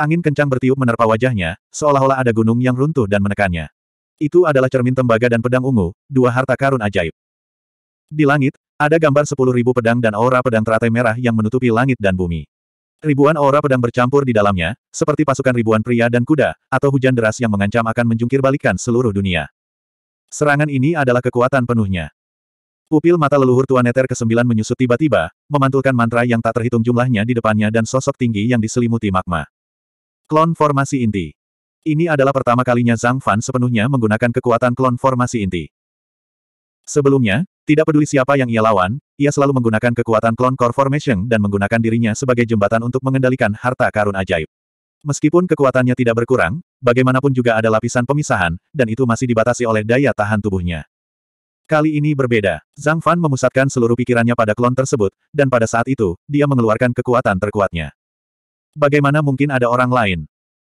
Angin kencang bertiup menerpa wajahnya, seolah-olah ada gunung yang runtuh dan menekannya. Itu adalah cermin tembaga dan pedang ungu, dua harta karun ajaib. Di langit, ada gambar sepuluh ribu pedang dan aura pedang teratai merah yang menutupi langit dan bumi. Ribuan aura pedang bercampur di dalamnya, seperti pasukan ribuan pria dan kuda, atau hujan deras yang mengancam akan menjungkir seluruh dunia. Serangan ini adalah kekuatan penuhnya. Pupil mata leluhur Tuan Neter ke-9 menyusut tiba-tiba, memantulkan mantra yang tak terhitung jumlahnya di depannya dan sosok tinggi yang diselimuti magma. Klon formasi inti. Ini adalah pertama kalinya Zhang Fan sepenuhnya menggunakan kekuatan klon formasi inti. Sebelumnya, tidak peduli siapa yang ia lawan, ia selalu menggunakan kekuatan klon core formation dan menggunakan dirinya sebagai jembatan untuk mengendalikan harta karun ajaib. Meskipun kekuatannya tidak berkurang, bagaimanapun juga ada lapisan pemisahan, dan itu masih dibatasi oleh daya tahan tubuhnya. Kali ini berbeda, Zhang Fan memusatkan seluruh pikirannya pada klon tersebut, dan pada saat itu, dia mengeluarkan kekuatan terkuatnya. Bagaimana mungkin ada orang lain?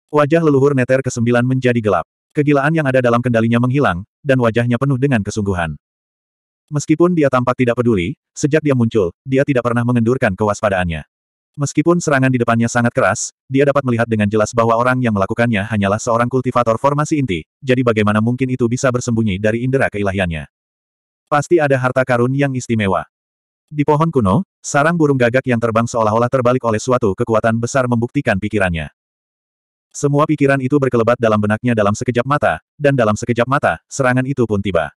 Wajah leluhur neter kesembilan menjadi gelap. Kegilaan yang ada dalam kendalinya menghilang, dan wajahnya penuh dengan kesungguhan. Meskipun dia tampak tidak peduli, sejak dia muncul, dia tidak pernah mengendurkan kewaspadaannya. Meskipun serangan di depannya sangat keras, dia dapat melihat dengan jelas bahwa orang yang melakukannya hanyalah seorang kultivator formasi inti, jadi bagaimana mungkin itu bisa bersembunyi dari indera keilahiannya. Pasti ada harta karun yang istimewa. Di pohon kuno, sarang burung gagak yang terbang seolah-olah terbalik oleh suatu kekuatan besar membuktikan pikirannya. Semua pikiran itu berkelebat dalam benaknya dalam sekejap mata, dan dalam sekejap mata, serangan itu pun tiba.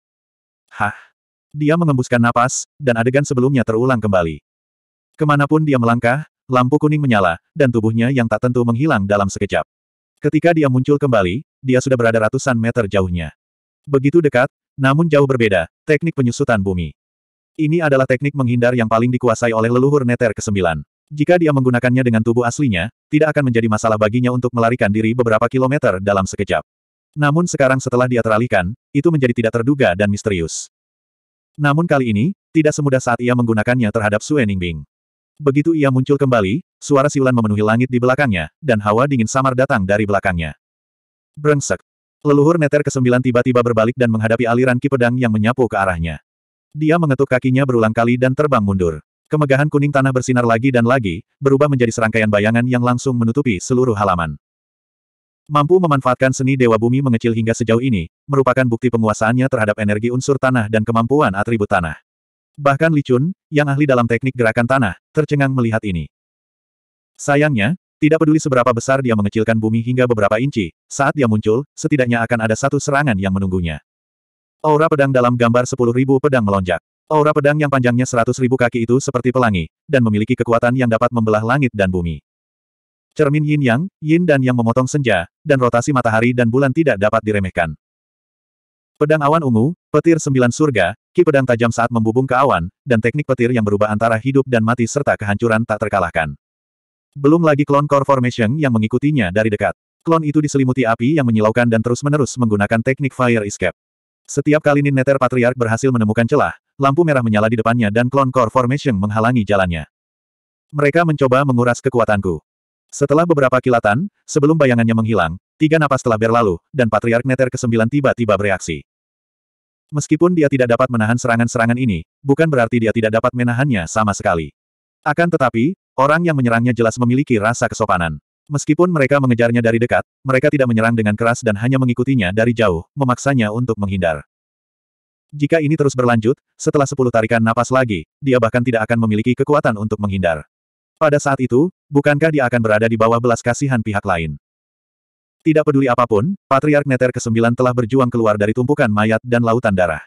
Hah! Dia mengembuskan napas, dan adegan sebelumnya terulang kembali. Kemanapun dia melangkah, lampu kuning menyala, dan tubuhnya yang tak tentu menghilang dalam sekejap. Ketika dia muncul kembali, dia sudah berada ratusan meter jauhnya. Begitu dekat, namun jauh berbeda, teknik penyusutan bumi. Ini adalah teknik menghindar yang paling dikuasai oleh leluhur neter ke-9. Jika dia menggunakannya dengan tubuh aslinya, tidak akan menjadi masalah baginya untuk melarikan diri beberapa kilometer dalam sekejap. Namun sekarang setelah dia teralihkan, itu menjadi tidak terduga dan misterius. Namun kali ini, tidak semudah saat ia menggunakannya terhadap Sue Eningbing. Begitu ia muncul kembali, suara siulan memenuhi langit di belakangnya, dan hawa dingin samar datang dari belakangnya. Brengsek. Leluhur neter ke-9 tiba-tiba berbalik dan menghadapi aliran ki pedang yang menyapu ke arahnya. Dia mengetuk kakinya berulang kali dan terbang mundur. Kemegahan kuning tanah bersinar lagi dan lagi, berubah menjadi serangkaian bayangan yang langsung menutupi seluruh halaman. Mampu memanfaatkan seni Dewa Bumi mengecil hingga sejauh ini, merupakan bukti penguasaannya terhadap energi unsur tanah dan kemampuan atribut tanah. Bahkan Li Chun, yang ahli dalam teknik gerakan tanah, tercengang melihat ini. Sayangnya, tidak peduli seberapa besar dia mengecilkan bumi hingga beberapa inci, saat dia muncul, setidaknya akan ada satu serangan yang menunggunya. Aura pedang dalam gambar ribu pedang melonjak. Aura pedang yang panjangnya seratus ribu kaki itu seperti pelangi, dan memiliki kekuatan yang dapat membelah langit dan bumi. Cermin yin yang, yin dan yang memotong senja, dan rotasi matahari dan bulan tidak dapat diremehkan. Pedang awan ungu, petir sembilan surga, ki pedang tajam saat membubung ke awan, dan teknik petir yang berubah antara hidup dan mati serta kehancuran tak terkalahkan. Belum lagi klon core formation yang mengikutinya dari dekat. Klon itu diselimuti api yang menyilaukan dan terus-menerus menggunakan teknik fire escape. Setiap kali Ninneter Patriark berhasil menemukan celah, lampu merah menyala di depannya dan klon Core Formation menghalangi jalannya. Mereka mencoba menguras kekuatanku. Setelah beberapa kilatan, sebelum bayangannya menghilang, tiga napas telah berlalu, dan Patriark Neter ke-9 tiba-tiba bereaksi. Meskipun dia tidak dapat menahan serangan-serangan ini, bukan berarti dia tidak dapat menahannya sama sekali. Akan tetapi, orang yang menyerangnya jelas memiliki rasa kesopanan. Meskipun mereka mengejarnya dari dekat, mereka tidak menyerang dengan keras dan hanya mengikutinya dari jauh, memaksanya untuk menghindar. Jika ini terus berlanjut, setelah sepuluh tarikan napas lagi, dia bahkan tidak akan memiliki kekuatan untuk menghindar. Pada saat itu, bukankah dia akan berada di bawah belas kasihan pihak lain? Tidak peduli apapun, Patriark Neter ke-9 telah berjuang keluar dari tumpukan mayat dan lautan darah.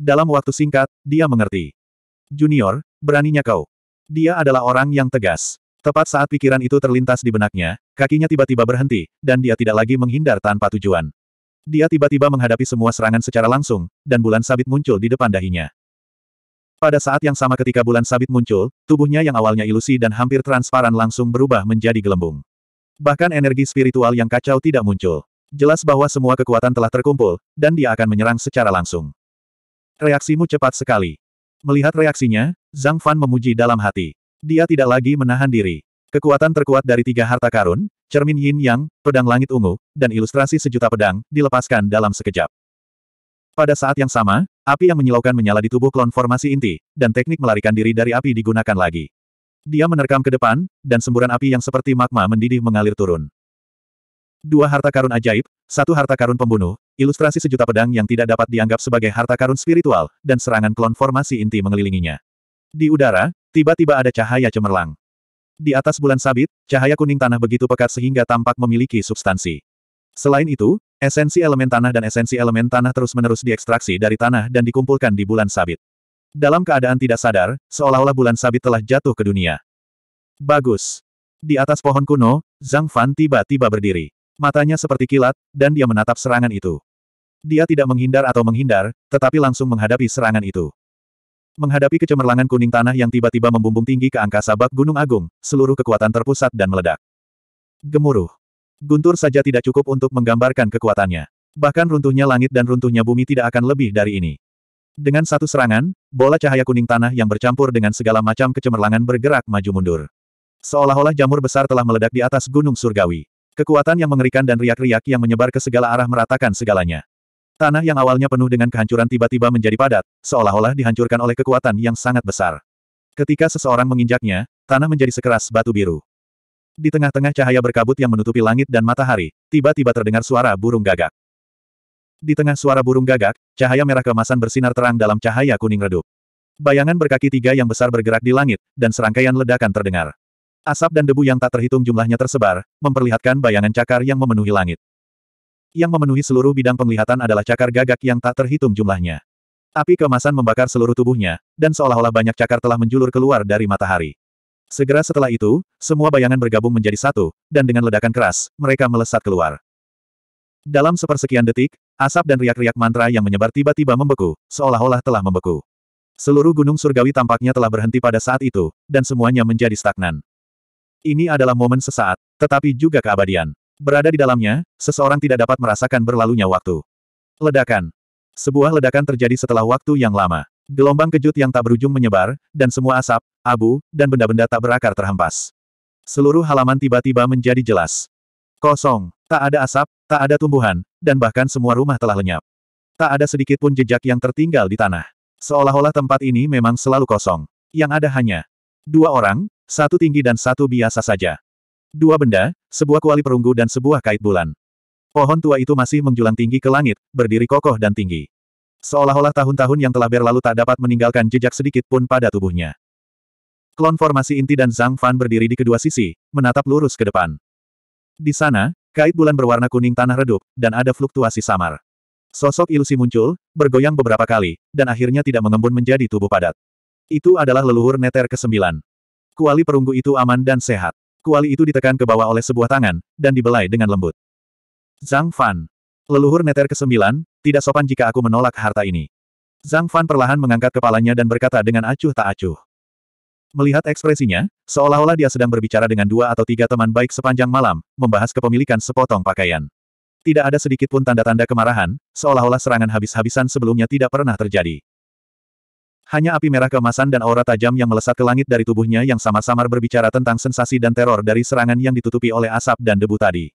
Dalam waktu singkat, dia mengerti. Junior, beraninya kau. Dia adalah orang yang tegas. Tepat saat pikiran itu terlintas di benaknya, kakinya tiba-tiba berhenti, dan dia tidak lagi menghindar tanpa tujuan. Dia tiba-tiba menghadapi semua serangan secara langsung, dan bulan sabit muncul di depan dahinya. Pada saat yang sama ketika bulan sabit muncul, tubuhnya yang awalnya ilusi dan hampir transparan langsung berubah menjadi gelembung. Bahkan energi spiritual yang kacau tidak muncul. Jelas bahwa semua kekuatan telah terkumpul, dan dia akan menyerang secara langsung. Reaksimu cepat sekali. Melihat reaksinya, Zhang Fan memuji dalam hati. Dia tidak lagi menahan diri. Kekuatan terkuat dari tiga harta karun, cermin yin yang, pedang langit ungu, dan ilustrasi sejuta pedang, dilepaskan dalam sekejap. Pada saat yang sama, api yang menyilaukan menyala di tubuh klon formasi inti, dan teknik melarikan diri dari api digunakan lagi. Dia menerkam ke depan, dan semburan api yang seperti magma mendidih mengalir turun. Dua harta karun ajaib, satu harta karun pembunuh, ilustrasi sejuta pedang yang tidak dapat dianggap sebagai harta karun spiritual, dan serangan klon formasi inti mengelilinginya. Di udara, Tiba-tiba ada cahaya cemerlang. Di atas bulan sabit, cahaya kuning tanah begitu pekat sehingga tampak memiliki substansi. Selain itu, esensi elemen tanah dan esensi elemen tanah terus-menerus diekstraksi dari tanah dan dikumpulkan di bulan sabit. Dalam keadaan tidak sadar, seolah-olah bulan sabit telah jatuh ke dunia. Bagus. Di atas pohon kuno, Zhang Fan tiba-tiba berdiri. Matanya seperti kilat, dan dia menatap serangan itu. Dia tidak menghindar atau menghindar, tetapi langsung menghadapi serangan itu. Menghadapi kecemerlangan kuning tanah yang tiba-tiba membumbung tinggi ke angkasa bak Gunung Agung, seluruh kekuatan terpusat dan meledak. Gemuruh. Guntur saja tidak cukup untuk menggambarkan kekuatannya. Bahkan runtuhnya langit dan runtuhnya bumi tidak akan lebih dari ini. Dengan satu serangan, bola cahaya kuning tanah yang bercampur dengan segala macam kecemerlangan bergerak maju mundur. Seolah-olah jamur besar telah meledak di atas gunung surgawi. Kekuatan yang mengerikan dan riak-riak yang menyebar ke segala arah meratakan segalanya. Tanah yang awalnya penuh dengan kehancuran tiba-tiba menjadi padat, seolah-olah dihancurkan oleh kekuatan yang sangat besar. Ketika seseorang menginjaknya, tanah menjadi sekeras batu biru. Di tengah-tengah cahaya berkabut yang menutupi langit dan matahari, tiba-tiba terdengar suara burung gagak. Di tengah suara burung gagak, cahaya merah kemasan bersinar terang dalam cahaya kuning redup. Bayangan berkaki tiga yang besar bergerak di langit, dan serangkaian ledakan terdengar. Asap dan debu yang tak terhitung jumlahnya tersebar, memperlihatkan bayangan cakar yang memenuhi langit. Yang memenuhi seluruh bidang penglihatan adalah cakar gagak yang tak terhitung jumlahnya. Api kemasan membakar seluruh tubuhnya, dan seolah-olah banyak cakar telah menjulur keluar dari matahari. Segera setelah itu, semua bayangan bergabung menjadi satu, dan dengan ledakan keras, mereka melesat keluar. Dalam sepersekian detik, asap dan riak-riak mantra yang menyebar tiba-tiba membeku, seolah-olah telah membeku. Seluruh gunung surgawi tampaknya telah berhenti pada saat itu, dan semuanya menjadi stagnan. Ini adalah momen sesaat, tetapi juga keabadian. Berada di dalamnya, seseorang tidak dapat merasakan berlalunya waktu. Ledakan. Sebuah ledakan terjadi setelah waktu yang lama. Gelombang kejut yang tak berujung menyebar, dan semua asap, abu, dan benda-benda tak berakar terhempas. Seluruh halaman tiba-tiba menjadi jelas. Kosong, tak ada asap, tak ada tumbuhan, dan bahkan semua rumah telah lenyap. Tak ada sedikit pun jejak yang tertinggal di tanah. Seolah-olah tempat ini memang selalu kosong. Yang ada hanya dua orang, satu tinggi dan satu biasa saja. Dua benda, sebuah kuali perunggu dan sebuah kait bulan. Pohon tua itu masih menjulang tinggi ke langit, berdiri kokoh dan tinggi. Seolah-olah tahun-tahun yang telah berlalu tak dapat meninggalkan jejak sedikit pun pada tubuhnya. Klon formasi inti dan Zhang Fan berdiri di kedua sisi, menatap lurus ke depan. Di sana, kait bulan berwarna kuning tanah redup, dan ada fluktuasi samar. Sosok ilusi muncul, bergoyang beberapa kali, dan akhirnya tidak mengembun menjadi tubuh padat. Itu adalah leluhur neter ke-9. Kuali perunggu itu aman dan sehat. Kuali itu ditekan ke bawah oleh sebuah tangan, dan dibelai dengan lembut. Zhang Fan. Leluhur neter ke-9, tidak sopan jika aku menolak harta ini. Zhang Fan perlahan mengangkat kepalanya dan berkata dengan acuh tak acuh. Melihat ekspresinya, seolah-olah dia sedang berbicara dengan dua atau tiga teman baik sepanjang malam, membahas kepemilikan sepotong pakaian. Tidak ada sedikit pun tanda-tanda kemarahan, seolah-olah serangan habis-habisan sebelumnya tidak pernah terjadi. Hanya api merah kemasan dan aura tajam yang melesat ke langit dari tubuhnya yang samar-samar berbicara tentang sensasi dan teror dari serangan yang ditutupi oleh asap dan debu tadi.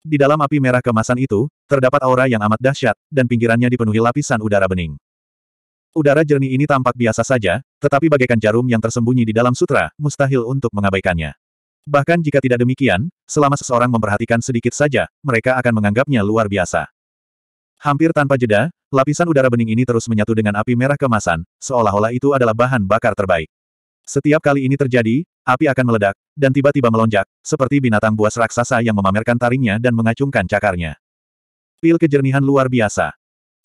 Di dalam api merah kemasan itu, terdapat aura yang amat dahsyat, dan pinggirannya dipenuhi lapisan udara bening. Udara jernih ini tampak biasa saja, tetapi bagaikan jarum yang tersembunyi di dalam sutra, mustahil untuk mengabaikannya. Bahkan jika tidak demikian, selama seseorang memperhatikan sedikit saja, mereka akan menganggapnya luar biasa. Hampir tanpa jeda, Lapisan udara bening ini terus menyatu dengan api merah kemasan, seolah-olah itu adalah bahan bakar terbaik. Setiap kali ini terjadi, api akan meledak, dan tiba-tiba melonjak, seperti binatang buas raksasa yang memamerkan taringnya dan mengacungkan cakarnya. Pil kejernihan luar biasa.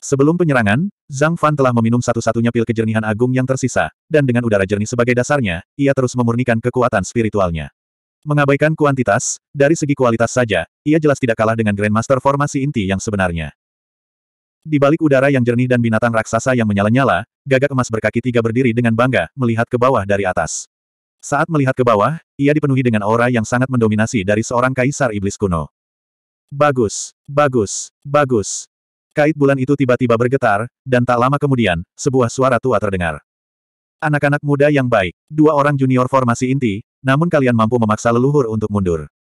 Sebelum penyerangan, Zhang Fan telah meminum satu-satunya pil kejernihan agung yang tersisa, dan dengan udara jernih sebagai dasarnya, ia terus memurnikan kekuatan spiritualnya. Mengabaikan kuantitas, dari segi kualitas saja, ia jelas tidak kalah dengan Grandmaster formasi inti yang sebenarnya. Di balik udara yang jernih dan binatang raksasa yang menyala-nyala, gagak emas berkaki tiga berdiri dengan bangga, melihat ke bawah dari atas. Saat melihat ke bawah, ia dipenuhi dengan aura yang sangat mendominasi dari seorang kaisar iblis kuno. Bagus, bagus, bagus. Kait bulan itu tiba-tiba bergetar, dan tak lama kemudian, sebuah suara tua terdengar. Anak-anak muda yang baik, dua orang junior formasi inti, namun kalian mampu memaksa leluhur untuk mundur.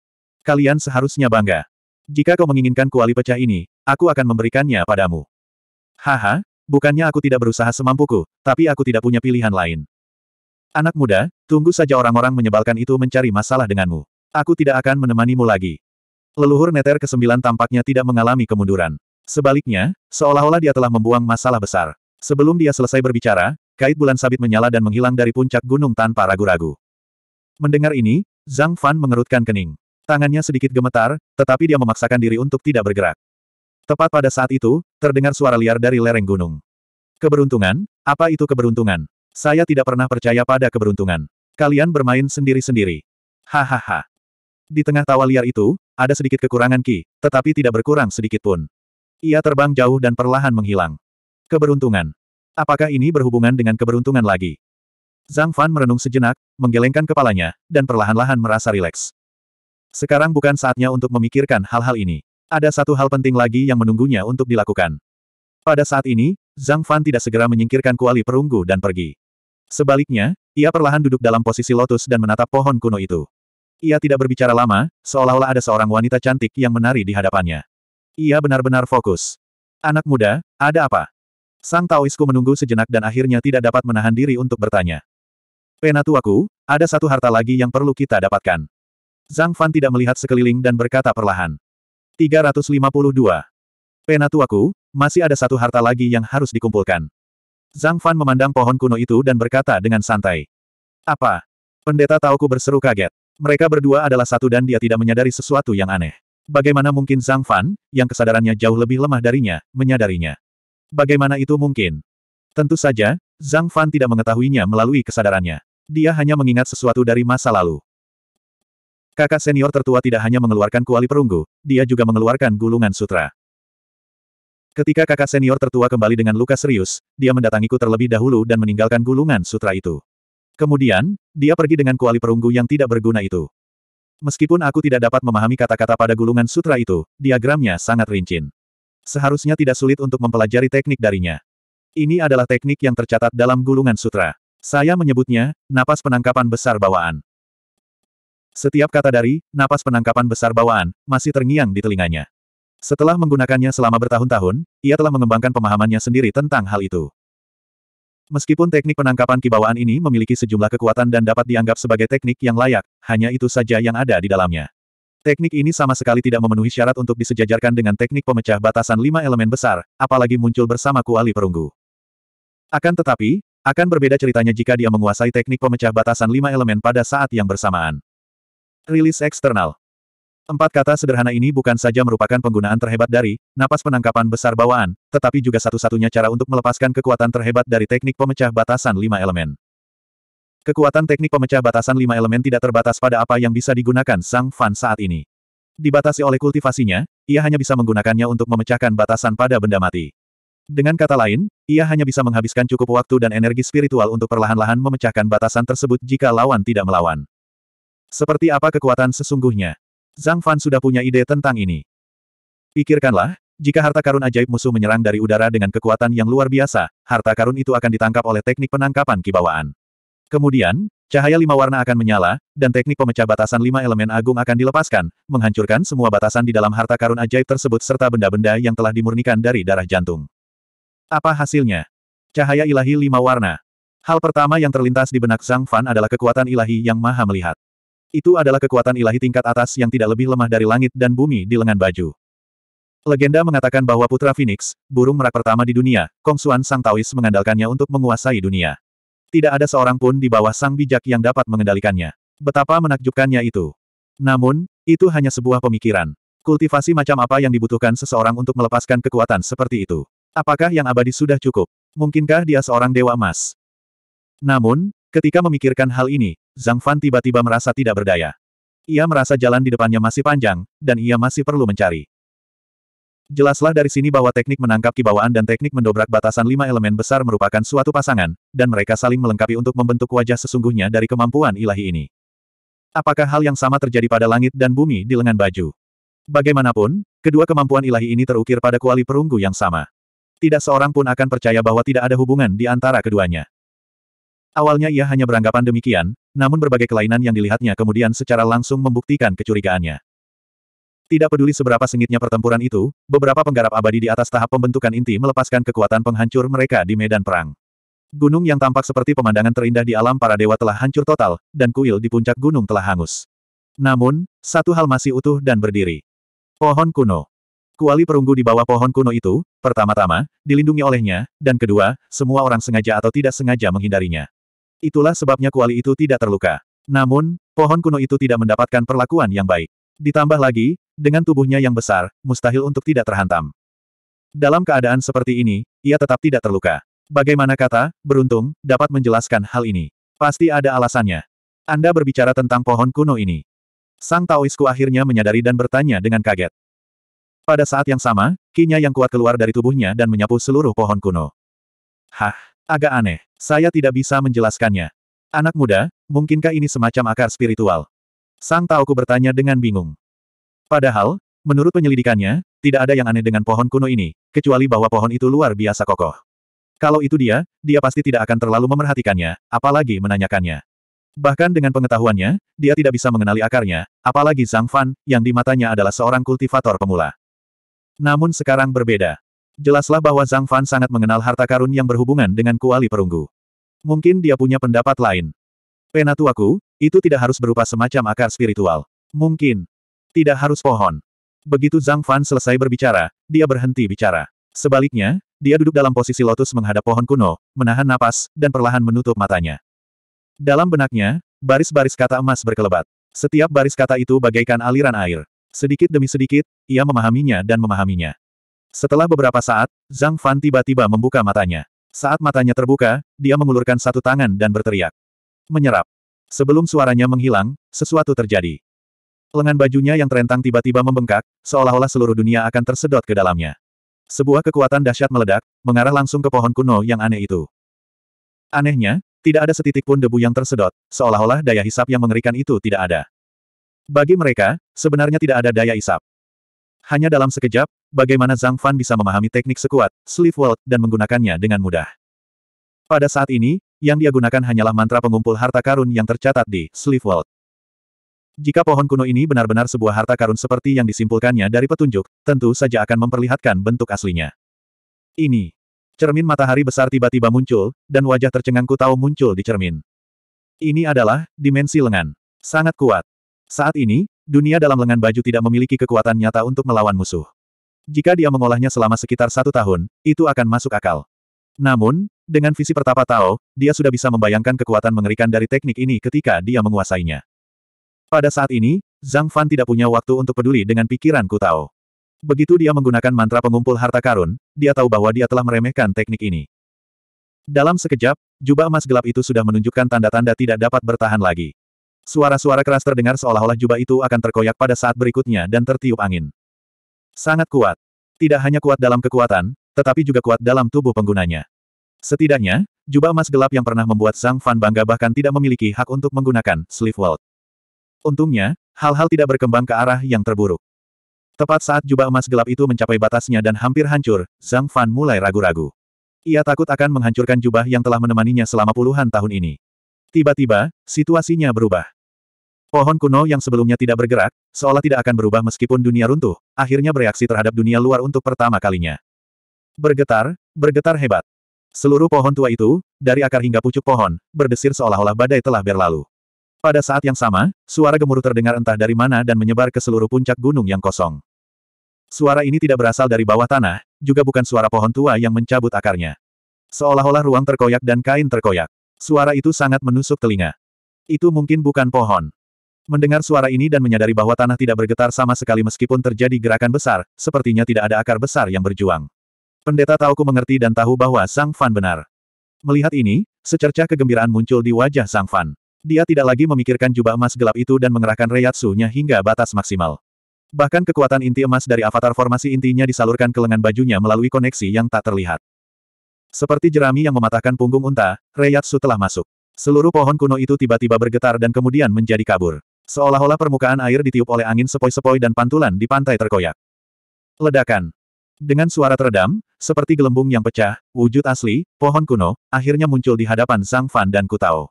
Kalian seharusnya bangga. Jika kau menginginkan kuali pecah ini, aku akan memberikannya padamu. Haha, bukannya aku tidak berusaha semampuku, tapi aku tidak punya pilihan lain. Anak muda, tunggu saja orang-orang menyebalkan itu mencari masalah denganmu. Aku tidak akan menemanimu lagi. Leluhur Neter ke-9 tampaknya tidak mengalami kemunduran. Sebaliknya, seolah-olah dia telah membuang masalah besar. Sebelum dia selesai berbicara, kait bulan sabit menyala dan menghilang dari puncak gunung tanpa ragu-ragu. Mendengar ini, Zhang Fan mengerutkan kening. Tangannya sedikit gemetar, tetapi dia memaksakan diri untuk tidak bergerak. Tepat pada saat itu, terdengar suara liar dari lereng gunung. Keberuntungan? Apa itu keberuntungan? Saya tidak pernah percaya pada keberuntungan. Kalian bermain sendiri-sendiri. Hahaha. Di tengah tawa liar itu, ada sedikit kekurangan Ki, tetapi tidak berkurang sedikit pun. Ia terbang jauh dan perlahan menghilang. Keberuntungan. Apakah ini berhubungan dengan keberuntungan lagi? Zhang Fan merenung sejenak, menggelengkan kepalanya, dan perlahan-lahan merasa rileks. Sekarang bukan saatnya untuk memikirkan hal-hal ini. Ada satu hal penting lagi yang menunggunya untuk dilakukan. Pada saat ini, Zhang Fan tidak segera menyingkirkan kuali perunggu dan pergi. Sebaliknya, ia perlahan duduk dalam posisi lotus dan menatap pohon kuno itu. Ia tidak berbicara lama, seolah-olah ada seorang wanita cantik yang menari di hadapannya. Ia benar-benar fokus. Anak muda, ada apa? Sang Taoisku menunggu sejenak dan akhirnya tidak dapat menahan diri untuk bertanya. Penatuaku, ada satu harta lagi yang perlu kita dapatkan. Zhang Fan tidak melihat sekeliling dan berkata perlahan. 352. Penatuaku, masih ada satu harta lagi yang harus dikumpulkan. Zhang Fan memandang pohon kuno itu dan berkata dengan santai. Apa? Pendeta Tauku berseru kaget. Mereka berdua adalah satu dan dia tidak menyadari sesuatu yang aneh. Bagaimana mungkin Zhang Fan, yang kesadarannya jauh lebih lemah darinya, menyadarinya? Bagaimana itu mungkin? Tentu saja, Zhang Fan tidak mengetahuinya melalui kesadarannya. Dia hanya mengingat sesuatu dari masa lalu. Kakak senior tertua tidak hanya mengeluarkan kuali perunggu, dia juga mengeluarkan gulungan sutra. Ketika kakak senior tertua kembali dengan luka serius, dia mendatangiku terlebih dahulu dan meninggalkan gulungan sutra itu. Kemudian, dia pergi dengan kuali perunggu yang tidak berguna itu. Meskipun aku tidak dapat memahami kata-kata pada gulungan sutra itu, diagramnya sangat rinci. Seharusnya tidak sulit untuk mempelajari teknik darinya. Ini adalah teknik yang tercatat dalam gulungan sutra. Saya menyebutnya, napas penangkapan besar bawaan. Setiap kata dari, napas penangkapan besar bawaan, masih terngiang di telinganya. Setelah menggunakannya selama bertahun-tahun, ia telah mengembangkan pemahamannya sendiri tentang hal itu. Meskipun teknik penangkapan kibawaan ini memiliki sejumlah kekuatan dan dapat dianggap sebagai teknik yang layak, hanya itu saja yang ada di dalamnya. Teknik ini sama sekali tidak memenuhi syarat untuk disejajarkan dengan teknik pemecah batasan lima elemen besar, apalagi muncul bersama kuali perunggu. Akan tetapi, akan berbeda ceritanya jika dia menguasai teknik pemecah batasan lima elemen pada saat yang bersamaan. Rilis eksternal. Empat kata sederhana ini bukan saja merupakan penggunaan terhebat dari napas penangkapan besar bawaan, tetapi juga satu-satunya cara untuk melepaskan kekuatan terhebat dari teknik pemecah batasan lima elemen. Kekuatan teknik pemecah batasan lima elemen tidak terbatas pada apa yang bisa digunakan Sang Fan saat ini. Dibatasi oleh kultivasinya, ia hanya bisa menggunakannya untuk memecahkan batasan pada benda mati. Dengan kata lain, ia hanya bisa menghabiskan cukup waktu dan energi spiritual untuk perlahan-lahan memecahkan batasan tersebut jika lawan tidak melawan. Seperti apa kekuatan sesungguhnya? Zhang Fan sudah punya ide tentang ini. Pikirkanlah, jika harta karun ajaib musuh menyerang dari udara dengan kekuatan yang luar biasa, harta karun itu akan ditangkap oleh teknik penangkapan kibawaan. Kemudian, cahaya lima warna akan menyala, dan teknik pemecah batasan lima elemen agung akan dilepaskan, menghancurkan semua batasan di dalam harta karun ajaib tersebut serta benda-benda yang telah dimurnikan dari darah jantung. Apa hasilnya? Cahaya ilahi lima warna. Hal pertama yang terlintas di benak Zhang Fan adalah kekuatan ilahi yang maha melihat. Itu adalah kekuatan ilahi tingkat atas yang tidak lebih lemah dari langit dan bumi di lengan baju. Legenda mengatakan bahwa Putra Phoenix, burung merak pertama di dunia, Kong Xuan Sang Taois mengandalkannya untuk menguasai dunia. Tidak ada seorang pun di bawah sang bijak yang dapat mengendalikannya. Betapa menakjubkannya itu. Namun, itu hanya sebuah pemikiran. Kultivasi macam apa yang dibutuhkan seseorang untuk melepaskan kekuatan seperti itu? Apakah yang abadi sudah cukup? Mungkinkah dia seorang dewa emas? Namun, Ketika memikirkan hal ini, Zhang Fan tiba-tiba merasa tidak berdaya. Ia merasa jalan di depannya masih panjang, dan ia masih perlu mencari. Jelaslah dari sini bahwa teknik menangkap kibawaan dan teknik mendobrak batasan lima elemen besar merupakan suatu pasangan, dan mereka saling melengkapi untuk membentuk wajah sesungguhnya dari kemampuan ilahi ini. Apakah hal yang sama terjadi pada langit dan bumi di lengan baju? Bagaimanapun, kedua kemampuan ilahi ini terukir pada kuali perunggu yang sama. Tidak seorang pun akan percaya bahwa tidak ada hubungan di antara keduanya. Awalnya ia hanya beranggapan demikian, namun berbagai kelainan yang dilihatnya kemudian secara langsung membuktikan kecurigaannya. Tidak peduli seberapa sengitnya pertempuran itu, beberapa penggarap abadi di atas tahap pembentukan inti melepaskan kekuatan penghancur mereka di medan perang. Gunung yang tampak seperti pemandangan terindah di alam para dewa telah hancur total, dan kuil di puncak gunung telah hangus. Namun, satu hal masih utuh dan berdiri. Pohon kuno. Kuali perunggu di bawah pohon kuno itu, pertama-tama, dilindungi olehnya, dan kedua, semua orang sengaja atau tidak sengaja menghindarinya. Itulah sebabnya kuali itu tidak terluka. Namun, pohon kuno itu tidak mendapatkan perlakuan yang baik. Ditambah lagi, dengan tubuhnya yang besar, mustahil untuk tidak terhantam. Dalam keadaan seperti ini, ia tetap tidak terluka. Bagaimana kata, beruntung, dapat menjelaskan hal ini. Pasti ada alasannya. Anda berbicara tentang pohon kuno ini. Sang Taoisku akhirnya menyadari dan bertanya dengan kaget. Pada saat yang sama, kinya yang kuat keluar dari tubuhnya dan menyapu seluruh pohon kuno. Hah? Agak aneh. Saya tidak bisa menjelaskannya. Anak muda, mungkinkah ini semacam akar spiritual? Sang Taoku bertanya dengan bingung. Padahal, menurut penyelidikannya, tidak ada yang aneh dengan pohon kuno ini, kecuali bahwa pohon itu luar biasa kokoh. Kalau itu dia, dia pasti tidak akan terlalu memerhatikannya, apalagi menanyakannya. Bahkan dengan pengetahuannya, dia tidak bisa mengenali akarnya, apalagi Zhang Fan, yang di matanya adalah seorang kultivator pemula. Namun sekarang berbeda. Jelaslah bahwa Zhang Fan sangat mengenal harta karun yang berhubungan dengan kuali perunggu. Mungkin dia punya pendapat lain. Penatuaku, itu tidak harus berupa semacam akar spiritual. Mungkin. Tidak harus pohon. Begitu Zhang Fan selesai berbicara, dia berhenti bicara. Sebaliknya, dia duduk dalam posisi lotus menghadap pohon kuno, menahan napas, dan perlahan menutup matanya. Dalam benaknya, baris-baris kata emas berkelebat. Setiap baris kata itu bagaikan aliran air. Sedikit demi sedikit, ia memahaminya dan memahaminya. Setelah beberapa saat, Zhang Fan tiba-tiba membuka matanya. Saat matanya terbuka, dia mengulurkan satu tangan dan berteriak. Menyerap. Sebelum suaranya menghilang, sesuatu terjadi. Lengan bajunya yang terentang tiba-tiba membengkak, seolah-olah seluruh dunia akan tersedot ke dalamnya. Sebuah kekuatan dahsyat meledak, mengarah langsung ke pohon kuno yang aneh itu. Anehnya, tidak ada setitik pun debu yang tersedot, seolah-olah daya hisap yang mengerikan itu tidak ada. Bagi mereka, sebenarnya tidak ada daya hisap. Hanya dalam sekejap, bagaimana Zhang Fan bisa memahami teknik sekuat, sleeve World dan menggunakannya dengan mudah. Pada saat ini, yang dia gunakan hanyalah mantra pengumpul harta karun yang tercatat di sleeve World. Jika pohon kuno ini benar-benar sebuah harta karun seperti yang disimpulkannya dari petunjuk, tentu saja akan memperlihatkan bentuk aslinya. Ini. Cermin matahari besar tiba-tiba muncul, dan wajah tercengang tahu muncul di cermin. Ini adalah dimensi lengan. Sangat kuat. Saat ini, Dunia dalam lengan baju tidak memiliki kekuatan nyata untuk melawan musuh. Jika dia mengolahnya selama sekitar satu tahun, itu akan masuk akal. Namun, dengan visi pertapa Tao, dia sudah bisa membayangkan kekuatan mengerikan dari teknik ini ketika dia menguasainya. Pada saat ini, Zhang Fan tidak punya waktu untuk peduli dengan pikiran Ku Tao. Begitu dia menggunakan mantra pengumpul harta karun, dia tahu bahwa dia telah meremehkan teknik ini. Dalam sekejap, jubah emas gelap itu sudah menunjukkan tanda-tanda tidak dapat bertahan lagi. Suara-suara keras terdengar seolah-olah jubah itu akan terkoyak pada saat berikutnya dan tertiup angin. Sangat kuat. Tidak hanya kuat dalam kekuatan, tetapi juga kuat dalam tubuh penggunanya. Setidaknya, jubah emas gelap yang pernah membuat Sang Fan bangga bahkan tidak memiliki hak untuk menggunakan sleeve world. Untungnya, hal-hal tidak berkembang ke arah yang terburuk. Tepat saat jubah emas gelap itu mencapai batasnya dan hampir hancur, Zhang Fan mulai ragu-ragu. Ia takut akan menghancurkan jubah yang telah menemaninya selama puluhan tahun ini. Tiba-tiba, situasinya berubah. Pohon kuno yang sebelumnya tidak bergerak, seolah tidak akan berubah meskipun dunia runtuh, akhirnya bereaksi terhadap dunia luar untuk pertama kalinya. Bergetar, bergetar hebat. Seluruh pohon tua itu, dari akar hingga pucuk pohon, berdesir seolah-olah badai telah berlalu. Pada saat yang sama, suara gemuruh terdengar entah dari mana dan menyebar ke seluruh puncak gunung yang kosong. Suara ini tidak berasal dari bawah tanah, juga bukan suara pohon tua yang mencabut akarnya. Seolah-olah ruang terkoyak dan kain terkoyak. Suara itu sangat menusuk telinga. Itu mungkin bukan pohon. Mendengar suara ini dan menyadari bahwa tanah tidak bergetar sama sekali meskipun terjadi gerakan besar, sepertinya tidak ada akar besar yang berjuang. Pendeta Taoku mengerti dan tahu bahwa Sang Fan benar. Melihat ini, secercah kegembiraan muncul di wajah Sang Fan. Dia tidak lagi memikirkan jubah emas gelap itu dan mengerahkan reyatsu-nya hingga batas maksimal. Bahkan kekuatan inti emas dari avatar formasi intinya disalurkan ke lengan bajunya melalui koneksi yang tak terlihat. Seperti jerami yang mematahkan punggung unta, reyatsu telah masuk. Seluruh pohon kuno itu tiba-tiba bergetar dan kemudian menjadi kabur. Seolah-olah permukaan air ditiup oleh angin sepoi-sepoi dan pantulan di pantai terkoyak. Ledakan. Dengan suara teredam, seperti gelembung yang pecah, wujud asli, pohon kuno, akhirnya muncul di hadapan Zhang Fan dan Kutao.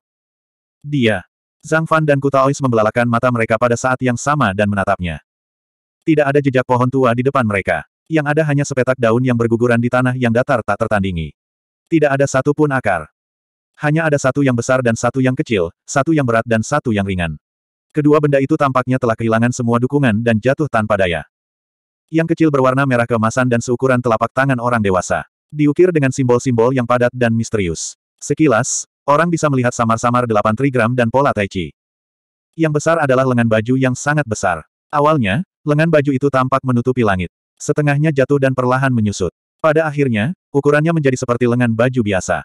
Dia. Zhang Fan dan Kutaois membelalakan mata mereka pada saat yang sama dan menatapnya. Tidak ada jejak pohon tua di depan mereka. Yang ada hanya sepetak daun yang berguguran di tanah yang datar tak tertandingi. Tidak ada satu pun akar. Hanya ada satu yang besar dan satu yang kecil, satu yang berat dan satu yang ringan. Kedua benda itu tampaknya telah kehilangan semua dukungan dan jatuh tanpa daya. Yang kecil berwarna merah keemasan dan seukuran telapak tangan orang dewasa. Diukir dengan simbol-simbol yang padat dan misterius. Sekilas, orang bisa melihat samar-samar delapan trigram dan pola tai chi. Yang besar adalah lengan baju yang sangat besar. Awalnya, lengan baju itu tampak menutupi langit. Setengahnya jatuh dan perlahan menyusut. Pada akhirnya, ukurannya menjadi seperti lengan baju biasa.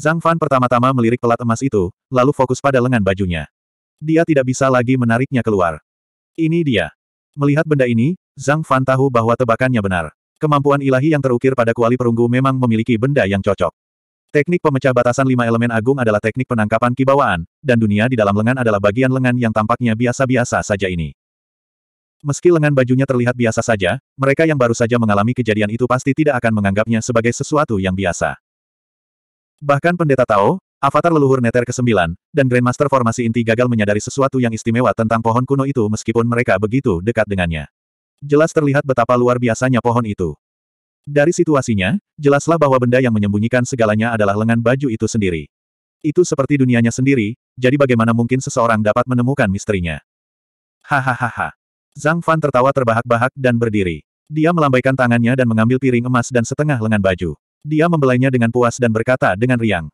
Zhang Fan pertama-tama melirik pelat emas itu, lalu fokus pada lengan bajunya. Dia tidak bisa lagi menariknya keluar. Ini dia. Melihat benda ini, Zhang Fan tahu bahwa tebakannya benar. Kemampuan ilahi yang terukir pada kuali perunggu memang memiliki benda yang cocok. Teknik pemecah batasan lima elemen agung adalah teknik penangkapan kibawaan, dan dunia di dalam lengan adalah bagian lengan yang tampaknya biasa-biasa saja ini. Meski lengan bajunya terlihat biasa saja, mereka yang baru saja mengalami kejadian itu pasti tidak akan menganggapnya sebagai sesuatu yang biasa. Bahkan pendeta Tao, Avatar leluhur Neter ke-9, dan Grandmaster formasi inti gagal menyadari sesuatu yang istimewa tentang pohon kuno itu meskipun mereka begitu dekat dengannya. Jelas terlihat betapa luar biasanya pohon itu. Dari situasinya, jelaslah bahwa benda yang menyembunyikan segalanya adalah lengan baju itu sendiri. Itu seperti dunianya sendiri, jadi bagaimana mungkin seseorang dapat menemukan misterinya? Hahaha. Zhang Fan tertawa terbahak-bahak dan berdiri. Dia melambaikan tangannya dan mengambil piring emas dan setengah lengan baju. Dia membelainya dengan puas dan berkata dengan riang.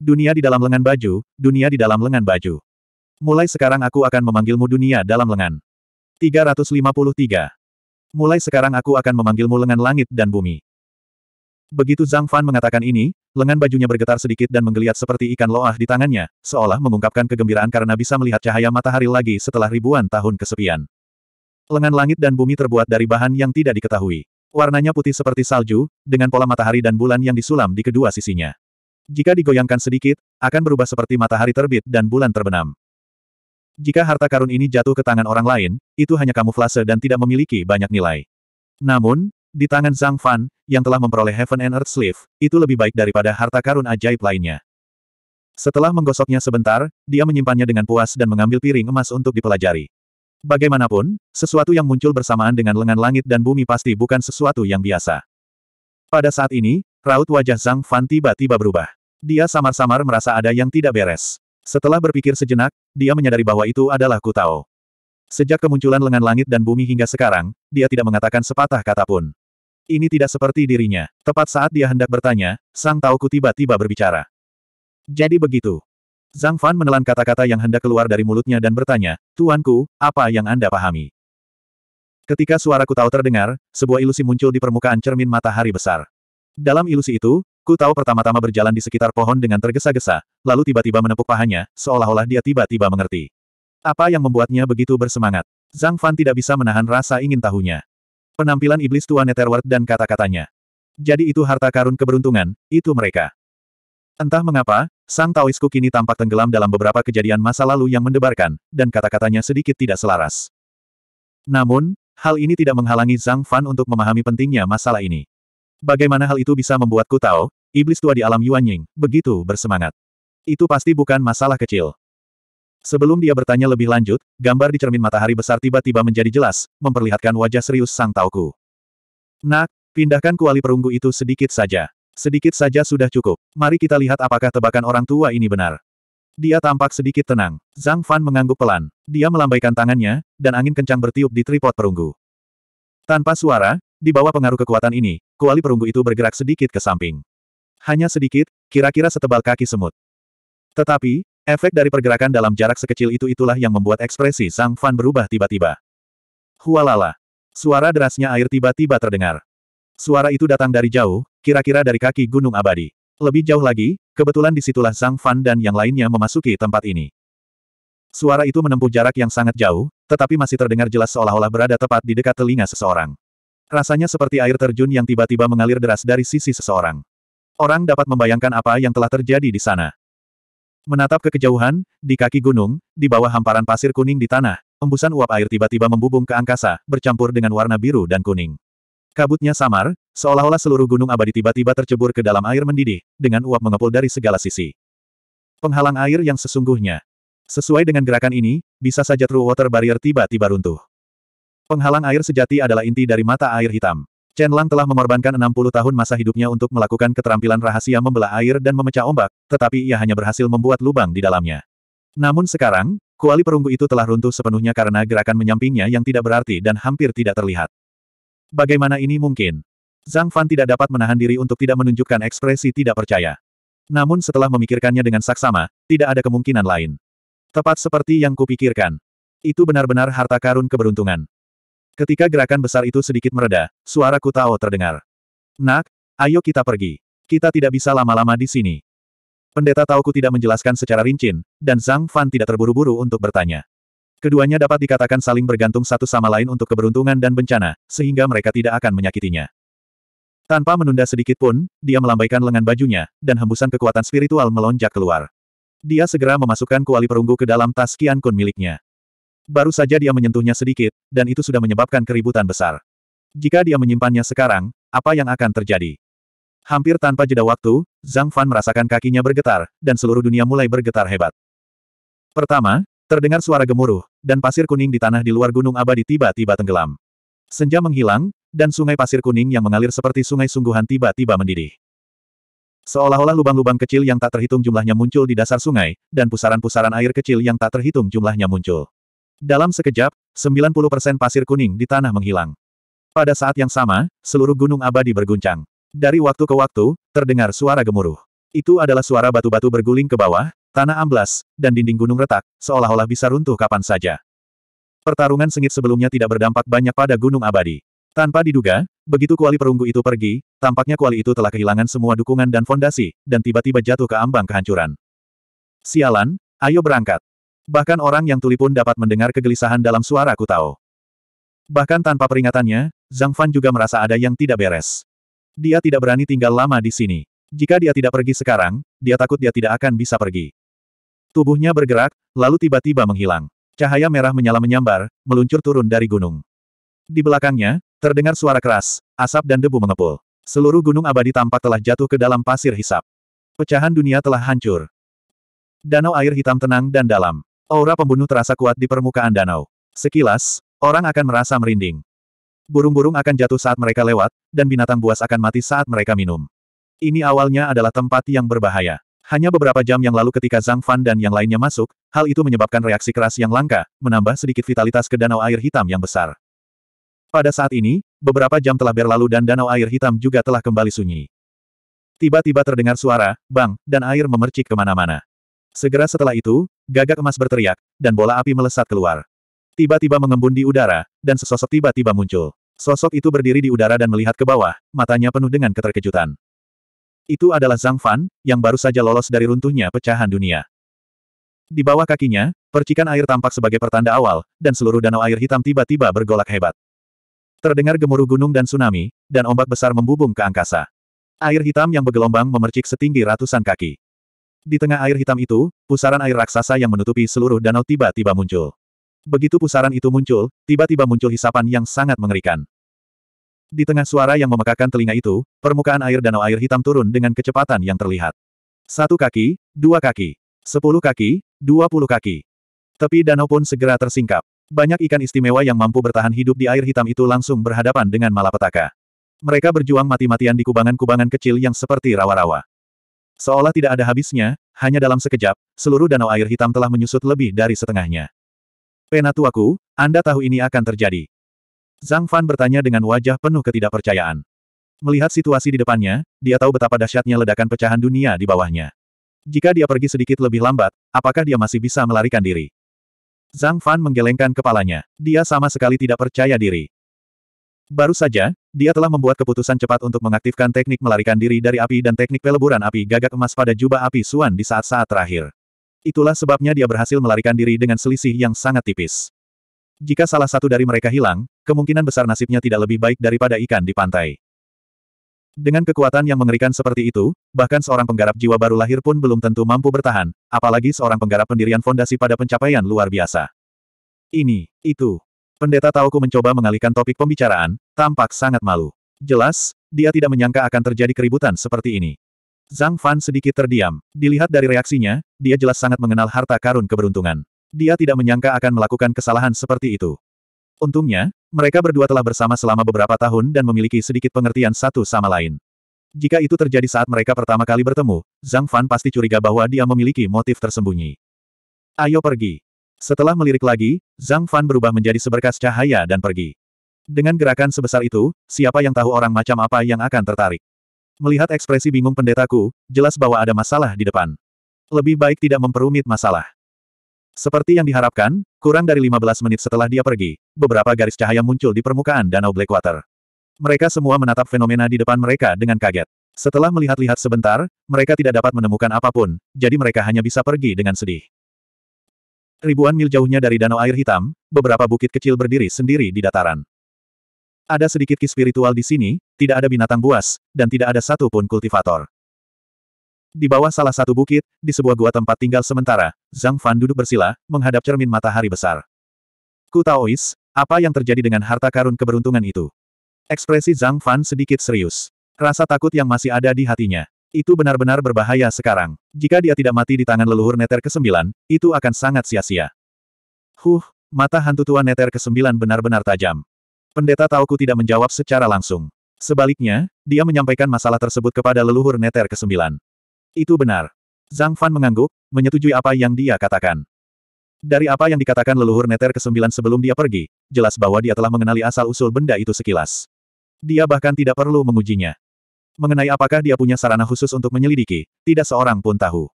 Dunia di dalam lengan baju, dunia di dalam lengan baju. Mulai sekarang aku akan memanggilmu dunia dalam lengan. 353. Mulai sekarang aku akan memanggilmu lengan langit dan bumi. Begitu Zhang Fan mengatakan ini, lengan bajunya bergetar sedikit dan menggeliat seperti ikan loah di tangannya, seolah mengungkapkan kegembiraan karena bisa melihat cahaya matahari lagi setelah ribuan tahun kesepian. Lengan langit dan bumi terbuat dari bahan yang tidak diketahui. Warnanya putih seperti salju, dengan pola matahari dan bulan yang disulam di kedua sisinya. Jika digoyangkan sedikit, akan berubah seperti matahari terbit dan bulan terbenam. Jika harta karun ini jatuh ke tangan orang lain, itu hanya kamuflase dan tidak memiliki banyak nilai. Namun, di tangan Zhang Fan, yang telah memperoleh Heaven and Earth Sleeve, itu lebih baik daripada harta karun ajaib lainnya. Setelah menggosoknya sebentar, dia menyimpannya dengan puas dan mengambil piring emas untuk dipelajari. Bagaimanapun, sesuatu yang muncul bersamaan dengan lengan langit dan bumi pasti bukan sesuatu yang biasa. Pada saat ini, raut wajah Zhang Fan tiba-tiba berubah. Dia samar-samar merasa ada yang tidak beres. Setelah berpikir sejenak, dia menyadari bahwa itu adalah Kutao. Sejak kemunculan lengan langit dan bumi hingga sekarang, dia tidak mengatakan sepatah kata pun. Ini tidak seperti dirinya. Tepat saat dia hendak bertanya, Sang Taoku tiba-tiba berbicara. Jadi begitu. Zhang Fan menelan kata-kata yang hendak keluar dari mulutnya dan bertanya, Tuanku, apa yang Anda pahami? Ketika suara Kutao terdengar, sebuah ilusi muncul di permukaan cermin matahari besar. Dalam ilusi itu, Ku tahu pertama-tama berjalan di sekitar pohon dengan tergesa-gesa, lalu tiba-tiba menepuk pahanya, seolah-olah dia tiba-tiba mengerti. Apa yang membuatnya begitu bersemangat? Zhang Fan tidak bisa menahan rasa ingin tahunya. Penampilan iblis tua Netherworld dan kata-katanya. Jadi itu harta karun keberuntungan, itu mereka. Entah mengapa, Sang Taoisku kini tampak tenggelam dalam beberapa kejadian masa lalu yang mendebarkan, dan kata-katanya sedikit tidak selaras. Namun, hal ini tidak menghalangi Zhang Fan untuk memahami pentingnya masalah ini. Bagaimana hal itu bisa membuatku tahu, iblis tua di alam Yuan Ying, begitu bersemangat. Itu pasti bukan masalah kecil. Sebelum dia bertanya lebih lanjut, gambar di cermin matahari besar tiba-tiba menjadi jelas, memperlihatkan wajah serius Sang Tauku. Nak, pindahkan kuali perunggu itu sedikit saja. Sedikit saja sudah cukup. Mari kita lihat apakah tebakan orang tua ini benar. Dia tampak sedikit tenang. Zhang Fan mengangguk pelan. Dia melambaikan tangannya, dan angin kencang bertiup di tripod perunggu. Tanpa suara, di bawah pengaruh kekuatan ini, kuali perunggu itu bergerak sedikit ke samping. Hanya sedikit, kira-kira setebal kaki semut. Tetapi, efek dari pergerakan dalam jarak sekecil itu itulah yang membuat ekspresi Sang Fan berubah tiba-tiba. Hualala. Suara derasnya air tiba-tiba terdengar. Suara itu datang dari jauh, kira-kira dari kaki Gunung Abadi. Lebih jauh lagi, kebetulan disitulah Sang Fan dan yang lainnya memasuki tempat ini. Suara itu menempuh jarak yang sangat jauh, tetapi masih terdengar jelas seolah-olah berada tepat di dekat telinga seseorang. Rasanya seperti air terjun yang tiba-tiba mengalir deras dari sisi seseorang. Orang dapat membayangkan apa yang telah terjadi di sana. Menatap ke kejauhan, di kaki gunung, di bawah hamparan pasir kuning di tanah, embusan uap air tiba-tiba membubung ke angkasa, bercampur dengan warna biru dan kuning. Kabutnya samar, seolah-olah seluruh gunung abadi tiba-tiba tercebur ke dalam air mendidih, dengan uap mengepul dari segala sisi. Penghalang air yang sesungguhnya. Sesuai dengan gerakan ini, bisa saja True Water Barrier tiba-tiba runtuh. Penghalang air sejati adalah inti dari mata air hitam. Chen Lang telah mengorbankan 60 tahun masa hidupnya untuk melakukan keterampilan rahasia membelah air dan memecah ombak, tetapi ia hanya berhasil membuat lubang di dalamnya. Namun sekarang, kuali perunggu itu telah runtuh sepenuhnya karena gerakan menyampingnya yang tidak berarti dan hampir tidak terlihat. Bagaimana ini mungkin? Zhang Fan tidak dapat menahan diri untuk tidak menunjukkan ekspresi tidak percaya. Namun setelah memikirkannya dengan saksama, tidak ada kemungkinan lain. Tepat seperti yang kupikirkan. Itu benar-benar harta karun keberuntungan. Ketika gerakan besar itu sedikit mereda, suara Kutao terdengar. Nak, ayo kita pergi. Kita tidak bisa lama-lama di sini. Pendeta Taoku tidak menjelaskan secara rinci, dan Zhang Fan tidak terburu-buru untuk bertanya. Keduanya dapat dikatakan saling bergantung satu sama lain untuk keberuntungan dan bencana, sehingga mereka tidak akan menyakitinya. Tanpa menunda sedikit pun, dia melambaikan lengan bajunya, dan hembusan kekuatan spiritual melonjak keluar. Dia segera memasukkan kuali perunggu ke dalam tas Qian Kun miliknya. Baru saja dia menyentuhnya sedikit, dan itu sudah menyebabkan keributan besar. Jika dia menyimpannya sekarang, apa yang akan terjadi? Hampir tanpa jeda waktu, Zhang Fan merasakan kakinya bergetar, dan seluruh dunia mulai bergetar hebat. Pertama, terdengar suara gemuruh, dan pasir kuning di tanah di luar gunung abadi tiba-tiba tenggelam. Senja menghilang, dan sungai pasir kuning yang mengalir seperti sungai sungguhan tiba-tiba mendidih. Seolah-olah lubang-lubang kecil yang tak terhitung jumlahnya muncul di dasar sungai, dan pusaran-pusaran air kecil yang tak terhitung jumlahnya muncul. Dalam sekejap, 90% pasir kuning di tanah menghilang. Pada saat yang sama, seluruh gunung abadi berguncang. Dari waktu ke waktu, terdengar suara gemuruh. Itu adalah suara batu-batu berguling ke bawah, tanah amblas, dan dinding gunung retak, seolah-olah bisa runtuh kapan saja. Pertarungan sengit sebelumnya tidak berdampak banyak pada gunung abadi. Tanpa diduga, begitu kuali perunggu itu pergi, tampaknya kuali itu telah kehilangan semua dukungan dan fondasi, dan tiba-tiba jatuh ke ambang kehancuran. Sialan, ayo berangkat. Bahkan orang yang tuli pun dapat mendengar kegelisahan dalam suara tahu Bahkan tanpa peringatannya, Zhang Fan juga merasa ada yang tidak beres. Dia tidak berani tinggal lama di sini. Jika dia tidak pergi sekarang, dia takut dia tidak akan bisa pergi. Tubuhnya bergerak, lalu tiba-tiba menghilang. Cahaya merah menyala menyambar, meluncur turun dari gunung. Di belakangnya, terdengar suara keras, asap dan debu mengepul. Seluruh gunung abadi tampak telah jatuh ke dalam pasir hisap. Pecahan dunia telah hancur. Danau air hitam tenang dan dalam. Aura pembunuh terasa kuat di permukaan danau. Sekilas, orang akan merasa merinding. Burung-burung akan jatuh saat mereka lewat, dan binatang buas akan mati saat mereka minum. Ini awalnya adalah tempat yang berbahaya. Hanya beberapa jam yang lalu ketika Zhang Fan dan yang lainnya masuk, hal itu menyebabkan reaksi keras yang langka, menambah sedikit vitalitas ke danau air hitam yang besar. Pada saat ini, beberapa jam telah berlalu dan danau air hitam juga telah kembali sunyi. Tiba-tiba terdengar suara, bang, dan air memercik kemana-mana. Segera setelah itu, gagak emas berteriak, dan bola api melesat keluar. Tiba-tiba mengembun di udara, dan sesosok tiba-tiba muncul. Sosok itu berdiri di udara dan melihat ke bawah, matanya penuh dengan keterkejutan. Itu adalah Zhang Fan, yang baru saja lolos dari runtuhnya pecahan dunia. Di bawah kakinya, percikan air tampak sebagai pertanda awal, dan seluruh danau air hitam tiba-tiba bergolak hebat. Terdengar gemuruh gunung dan tsunami, dan ombak besar membubung ke angkasa. Air hitam yang bergelombang memercik setinggi ratusan kaki. Di tengah air hitam itu, pusaran air raksasa yang menutupi seluruh danau tiba-tiba muncul. Begitu pusaran itu muncul, tiba-tiba muncul hisapan yang sangat mengerikan. Di tengah suara yang memekakan telinga itu, permukaan air danau air hitam turun dengan kecepatan yang terlihat. Satu kaki, dua kaki, sepuluh kaki, dua puluh kaki. Tepi danau pun segera tersingkap. Banyak ikan istimewa yang mampu bertahan hidup di air hitam itu langsung berhadapan dengan malapetaka. Mereka berjuang mati-matian di kubangan-kubangan kecil yang seperti rawa-rawa. Seolah tidak ada habisnya, hanya dalam sekejap, seluruh danau air hitam telah menyusut lebih dari setengahnya. Penatuaku, Anda tahu ini akan terjadi. Zhang Fan bertanya dengan wajah penuh ketidakpercayaan. Melihat situasi di depannya, dia tahu betapa dahsyatnya ledakan pecahan dunia di bawahnya. Jika dia pergi sedikit lebih lambat, apakah dia masih bisa melarikan diri? Zhang Fan menggelengkan kepalanya. Dia sama sekali tidak percaya diri. Baru saja, dia telah membuat keputusan cepat untuk mengaktifkan teknik melarikan diri dari api dan teknik peleburan api gagak emas pada jubah api Suan di saat-saat terakhir. Itulah sebabnya dia berhasil melarikan diri dengan selisih yang sangat tipis. Jika salah satu dari mereka hilang, kemungkinan besar nasibnya tidak lebih baik daripada ikan di pantai. Dengan kekuatan yang mengerikan seperti itu, bahkan seorang penggarap jiwa baru lahir pun belum tentu mampu bertahan, apalagi seorang penggarap pendirian fondasi pada pencapaian luar biasa. Ini, itu, Pendeta Taoku mencoba mengalihkan topik pembicaraan, tampak sangat malu. Jelas, dia tidak menyangka akan terjadi keributan seperti ini. Zhang Fan sedikit terdiam. Dilihat dari reaksinya, dia jelas sangat mengenal harta karun keberuntungan. Dia tidak menyangka akan melakukan kesalahan seperti itu. Untungnya, mereka berdua telah bersama selama beberapa tahun dan memiliki sedikit pengertian satu sama lain. Jika itu terjadi saat mereka pertama kali bertemu, Zhang Fan pasti curiga bahwa dia memiliki motif tersembunyi. Ayo pergi. Setelah melirik lagi, Zhang Fan berubah menjadi seberkas cahaya dan pergi. Dengan gerakan sebesar itu, siapa yang tahu orang macam apa yang akan tertarik. Melihat ekspresi bingung pendetaku, jelas bahwa ada masalah di depan. Lebih baik tidak memperumit masalah. Seperti yang diharapkan, kurang dari 15 menit setelah dia pergi, beberapa garis cahaya muncul di permukaan Danau Blackwater. Mereka semua menatap fenomena di depan mereka dengan kaget. Setelah melihat-lihat sebentar, mereka tidak dapat menemukan apapun, jadi mereka hanya bisa pergi dengan sedih. Ribuan mil jauhnya dari danau air hitam, beberapa bukit kecil berdiri sendiri di dataran. Ada sedikit ki spiritual di sini, tidak ada binatang buas, dan tidak ada satu pun kultivator. Di bawah salah satu bukit, di sebuah gua tempat tinggal sementara, Zhang Fan duduk bersila, menghadap cermin matahari besar. Ku taois, apa yang terjadi dengan harta karun keberuntungan itu? Ekspresi Zhang Fan sedikit serius. Rasa takut yang masih ada di hatinya. Itu benar-benar berbahaya sekarang. Jika dia tidak mati di tangan leluhur neter ke-9, itu akan sangat sia-sia. Huh, mata hantu tua neter ke-9 benar-benar tajam. Pendeta Tauku tidak menjawab secara langsung. Sebaliknya, dia menyampaikan masalah tersebut kepada leluhur neter ke-9. Itu benar. Zhang Fan mengangguk, menyetujui apa yang dia katakan. Dari apa yang dikatakan leluhur neter ke-9 sebelum dia pergi, jelas bahwa dia telah mengenali asal-usul benda itu sekilas. Dia bahkan tidak perlu mengujinya. Mengenai apakah dia punya sarana khusus untuk menyelidiki, tidak seorang pun tahu.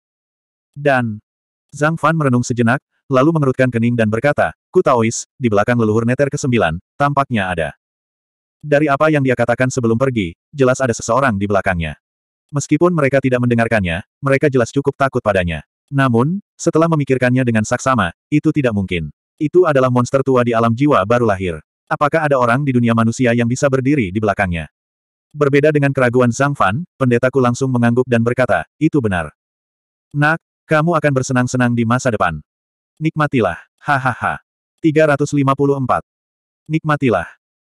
Dan, Zhang Fan merenung sejenak, lalu mengerutkan kening dan berkata, Ku Taois, di belakang leluhur neter ke-9, tampaknya ada. Dari apa yang dia katakan sebelum pergi, jelas ada seseorang di belakangnya. Meskipun mereka tidak mendengarkannya, mereka jelas cukup takut padanya. Namun, setelah memikirkannya dengan saksama, itu tidak mungkin. Itu adalah monster tua di alam jiwa baru lahir. Apakah ada orang di dunia manusia yang bisa berdiri di belakangnya? Berbeda dengan keraguan Zhang Fan, pendetaku langsung mengangguk dan berkata, itu benar. Nak, kamu akan bersenang-senang di masa depan. Nikmatilah. Hahaha. 354. Nikmatilah.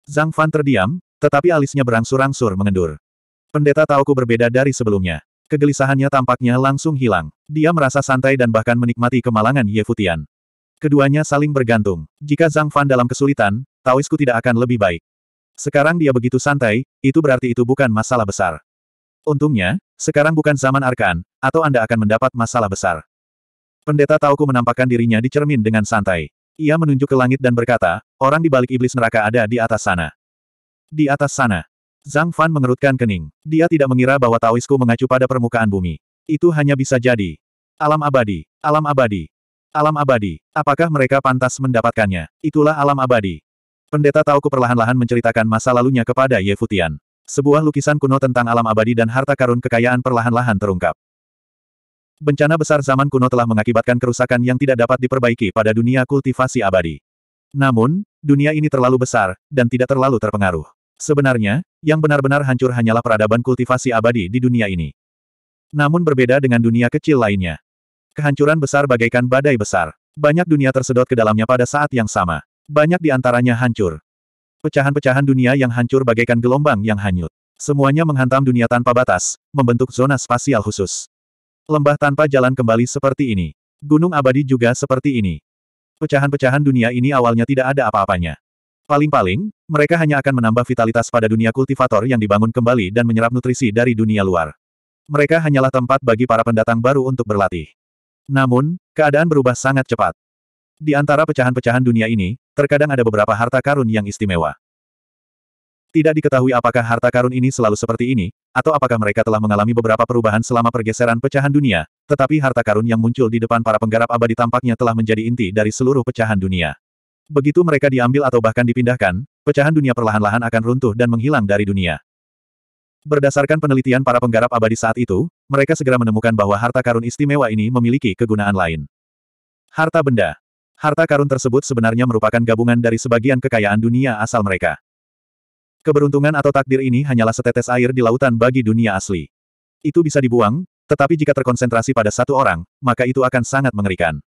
Zhang Fan terdiam, tetapi alisnya berangsur-angsur mengendur. Pendeta Tauku berbeda dari sebelumnya. Kegelisahannya tampaknya langsung hilang. Dia merasa santai dan bahkan menikmati kemalangan Ye Futian. Keduanya saling bergantung. Jika Zhang Fan dalam kesulitan, Taoisku tidak akan lebih baik. Sekarang dia begitu santai, itu berarti itu bukan masalah besar. Untungnya, sekarang bukan zaman arkan, atau Anda akan mendapat masalah besar. Pendeta Tauku menampakkan dirinya di cermin dengan santai. Ia menunjuk ke langit dan berkata, orang di balik iblis neraka ada di atas sana. Di atas sana. Zhang Fan mengerutkan kening. Dia tidak mengira bahwa Taoisku mengacu pada permukaan bumi. Itu hanya bisa jadi. Alam abadi. Alam abadi. Alam abadi. Apakah mereka pantas mendapatkannya? Itulah alam abadi. Pendeta Tauku perlahan-lahan menceritakan masa lalunya kepada Ye Futian. Sebuah lukisan kuno tentang alam abadi dan harta karun kekayaan perlahan-lahan terungkap. Bencana besar zaman kuno telah mengakibatkan kerusakan yang tidak dapat diperbaiki pada dunia kultivasi abadi. Namun, dunia ini terlalu besar, dan tidak terlalu terpengaruh. Sebenarnya, yang benar-benar hancur hanyalah peradaban kultivasi abadi di dunia ini. Namun berbeda dengan dunia kecil lainnya. Kehancuran besar bagaikan badai besar. Banyak dunia tersedot ke dalamnya pada saat yang sama. Banyak di antaranya hancur. Pecahan-pecahan dunia yang hancur bagaikan gelombang yang hanyut. Semuanya menghantam dunia tanpa batas, membentuk zona spasial khusus. Lembah tanpa jalan kembali seperti ini. Gunung abadi juga seperti ini. Pecahan-pecahan dunia ini awalnya tidak ada apa-apanya. Paling-paling, mereka hanya akan menambah vitalitas pada dunia kultivator yang dibangun kembali dan menyerap nutrisi dari dunia luar. Mereka hanyalah tempat bagi para pendatang baru untuk berlatih. Namun, keadaan berubah sangat cepat. Di antara pecahan-pecahan dunia ini, terkadang ada beberapa harta karun yang istimewa. Tidak diketahui apakah harta karun ini selalu seperti ini, atau apakah mereka telah mengalami beberapa perubahan selama pergeseran pecahan dunia, tetapi harta karun yang muncul di depan para penggarap abadi tampaknya telah menjadi inti dari seluruh pecahan dunia. Begitu mereka diambil atau bahkan dipindahkan, pecahan dunia perlahan-lahan akan runtuh dan menghilang dari dunia. Berdasarkan penelitian para penggarap abadi saat itu, mereka segera menemukan bahwa harta karun istimewa ini memiliki kegunaan lain. Harta benda Harta karun tersebut sebenarnya merupakan gabungan dari sebagian kekayaan dunia asal mereka. Keberuntungan atau takdir ini hanyalah setetes air di lautan bagi dunia asli. Itu bisa dibuang, tetapi jika terkonsentrasi pada satu orang, maka itu akan sangat mengerikan.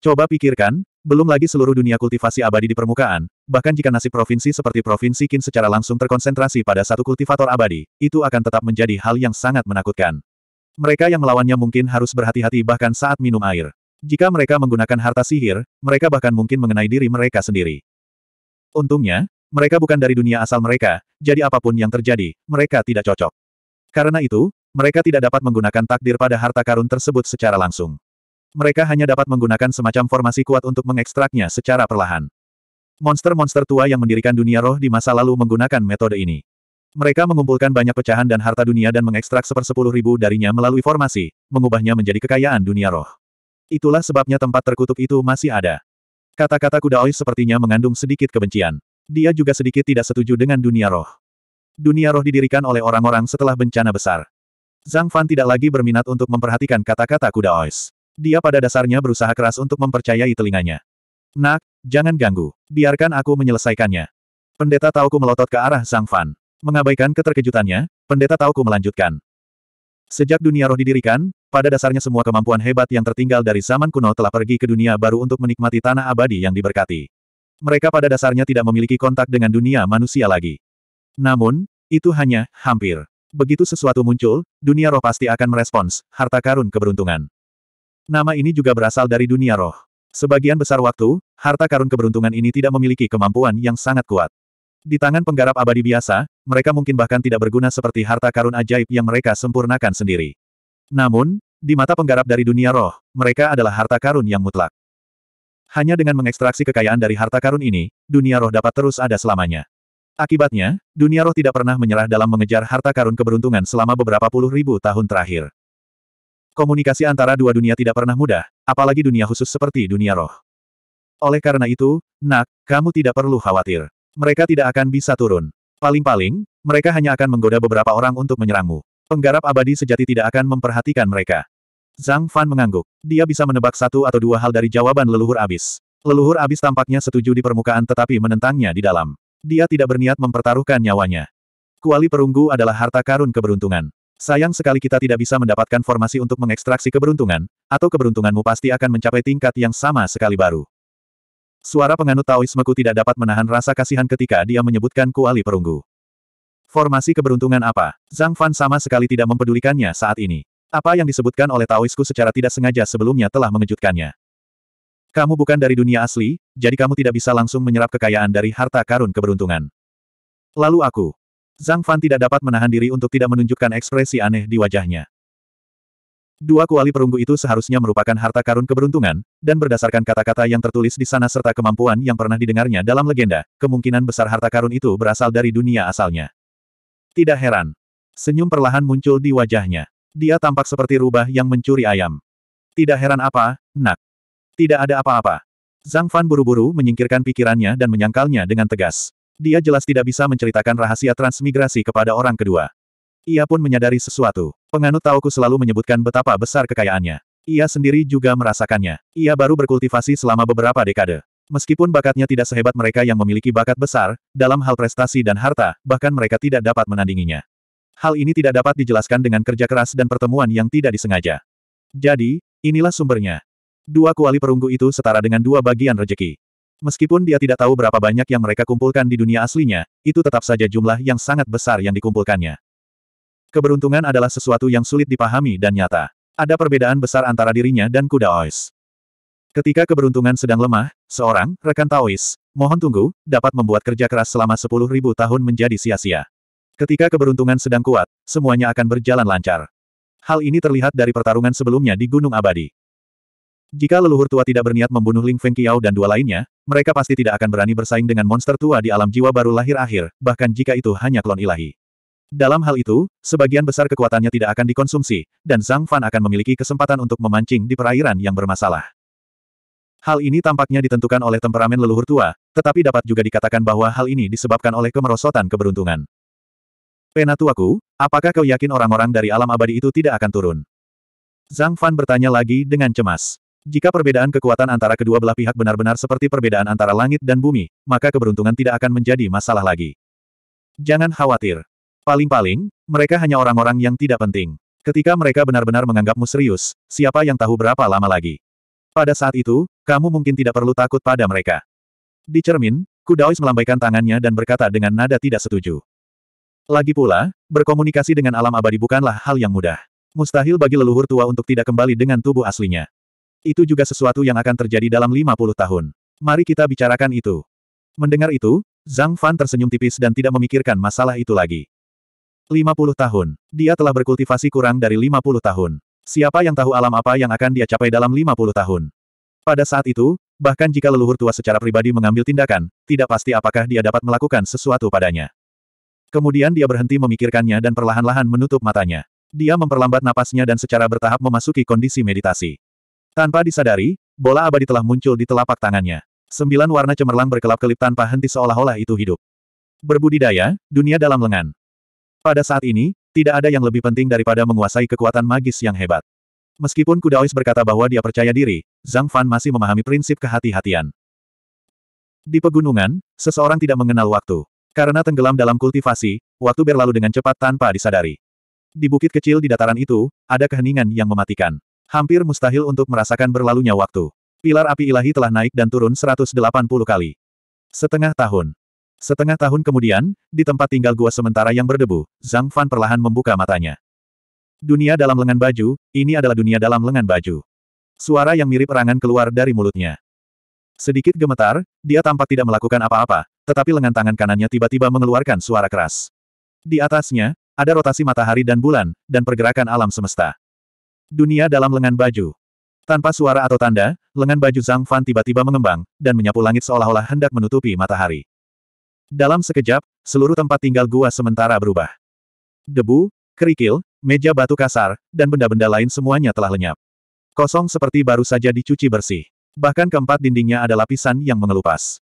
Coba pikirkan, belum lagi seluruh dunia kultivasi abadi di permukaan, bahkan jika nasib provinsi seperti Provinsi Qin secara langsung terkonsentrasi pada satu kultivator abadi, itu akan tetap menjadi hal yang sangat menakutkan. Mereka yang melawannya mungkin harus berhati-hati bahkan saat minum air. Jika mereka menggunakan harta sihir, mereka bahkan mungkin mengenai diri mereka sendiri. Untungnya, mereka bukan dari dunia asal mereka, jadi apapun yang terjadi, mereka tidak cocok. Karena itu, mereka tidak dapat menggunakan takdir pada harta karun tersebut secara langsung. Mereka hanya dapat menggunakan semacam formasi kuat untuk mengekstraknya secara perlahan. Monster-monster tua yang mendirikan dunia roh di masa lalu menggunakan metode ini. Mereka mengumpulkan banyak pecahan dan harta dunia dan mengekstrak sepersepuluh ribu darinya melalui formasi, mengubahnya menjadi kekayaan dunia roh. Itulah sebabnya tempat terkutuk itu masih ada. Kata-kata kuda Ois sepertinya mengandung sedikit kebencian. Dia juga sedikit tidak setuju dengan dunia roh. Dunia roh didirikan oleh orang-orang setelah bencana besar. Zhang Fan tidak lagi berminat untuk memperhatikan kata-kata kuda Ois. Dia pada dasarnya berusaha keras untuk mempercayai telinganya. Nak, jangan ganggu. Biarkan aku menyelesaikannya. Pendeta Tauku melotot ke arah Zhang Fan. Mengabaikan keterkejutannya, pendeta Tauku melanjutkan. Sejak dunia roh didirikan, pada dasarnya semua kemampuan hebat yang tertinggal dari zaman kuno telah pergi ke dunia baru untuk menikmati tanah abadi yang diberkati. Mereka pada dasarnya tidak memiliki kontak dengan dunia manusia lagi. Namun, itu hanya, hampir. Begitu sesuatu muncul, dunia roh pasti akan merespons, harta karun keberuntungan. Nama ini juga berasal dari dunia roh. Sebagian besar waktu, harta karun keberuntungan ini tidak memiliki kemampuan yang sangat kuat. Di tangan penggarap abadi biasa, mereka mungkin bahkan tidak berguna seperti harta karun ajaib yang mereka sempurnakan sendiri. Namun, di mata penggarap dari dunia roh, mereka adalah harta karun yang mutlak. Hanya dengan mengekstraksi kekayaan dari harta karun ini, dunia roh dapat terus ada selamanya. Akibatnya, dunia roh tidak pernah menyerah dalam mengejar harta karun keberuntungan selama beberapa puluh ribu tahun terakhir. Komunikasi antara dua dunia tidak pernah mudah, apalagi dunia khusus seperti dunia roh. Oleh karena itu, nak, kamu tidak perlu khawatir. Mereka tidak akan bisa turun. Paling-paling, mereka hanya akan menggoda beberapa orang untuk menyerangmu. Penggarap abadi sejati tidak akan memperhatikan mereka. Zhang Fan mengangguk. Dia bisa menebak satu atau dua hal dari jawaban leluhur abis. Leluhur abis tampaknya setuju di permukaan tetapi menentangnya di dalam. Dia tidak berniat mempertaruhkan nyawanya. Kuali perunggu adalah harta karun keberuntungan. Sayang sekali kita tidak bisa mendapatkan formasi untuk mengekstraksi keberuntungan, atau keberuntunganmu pasti akan mencapai tingkat yang sama sekali baru. Suara penganut Taoismeku tidak dapat menahan rasa kasihan ketika dia menyebutkan kuali perunggu. Formasi keberuntungan apa? Zhang Fan sama sekali tidak mempedulikannya saat ini. Apa yang disebutkan oleh Taoisku secara tidak sengaja sebelumnya telah mengejutkannya. Kamu bukan dari dunia asli, jadi kamu tidak bisa langsung menyerap kekayaan dari harta karun keberuntungan. Lalu aku. Zhang Fan tidak dapat menahan diri untuk tidak menunjukkan ekspresi aneh di wajahnya. Dua kuali perunggu itu seharusnya merupakan harta karun keberuntungan, dan berdasarkan kata-kata yang tertulis di sana serta kemampuan yang pernah didengarnya dalam legenda, kemungkinan besar harta karun itu berasal dari dunia asalnya. Tidak heran. Senyum perlahan muncul di wajahnya. Dia tampak seperti rubah yang mencuri ayam. Tidak heran apa, nak. Tidak ada apa-apa. Zhang Fan buru-buru menyingkirkan pikirannya dan menyangkalnya dengan tegas. Dia jelas tidak bisa menceritakan rahasia transmigrasi kepada orang kedua. Ia pun menyadari sesuatu. Penganut Taoku selalu menyebutkan betapa besar kekayaannya. Ia sendiri juga merasakannya. Ia baru berkultivasi selama beberapa dekade. Meskipun bakatnya tidak sehebat mereka yang memiliki bakat besar, dalam hal prestasi dan harta, bahkan mereka tidak dapat menandinginya. Hal ini tidak dapat dijelaskan dengan kerja keras dan pertemuan yang tidak disengaja. Jadi, inilah sumbernya. Dua kuali perunggu itu setara dengan dua bagian rejeki. Meskipun dia tidak tahu berapa banyak yang mereka kumpulkan di dunia aslinya, itu tetap saja jumlah yang sangat besar yang dikumpulkannya. Keberuntungan adalah sesuatu yang sulit dipahami dan nyata. Ada perbedaan besar antara dirinya dan kuda Ois. Ketika keberuntungan sedang lemah, seorang rekan Taois, mohon tunggu, dapat membuat kerja keras selama 10.000 tahun menjadi sia-sia. Ketika keberuntungan sedang kuat, semuanya akan berjalan lancar. Hal ini terlihat dari pertarungan sebelumnya di Gunung Abadi. Jika leluhur tua tidak berniat membunuh Ling Feng Qiao dan dua lainnya, mereka pasti tidak akan berani bersaing dengan monster tua di alam jiwa baru lahir akhir, bahkan jika itu hanya klon ilahi. Dalam hal itu, sebagian besar kekuatannya tidak akan dikonsumsi, dan Zhang Fan akan memiliki kesempatan untuk memancing di perairan yang bermasalah. Hal ini tampaknya ditentukan oleh temperamen leluhur tua, tetapi dapat juga dikatakan bahwa hal ini disebabkan oleh kemerosotan keberuntungan. Penatuaku, apakah kau yakin orang-orang dari alam abadi itu tidak akan turun? Zhang Fan bertanya lagi dengan cemas. Jika perbedaan kekuatan antara kedua belah pihak benar-benar seperti perbedaan antara langit dan bumi, maka keberuntungan tidak akan menjadi masalah lagi. Jangan khawatir. Paling-paling, mereka hanya orang-orang yang tidak penting. Ketika mereka benar-benar menganggapmu serius, siapa yang tahu berapa lama lagi? Pada saat itu, kamu mungkin tidak perlu takut pada mereka. Di cermin, Kudaois melambaikan tangannya dan berkata dengan nada tidak setuju. Lagi pula, berkomunikasi dengan alam abadi bukanlah hal yang mudah. Mustahil bagi leluhur tua untuk tidak kembali dengan tubuh aslinya. Itu juga sesuatu yang akan terjadi dalam 50 tahun. Mari kita bicarakan itu. Mendengar itu, Zhang Fan tersenyum tipis dan tidak memikirkan masalah itu lagi. 50 tahun. Dia telah berkultivasi kurang dari 50 tahun. Siapa yang tahu alam apa yang akan dia capai dalam 50 tahun? Pada saat itu, bahkan jika leluhur tua secara pribadi mengambil tindakan, tidak pasti apakah dia dapat melakukan sesuatu padanya. Kemudian dia berhenti memikirkannya dan perlahan-lahan menutup matanya. Dia memperlambat napasnya dan secara bertahap memasuki kondisi meditasi. Tanpa disadari, bola abadi telah muncul di telapak tangannya. Sembilan warna cemerlang berkelap-kelip tanpa henti seolah-olah itu hidup. Berbudidaya, dunia dalam lengan. Pada saat ini, tidak ada yang lebih penting daripada menguasai kekuatan magis yang hebat. Meskipun kuda Ois berkata bahwa dia percaya diri, Zhang Fan masih memahami prinsip kehati-hatian. Di pegunungan, seseorang tidak mengenal waktu. Karena tenggelam dalam kultivasi, waktu berlalu dengan cepat tanpa disadari. Di bukit kecil di dataran itu, ada keheningan yang mematikan. Hampir mustahil untuk merasakan berlalunya waktu. Pilar api ilahi telah naik dan turun 180 kali. Setengah tahun. Setengah tahun kemudian, di tempat tinggal gua sementara yang berdebu, Zhang Fan perlahan membuka matanya. Dunia dalam lengan baju, ini adalah dunia dalam lengan baju. Suara yang mirip erangan keluar dari mulutnya. Sedikit gemetar, dia tampak tidak melakukan apa-apa, tetapi lengan tangan kanannya tiba-tiba mengeluarkan suara keras. Di atasnya, ada rotasi matahari dan bulan, dan pergerakan alam semesta. Dunia dalam lengan baju. Tanpa suara atau tanda, lengan baju Zhang Fan tiba-tiba mengembang, dan menyapu langit seolah-olah hendak menutupi matahari. Dalam sekejap, seluruh tempat tinggal gua sementara berubah. Debu, kerikil, meja batu kasar, dan benda-benda lain semuanya telah lenyap. Kosong seperti baru saja dicuci bersih. Bahkan keempat dindingnya ada lapisan yang mengelupas.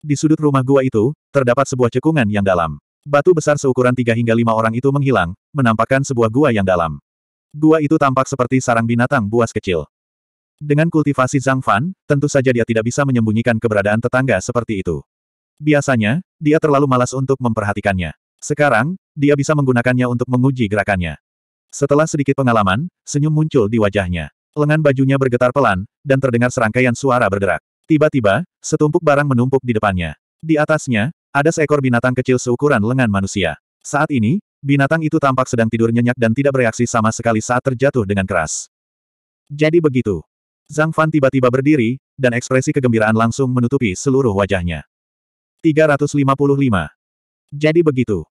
Di sudut rumah gua itu, terdapat sebuah cekungan yang dalam. Batu besar seukuran tiga hingga lima orang itu menghilang, menampakkan sebuah gua yang dalam. Gua itu tampak seperti sarang binatang buas kecil. Dengan kultivasi Zhang Fan, tentu saja dia tidak bisa menyembunyikan keberadaan tetangga seperti itu. Biasanya, dia terlalu malas untuk memperhatikannya. Sekarang, dia bisa menggunakannya untuk menguji gerakannya. Setelah sedikit pengalaman, senyum muncul di wajahnya. Lengan bajunya bergetar pelan, dan terdengar serangkaian suara bergerak. Tiba-tiba, setumpuk barang menumpuk di depannya. Di atasnya, ada seekor binatang kecil seukuran lengan manusia. Saat ini, binatang itu tampak sedang tidur nyenyak dan tidak bereaksi sama sekali saat terjatuh dengan keras. Jadi begitu. Zhang Fan tiba-tiba berdiri, dan ekspresi kegembiraan langsung menutupi seluruh wajahnya. 355. Jadi begitu.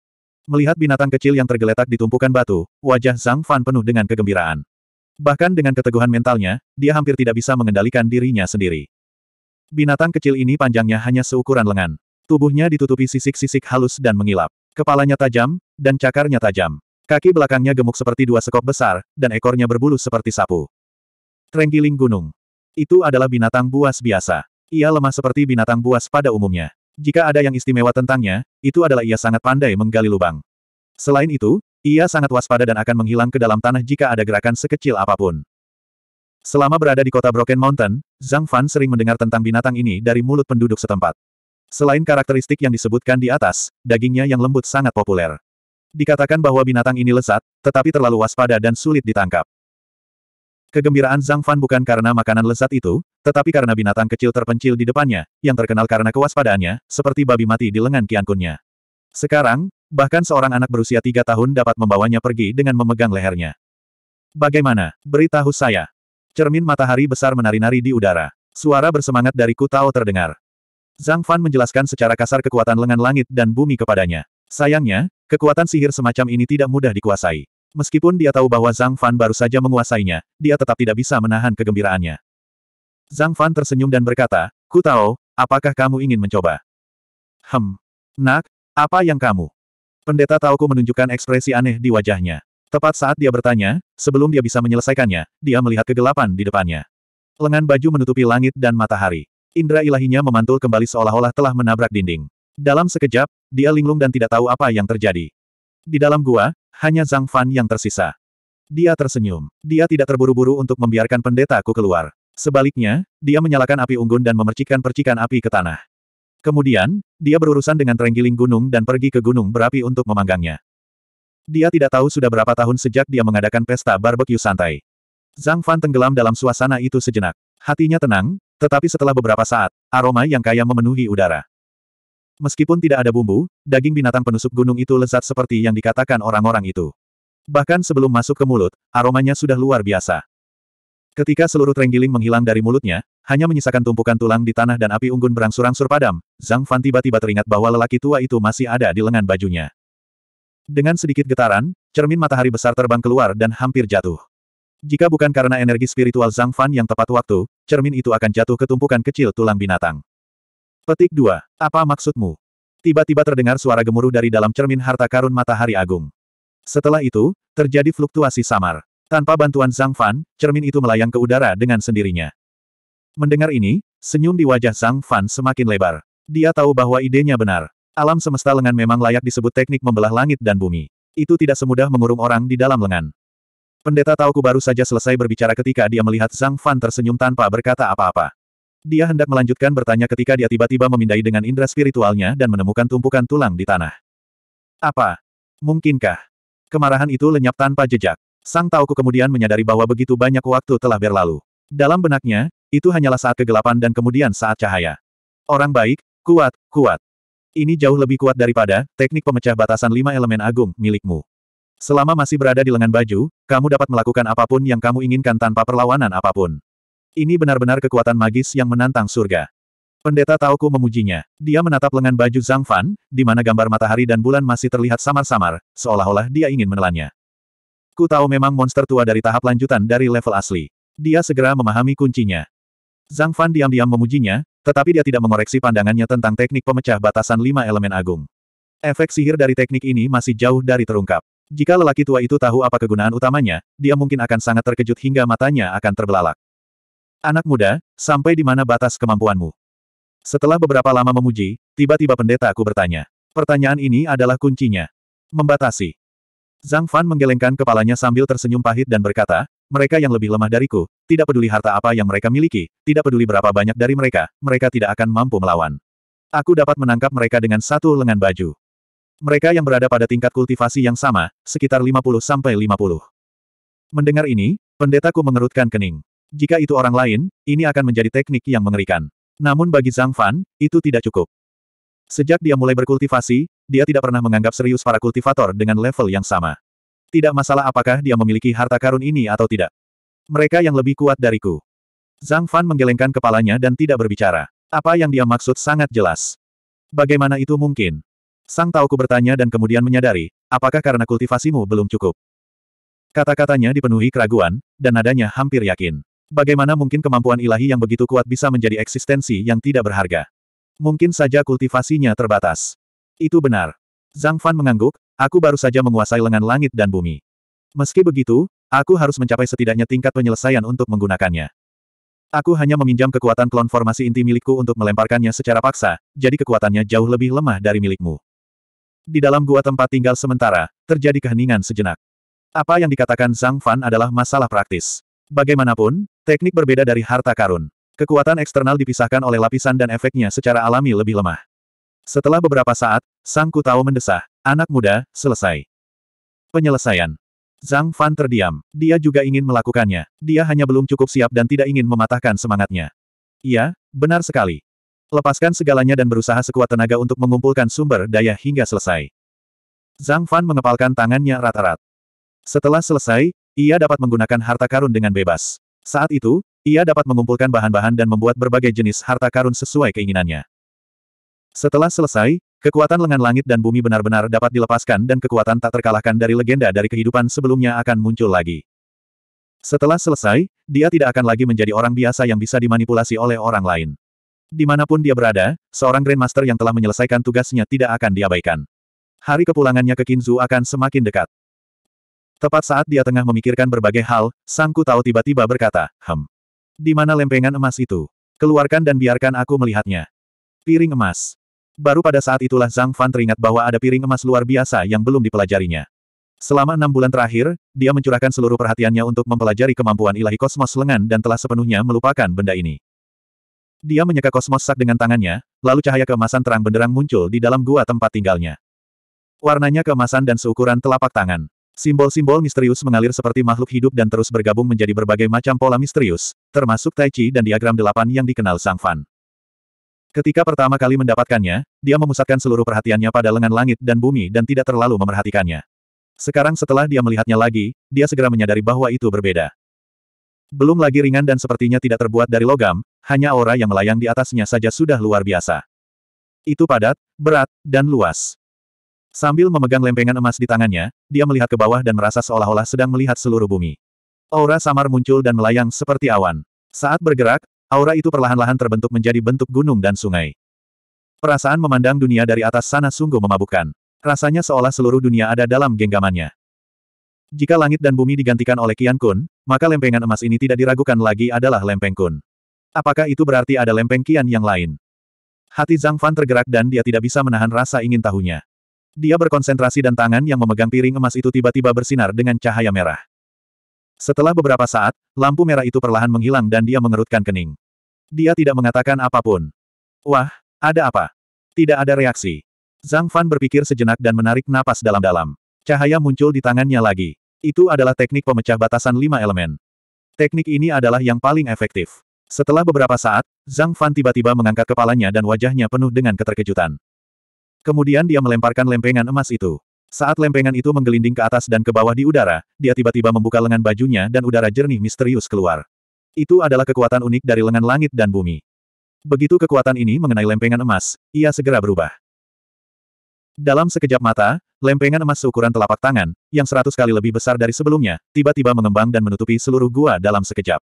Melihat binatang kecil yang tergeletak di tumpukan batu, wajah Zhang Fan penuh dengan kegembiraan. Bahkan dengan keteguhan mentalnya, dia hampir tidak bisa mengendalikan dirinya sendiri. Binatang kecil ini panjangnya hanya seukuran lengan. Tubuhnya ditutupi sisik-sisik halus dan mengilap. Kepalanya tajam, dan cakarnya tajam. Kaki belakangnya gemuk seperti dua sekop besar, dan ekornya berbulu seperti sapu. Trenggiling gunung. Itu adalah binatang buas biasa. Ia lemah seperti binatang buas pada umumnya. Jika ada yang istimewa tentangnya, itu adalah ia sangat pandai menggali lubang. Selain itu, ia sangat waspada dan akan menghilang ke dalam tanah jika ada gerakan sekecil apapun. Selama berada di kota Broken Mountain, Zhang Fan sering mendengar tentang binatang ini dari mulut penduduk setempat. Selain karakteristik yang disebutkan di atas, dagingnya yang lembut sangat populer. Dikatakan bahwa binatang ini lezat, tetapi terlalu waspada dan sulit ditangkap. Kegembiraan Zhang Fan bukan karena makanan lezat itu, tetapi karena binatang kecil terpencil di depannya, yang terkenal karena kewaspadaannya, seperti babi mati di lengan kiankunnya. Sekarang, bahkan seorang anak berusia tiga tahun dapat membawanya pergi dengan memegang lehernya. Bagaimana? Beritahu saya. Cermin matahari besar menari-nari di udara. Suara bersemangat dari Kutao terdengar. Zhang Fan menjelaskan secara kasar kekuatan lengan langit dan bumi kepadanya. Sayangnya, kekuatan sihir semacam ini tidak mudah dikuasai. Meskipun dia tahu bahwa Zhang Fan baru saja menguasainya, dia tetap tidak bisa menahan kegembiraannya. Zhang Fan tersenyum dan berkata, Ku tahu, apakah kamu ingin mencoba? Hem. Nak, apa yang kamu? Pendeta Tauku menunjukkan ekspresi aneh di wajahnya. Tepat saat dia bertanya, sebelum dia bisa menyelesaikannya, dia melihat kegelapan di depannya. Lengan baju menutupi langit dan matahari. Indra ilahinya memantul kembali seolah-olah telah menabrak dinding. Dalam sekejap, dia linglung dan tidak tahu apa yang terjadi. Di dalam gua, hanya Zhang Fan yang tersisa. Dia tersenyum. Dia tidak terburu-buru untuk membiarkan pendetaku keluar. Sebaliknya, dia menyalakan api unggun dan memercikkan percikan api ke tanah. Kemudian, dia berurusan dengan terenggiling gunung dan pergi ke gunung berapi untuk memanggangnya. Dia tidak tahu sudah berapa tahun sejak dia mengadakan pesta barbeque santai. Zhang Fan tenggelam dalam suasana itu sejenak. Hatinya tenang, tetapi setelah beberapa saat, aroma yang kaya memenuhi udara. Meskipun tidak ada bumbu, daging binatang penusuk gunung itu lezat seperti yang dikatakan orang-orang itu. Bahkan sebelum masuk ke mulut, aromanya sudah luar biasa. Ketika seluruh trenggiling menghilang dari mulutnya, hanya menyisakan tumpukan tulang di tanah dan api unggun berangsur-angsur padam, Zhang Fan tiba-tiba teringat bahwa lelaki tua itu masih ada di lengan bajunya. Dengan sedikit getaran, cermin matahari besar terbang keluar dan hampir jatuh. Jika bukan karena energi spiritual Zhang Fan yang tepat waktu, cermin itu akan jatuh ke tumpukan kecil tulang binatang. Petik 2. Apa maksudmu? Tiba-tiba terdengar suara gemuruh dari dalam cermin harta karun matahari agung. Setelah itu, terjadi fluktuasi samar. Tanpa bantuan Zhang Fan, cermin itu melayang ke udara dengan sendirinya. Mendengar ini, senyum di wajah Zhang Fan semakin lebar. Dia tahu bahwa idenya benar. Alam semesta lengan memang layak disebut teknik membelah langit dan bumi. Itu tidak semudah mengurung orang di dalam lengan. Pendeta Tahu baru saja selesai berbicara ketika dia melihat Zhang Fan tersenyum tanpa berkata apa-apa. Dia hendak melanjutkan bertanya ketika dia tiba-tiba memindai dengan indera spiritualnya dan menemukan tumpukan tulang di tanah. Apa? Mungkinkah? Kemarahan itu lenyap tanpa jejak. Sang Tauku kemudian menyadari bahwa begitu banyak waktu telah berlalu. Dalam benaknya, itu hanyalah saat kegelapan dan kemudian saat cahaya. Orang baik, kuat, kuat. Ini jauh lebih kuat daripada teknik pemecah batasan lima elemen agung milikmu. Selama masih berada di lengan baju, kamu dapat melakukan apapun yang kamu inginkan tanpa perlawanan apapun. Ini benar-benar kekuatan magis yang menantang surga. Pendeta Taoku memujinya. Dia menatap lengan baju Zhang Fan, di mana gambar matahari dan bulan masih terlihat samar-samar, seolah-olah dia ingin menelannya. Ku tahu memang monster tua dari tahap lanjutan dari level asli. Dia segera memahami kuncinya. Zhang Fan diam-diam memujinya, tetapi dia tidak mengoreksi pandangannya tentang teknik pemecah batasan lima elemen agung. Efek sihir dari teknik ini masih jauh dari terungkap. Jika lelaki tua itu tahu apa kegunaan utamanya, dia mungkin akan sangat terkejut hingga matanya akan terbelalak. Anak muda, sampai di mana batas kemampuanmu? Setelah beberapa lama memuji, tiba-tiba pendeta aku bertanya. Pertanyaan ini adalah kuncinya. Membatasi. Zhang Fan menggelengkan kepalanya sambil tersenyum pahit dan berkata, mereka yang lebih lemah dariku, tidak peduli harta apa yang mereka miliki, tidak peduli berapa banyak dari mereka, mereka tidak akan mampu melawan. Aku dapat menangkap mereka dengan satu lengan baju. Mereka yang berada pada tingkat kultivasi yang sama, sekitar 50-50. Mendengar ini, pendetaku mengerutkan kening. Jika itu orang lain, ini akan menjadi teknik yang mengerikan. Namun bagi Zhang Fan, itu tidak cukup. Sejak dia mulai berkultivasi, dia tidak pernah menganggap serius para kultivator dengan level yang sama. Tidak masalah apakah dia memiliki harta karun ini atau tidak. Mereka yang lebih kuat dariku. Zhang Fan menggelengkan kepalanya dan tidak berbicara. Apa yang dia maksud sangat jelas. Bagaimana itu mungkin? Sang Tauku bertanya dan kemudian menyadari, apakah karena kultivasimu belum cukup? Kata-katanya dipenuhi keraguan, dan nadanya hampir yakin. Bagaimana mungkin kemampuan ilahi yang begitu kuat bisa menjadi eksistensi yang tidak berharga? Mungkin saja kultivasinya terbatas. Itu benar. Zhang Fan mengangguk, aku baru saja menguasai lengan langit dan bumi. Meski begitu, aku harus mencapai setidaknya tingkat penyelesaian untuk menggunakannya. Aku hanya meminjam kekuatan klon formasi inti milikku untuk melemparkannya secara paksa, jadi kekuatannya jauh lebih lemah dari milikmu. Di dalam gua tempat tinggal sementara, terjadi keheningan sejenak. Apa yang dikatakan Zhang Fan adalah masalah praktis. Bagaimanapun, Teknik berbeda dari harta karun. Kekuatan eksternal dipisahkan oleh lapisan dan efeknya secara alami lebih lemah. Setelah beberapa saat, Sang Kutao mendesah, anak muda, selesai. Penyelesaian. Zhang Fan terdiam. Dia juga ingin melakukannya. Dia hanya belum cukup siap dan tidak ingin mematahkan semangatnya. Iya, benar sekali. Lepaskan segalanya dan berusaha sekuat tenaga untuk mengumpulkan sumber daya hingga selesai. Zhang Fan mengepalkan tangannya rata rat Setelah selesai, ia dapat menggunakan harta karun dengan bebas. Saat itu, ia dapat mengumpulkan bahan-bahan dan membuat berbagai jenis harta karun sesuai keinginannya. Setelah selesai, kekuatan lengan langit dan bumi benar-benar dapat dilepaskan dan kekuatan tak terkalahkan dari legenda dari kehidupan sebelumnya akan muncul lagi. Setelah selesai, dia tidak akan lagi menjadi orang biasa yang bisa dimanipulasi oleh orang lain. Dimanapun dia berada, seorang Grandmaster yang telah menyelesaikan tugasnya tidak akan diabaikan. Hari kepulangannya ke Kinzu akan semakin dekat. Tepat saat dia tengah memikirkan berbagai hal, Sangku Kutao tiba-tiba berkata, Hem. Di mana lempengan emas itu? Keluarkan dan biarkan aku melihatnya. Piring emas. Baru pada saat itulah Zhang Fan teringat bahwa ada piring emas luar biasa yang belum dipelajarinya. Selama enam bulan terakhir, dia mencurahkan seluruh perhatiannya untuk mempelajari kemampuan ilahi kosmos lengan dan telah sepenuhnya melupakan benda ini. Dia menyeka kosmos sak dengan tangannya, lalu cahaya keemasan terang benderang muncul di dalam gua tempat tinggalnya. Warnanya keemasan dan seukuran telapak tangan. Simbol-simbol misterius mengalir seperti makhluk hidup dan terus bergabung menjadi berbagai macam pola misterius, termasuk Tai Chi dan diagram delapan yang dikenal Sang Fan. Ketika pertama kali mendapatkannya, dia memusatkan seluruh perhatiannya pada lengan langit dan bumi dan tidak terlalu memerhatikannya. Sekarang setelah dia melihatnya lagi, dia segera menyadari bahwa itu berbeda. Belum lagi ringan dan sepertinya tidak terbuat dari logam, hanya aura yang melayang di atasnya saja sudah luar biasa. Itu padat, berat, dan luas. Sambil memegang lempengan emas di tangannya, dia melihat ke bawah dan merasa seolah-olah sedang melihat seluruh bumi. Aura samar muncul dan melayang seperti awan. Saat bergerak, aura itu perlahan-lahan terbentuk menjadi bentuk gunung dan sungai. Perasaan memandang dunia dari atas sana sungguh memabukkan. Rasanya seolah seluruh dunia ada dalam genggamannya. Jika langit dan bumi digantikan oleh Kian Kun, maka lempengan emas ini tidak diragukan lagi adalah lempeng Kun. Apakah itu berarti ada lempeng Kian yang lain? Hati Zhang Fan tergerak dan dia tidak bisa menahan rasa ingin tahunya. Dia berkonsentrasi dan tangan yang memegang piring emas itu tiba-tiba bersinar dengan cahaya merah. Setelah beberapa saat, lampu merah itu perlahan menghilang dan dia mengerutkan kening. Dia tidak mengatakan apapun. Wah, ada apa? Tidak ada reaksi. Zhang Fan berpikir sejenak dan menarik napas dalam-dalam. Cahaya muncul di tangannya lagi. Itu adalah teknik pemecah batasan lima elemen. Teknik ini adalah yang paling efektif. Setelah beberapa saat, Zhang Fan tiba-tiba mengangkat kepalanya dan wajahnya penuh dengan keterkejutan. Kemudian dia melemparkan lempengan emas itu. Saat lempengan itu menggelinding ke atas dan ke bawah di udara, dia tiba-tiba membuka lengan bajunya dan udara jernih misterius keluar. Itu adalah kekuatan unik dari lengan langit dan bumi. Begitu kekuatan ini mengenai lempengan emas, ia segera berubah. Dalam sekejap mata, lempengan emas seukuran telapak tangan, yang seratus kali lebih besar dari sebelumnya, tiba-tiba mengembang dan menutupi seluruh gua dalam sekejap.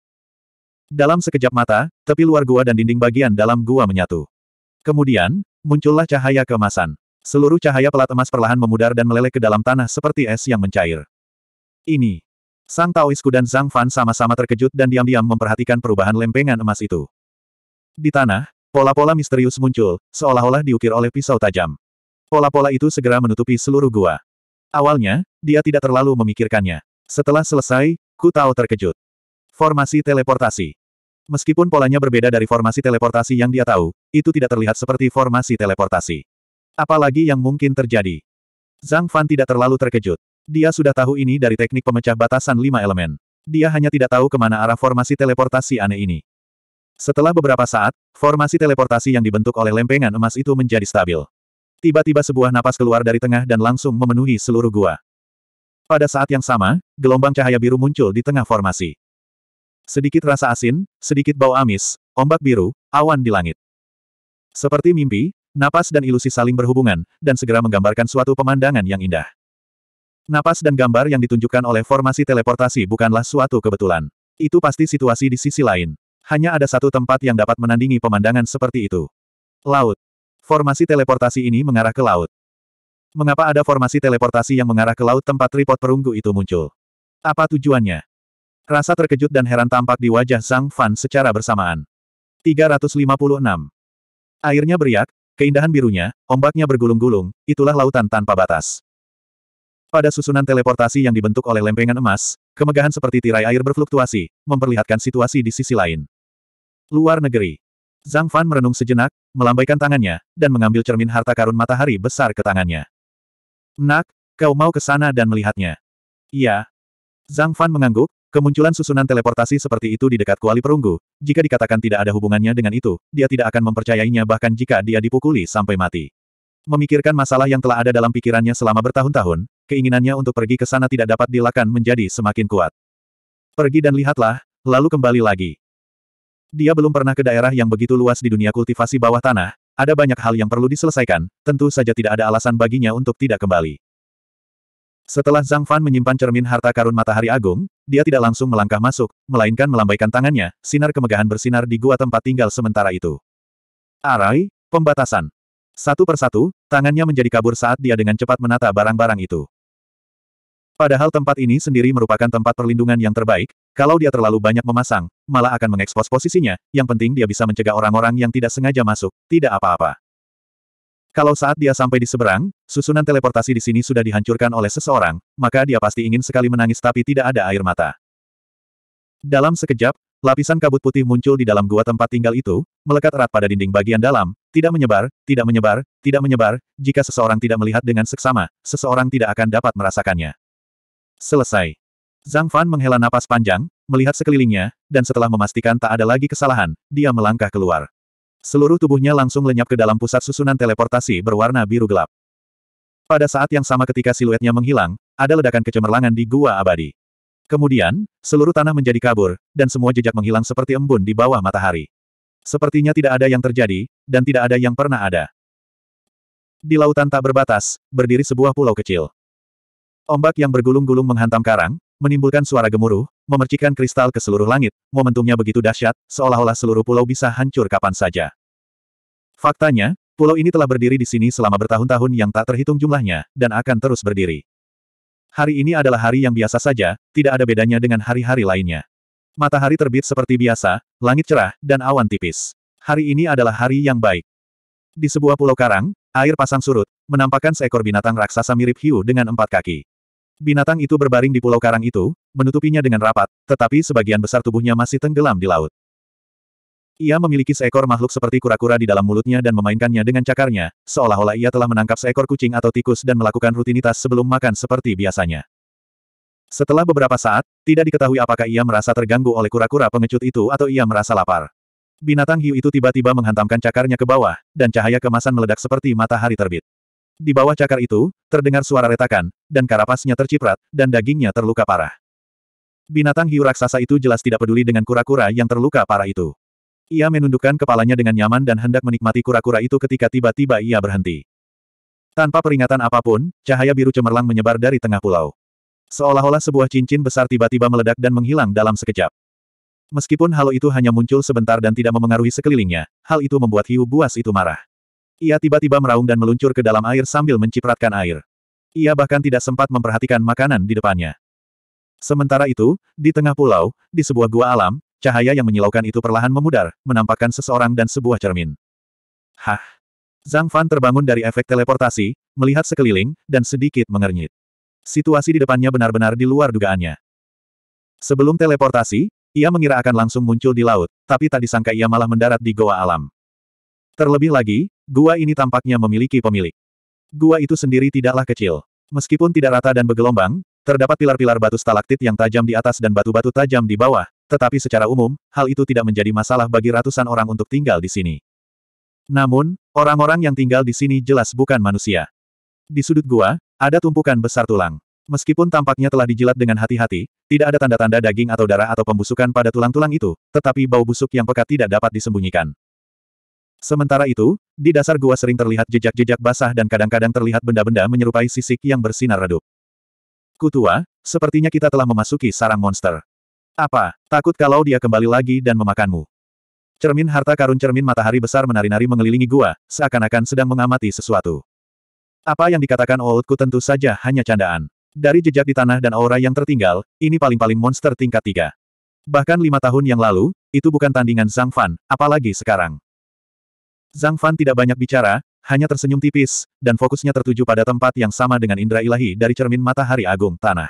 Dalam sekejap mata, tepi luar gua dan dinding bagian dalam gua menyatu. Kemudian, Muncullah cahaya kemasan. Seluruh cahaya pelat emas perlahan memudar dan meleleh ke dalam tanah seperti es yang mencair. Ini. Sang Taoisku dan Zhang Fan sama-sama terkejut dan diam-diam memperhatikan perubahan lempengan emas itu. Di tanah, pola-pola misterius muncul, seolah-olah diukir oleh pisau tajam. Pola-pola itu segera menutupi seluruh gua. Awalnya, dia tidak terlalu memikirkannya. Setelah selesai, Ku Tao terkejut. Formasi teleportasi. Meskipun polanya berbeda dari formasi teleportasi yang dia tahu, itu tidak terlihat seperti formasi teleportasi. Apalagi yang mungkin terjadi. Zhang Fan tidak terlalu terkejut. Dia sudah tahu ini dari teknik pemecah batasan lima elemen. Dia hanya tidak tahu kemana arah formasi teleportasi aneh ini. Setelah beberapa saat, formasi teleportasi yang dibentuk oleh lempengan emas itu menjadi stabil. Tiba-tiba sebuah napas keluar dari tengah dan langsung memenuhi seluruh gua. Pada saat yang sama, gelombang cahaya biru muncul di tengah formasi. Sedikit rasa asin, sedikit bau amis, ombak biru, awan di langit. Seperti mimpi, napas dan ilusi saling berhubungan, dan segera menggambarkan suatu pemandangan yang indah. Napas dan gambar yang ditunjukkan oleh formasi teleportasi bukanlah suatu kebetulan. Itu pasti situasi di sisi lain. Hanya ada satu tempat yang dapat menandingi pemandangan seperti itu. Laut. Formasi teleportasi ini mengarah ke laut. Mengapa ada formasi teleportasi yang mengarah ke laut tempat tripod perunggu itu muncul? Apa tujuannya? Rasa terkejut dan heran tampak di wajah Zhang Fan secara bersamaan. 356. Airnya beriak, keindahan birunya, ombaknya bergulung-gulung, itulah lautan tanpa batas. Pada susunan teleportasi yang dibentuk oleh lempengan emas, kemegahan seperti tirai air berfluktuasi, memperlihatkan situasi di sisi lain. Luar negeri. Zhang Fan merenung sejenak, melambaikan tangannya, dan mengambil cermin harta karun matahari besar ke tangannya. Nak, kau mau ke sana dan melihatnya. Iya. Zhang Fan mengangguk, Kemunculan susunan teleportasi seperti itu di dekat kuali perunggu, jika dikatakan tidak ada hubungannya dengan itu, dia tidak akan mempercayainya bahkan jika dia dipukuli sampai mati. Memikirkan masalah yang telah ada dalam pikirannya selama bertahun-tahun, keinginannya untuk pergi ke sana tidak dapat dilakukan menjadi semakin kuat. Pergi dan lihatlah, lalu kembali lagi. Dia belum pernah ke daerah yang begitu luas di dunia kultivasi bawah tanah, ada banyak hal yang perlu diselesaikan, tentu saja tidak ada alasan baginya untuk tidak kembali. Setelah Zhang Fan menyimpan cermin harta karun matahari agung, dia tidak langsung melangkah masuk, melainkan melambaikan tangannya, sinar kemegahan bersinar di gua tempat tinggal sementara itu. Arai, pembatasan. Satu persatu, tangannya menjadi kabur saat dia dengan cepat menata barang-barang itu. Padahal tempat ini sendiri merupakan tempat perlindungan yang terbaik, kalau dia terlalu banyak memasang, malah akan mengekspos posisinya, yang penting dia bisa mencegah orang-orang yang tidak sengaja masuk, tidak apa-apa. Kalau saat dia sampai di seberang, susunan teleportasi di sini sudah dihancurkan oleh seseorang, maka dia pasti ingin sekali menangis tapi tidak ada air mata. Dalam sekejap, lapisan kabut putih muncul di dalam gua tempat tinggal itu, melekat erat pada dinding bagian dalam, tidak menyebar, tidak menyebar, tidak menyebar, jika seseorang tidak melihat dengan seksama, seseorang tidak akan dapat merasakannya. Selesai. Zhang Fan menghela napas panjang, melihat sekelilingnya, dan setelah memastikan tak ada lagi kesalahan, dia melangkah keluar. Seluruh tubuhnya langsung lenyap ke dalam pusat susunan teleportasi berwarna biru gelap. Pada saat yang sama ketika siluetnya menghilang, ada ledakan kecemerlangan di gua abadi. Kemudian, seluruh tanah menjadi kabur, dan semua jejak menghilang seperti embun di bawah matahari. Sepertinya tidak ada yang terjadi, dan tidak ada yang pernah ada. Di lautan tak berbatas, berdiri sebuah pulau kecil. Ombak yang bergulung-gulung menghantam karang, menimbulkan suara gemuruh, memercikan kristal ke seluruh langit, momentumnya begitu dahsyat, seolah-olah seluruh pulau bisa hancur kapan saja. Faktanya, pulau ini telah berdiri di sini selama bertahun-tahun yang tak terhitung jumlahnya, dan akan terus berdiri. Hari ini adalah hari yang biasa saja, tidak ada bedanya dengan hari-hari lainnya. Matahari terbit seperti biasa, langit cerah, dan awan tipis. Hari ini adalah hari yang baik. Di sebuah pulau karang, air pasang surut, menampakkan seekor binatang raksasa mirip hiu dengan empat kaki. Binatang itu berbaring di pulau karang itu, menutupinya dengan rapat, tetapi sebagian besar tubuhnya masih tenggelam di laut. Ia memiliki seekor makhluk seperti kura-kura di dalam mulutnya dan memainkannya dengan cakarnya, seolah-olah ia telah menangkap seekor kucing atau tikus dan melakukan rutinitas sebelum makan seperti biasanya. Setelah beberapa saat, tidak diketahui apakah ia merasa terganggu oleh kura-kura pengecut itu atau ia merasa lapar. Binatang hiu itu tiba-tiba menghantamkan cakarnya ke bawah, dan cahaya kemasan meledak seperti matahari terbit. Di bawah cakar itu, terdengar suara retakan, dan karapasnya terciprat, dan dagingnya terluka parah. Binatang hiu raksasa itu jelas tidak peduli dengan kura-kura yang terluka parah itu. Ia menundukkan kepalanya dengan nyaman dan hendak menikmati kura-kura itu ketika tiba-tiba ia berhenti. Tanpa peringatan apapun, cahaya biru cemerlang menyebar dari tengah pulau. Seolah-olah sebuah cincin besar tiba-tiba meledak dan menghilang dalam sekejap. Meskipun hal itu hanya muncul sebentar dan tidak memengaruhi sekelilingnya, hal itu membuat hiu buas itu marah. Ia tiba-tiba meraung dan meluncur ke dalam air sambil mencipratkan air. Ia bahkan tidak sempat memperhatikan makanan di depannya. Sementara itu, di tengah pulau, di sebuah gua alam, cahaya yang menyilaukan itu perlahan memudar, menampakkan seseorang dan sebuah cermin. Hah! Zhang Fan terbangun dari efek teleportasi, melihat sekeliling, dan sedikit mengernyit. Situasi di depannya benar-benar di luar dugaannya. Sebelum teleportasi, ia mengira akan langsung muncul di laut, tapi tak disangka ia malah mendarat di goa alam. Terlebih lagi, Gua ini tampaknya memiliki pemilik. Gua itu sendiri tidaklah kecil. Meskipun tidak rata dan bergelombang, terdapat pilar-pilar batu stalaktit yang tajam di atas dan batu-batu tajam di bawah, tetapi secara umum, hal itu tidak menjadi masalah bagi ratusan orang untuk tinggal di sini. Namun, orang-orang yang tinggal di sini jelas bukan manusia. Di sudut gua, ada tumpukan besar tulang. Meskipun tampaknya telah dijilat dengan hati-hati, tidak ada tanda-tanda daging atau darah atau pembusukan pada tulang-tulang itu, tetapi bau busuk yang pekat tidak dapat disembunyikan. Sementara itu, di dasar gua sering terlihat jejak-jejak basah dan kadang-kadang terlihat benda-benda menyerupai sisik yang bersinar redup. Kutua, sepertinya kita telah memasuki sarang monster. Apa, takut kalau dia kembali lagi dan memakanmu? Cermin harta karun cermin matahari besar menari-nari mengelilingi gua, seakan-akan sedang mengamati sesuatu. Apa yang dikatakan Oldku tentu saja hanya candaan. Dari jejak di tanah dan aura yang tertinggal, ini paling-paling monster tingkat tiga. Bahkan lima tahun yang lalu, itu bukan tandingan Zhang Fan, apalagi sekarang. Zhang Fan tidak banyak bicara, hanya tersenyum tipis, dan fokusnya tertuju pada tempat yang sama dengan indera ilahi dari cermin matahari agung tanah.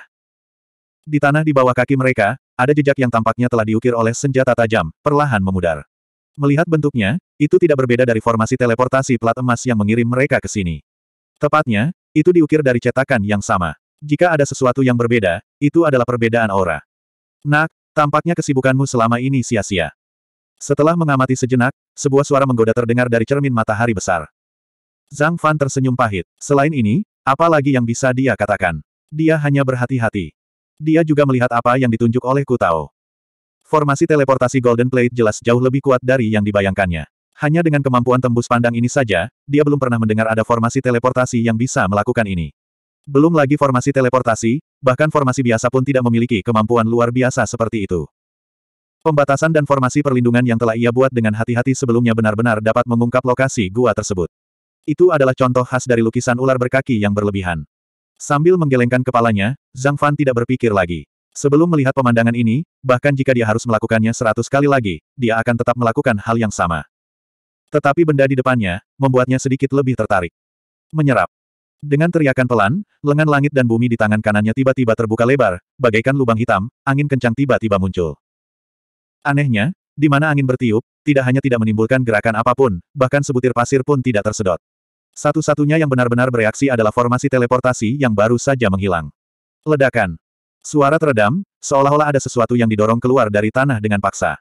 Di tanah di bawah kaki mereka, ada jejak yang tampaknya telah diukir oleh senjata tajam, perlahan memudar. Melihat bentuknya, itu tidak berbeda dari formasi teleportasi plat emas yang mengirim mereka ke sini. Tepatnya, itu diukir dari cetakan yang sama. Jika ada sesuatu yang berbeda, itu adalah perbedaan aura. Nak, tampaknya kesibukanmu selama ini sia-sia. Setelah mengamati sejenak, sebuah suara menggoda terdengar dari cermin matahari besar. Zhang Fan tersenyum pahit. Selain ini, apa lagi yang bisa dia katakan? Dia hanya berhati-hati. Dia juga melihat apa yang ditunjuk oleh Kutao. Formasi teleportasi Golden Plate jelas jauh lebih kuat dari yang dibayangkannya. Hanya dengan kemampuan tembus pandang ini saja, dia belum pernah mendengar ada formasi teleportasi yang bisa melakukan ini. Belum lagi formasi teleportasi, bahkan formasi biasa pun tidak memiliki kemampuan luar biasa seperti itu. Pembatasan dan formasi perlindungan yang telah ia buat dengan hati-hati sebelumnya benar-benar dapat mengungkap lokasi gua tersebut. Itu adalah contoh khas dari lukisan ular berkaki yang berlebihan. Sambil menggelengkan kepalanya, Zhang Fan tidak berpikir lagi. Sebelum melihat pemandangan ini, bahkan jika dia harus melakukannya seratus kali lagi, dia akan tetap melakukan hal yang sama. Tetapi benda di depannya, membuatnya sedikit lebih tertarik. Menyerap. Dengan teriakan pelan, lengan langit dan bumi di tangan kanannya tiba-tiba terbuka lebar, bagaikan lubang hitam, angin kencang tiba-tiba muncul. Anehnya, di mana angin bertiup, tidak hanya tidak menimbulkan gerakan apapun, bahkan sebutir pasir pun tidak tersedot. Satu-satunya yang benar-benar bereaksi adalah formasi teleportasi yang baru saja menghilang. Ledakan. Suara teredam, seolah-olah ada sesuatu yang didorong keluar dari tanah dengan paksa.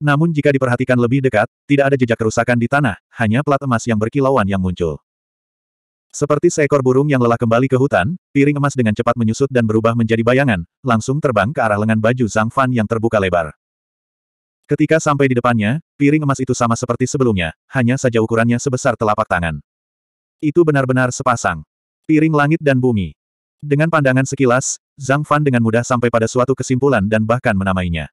Namun jika diperhatikan lebih dekat, tidak ada jejak kerusakan di tanah, hanya plat emas yang berkilauan yang muncul. Seperti seekor burung yang lelah kembali ke hutan, piring emas dengan cepat menyusut dan berubah menjadi bayangan, langsung terbang ke arah lengan baju Zhang Fan yang terbuka lebar. Ketika sampai di depannya, piring emas itu sama seperti sebelumnya, hanya saja ukurannya sebesar telapak tangan. Itu benar-benar sepasang. Piring langit dan bumi. Dengan pandangan sekilas, Zhang Fan dengan mudah sampai pada suatu kesimpulan dan bahkan menamainya.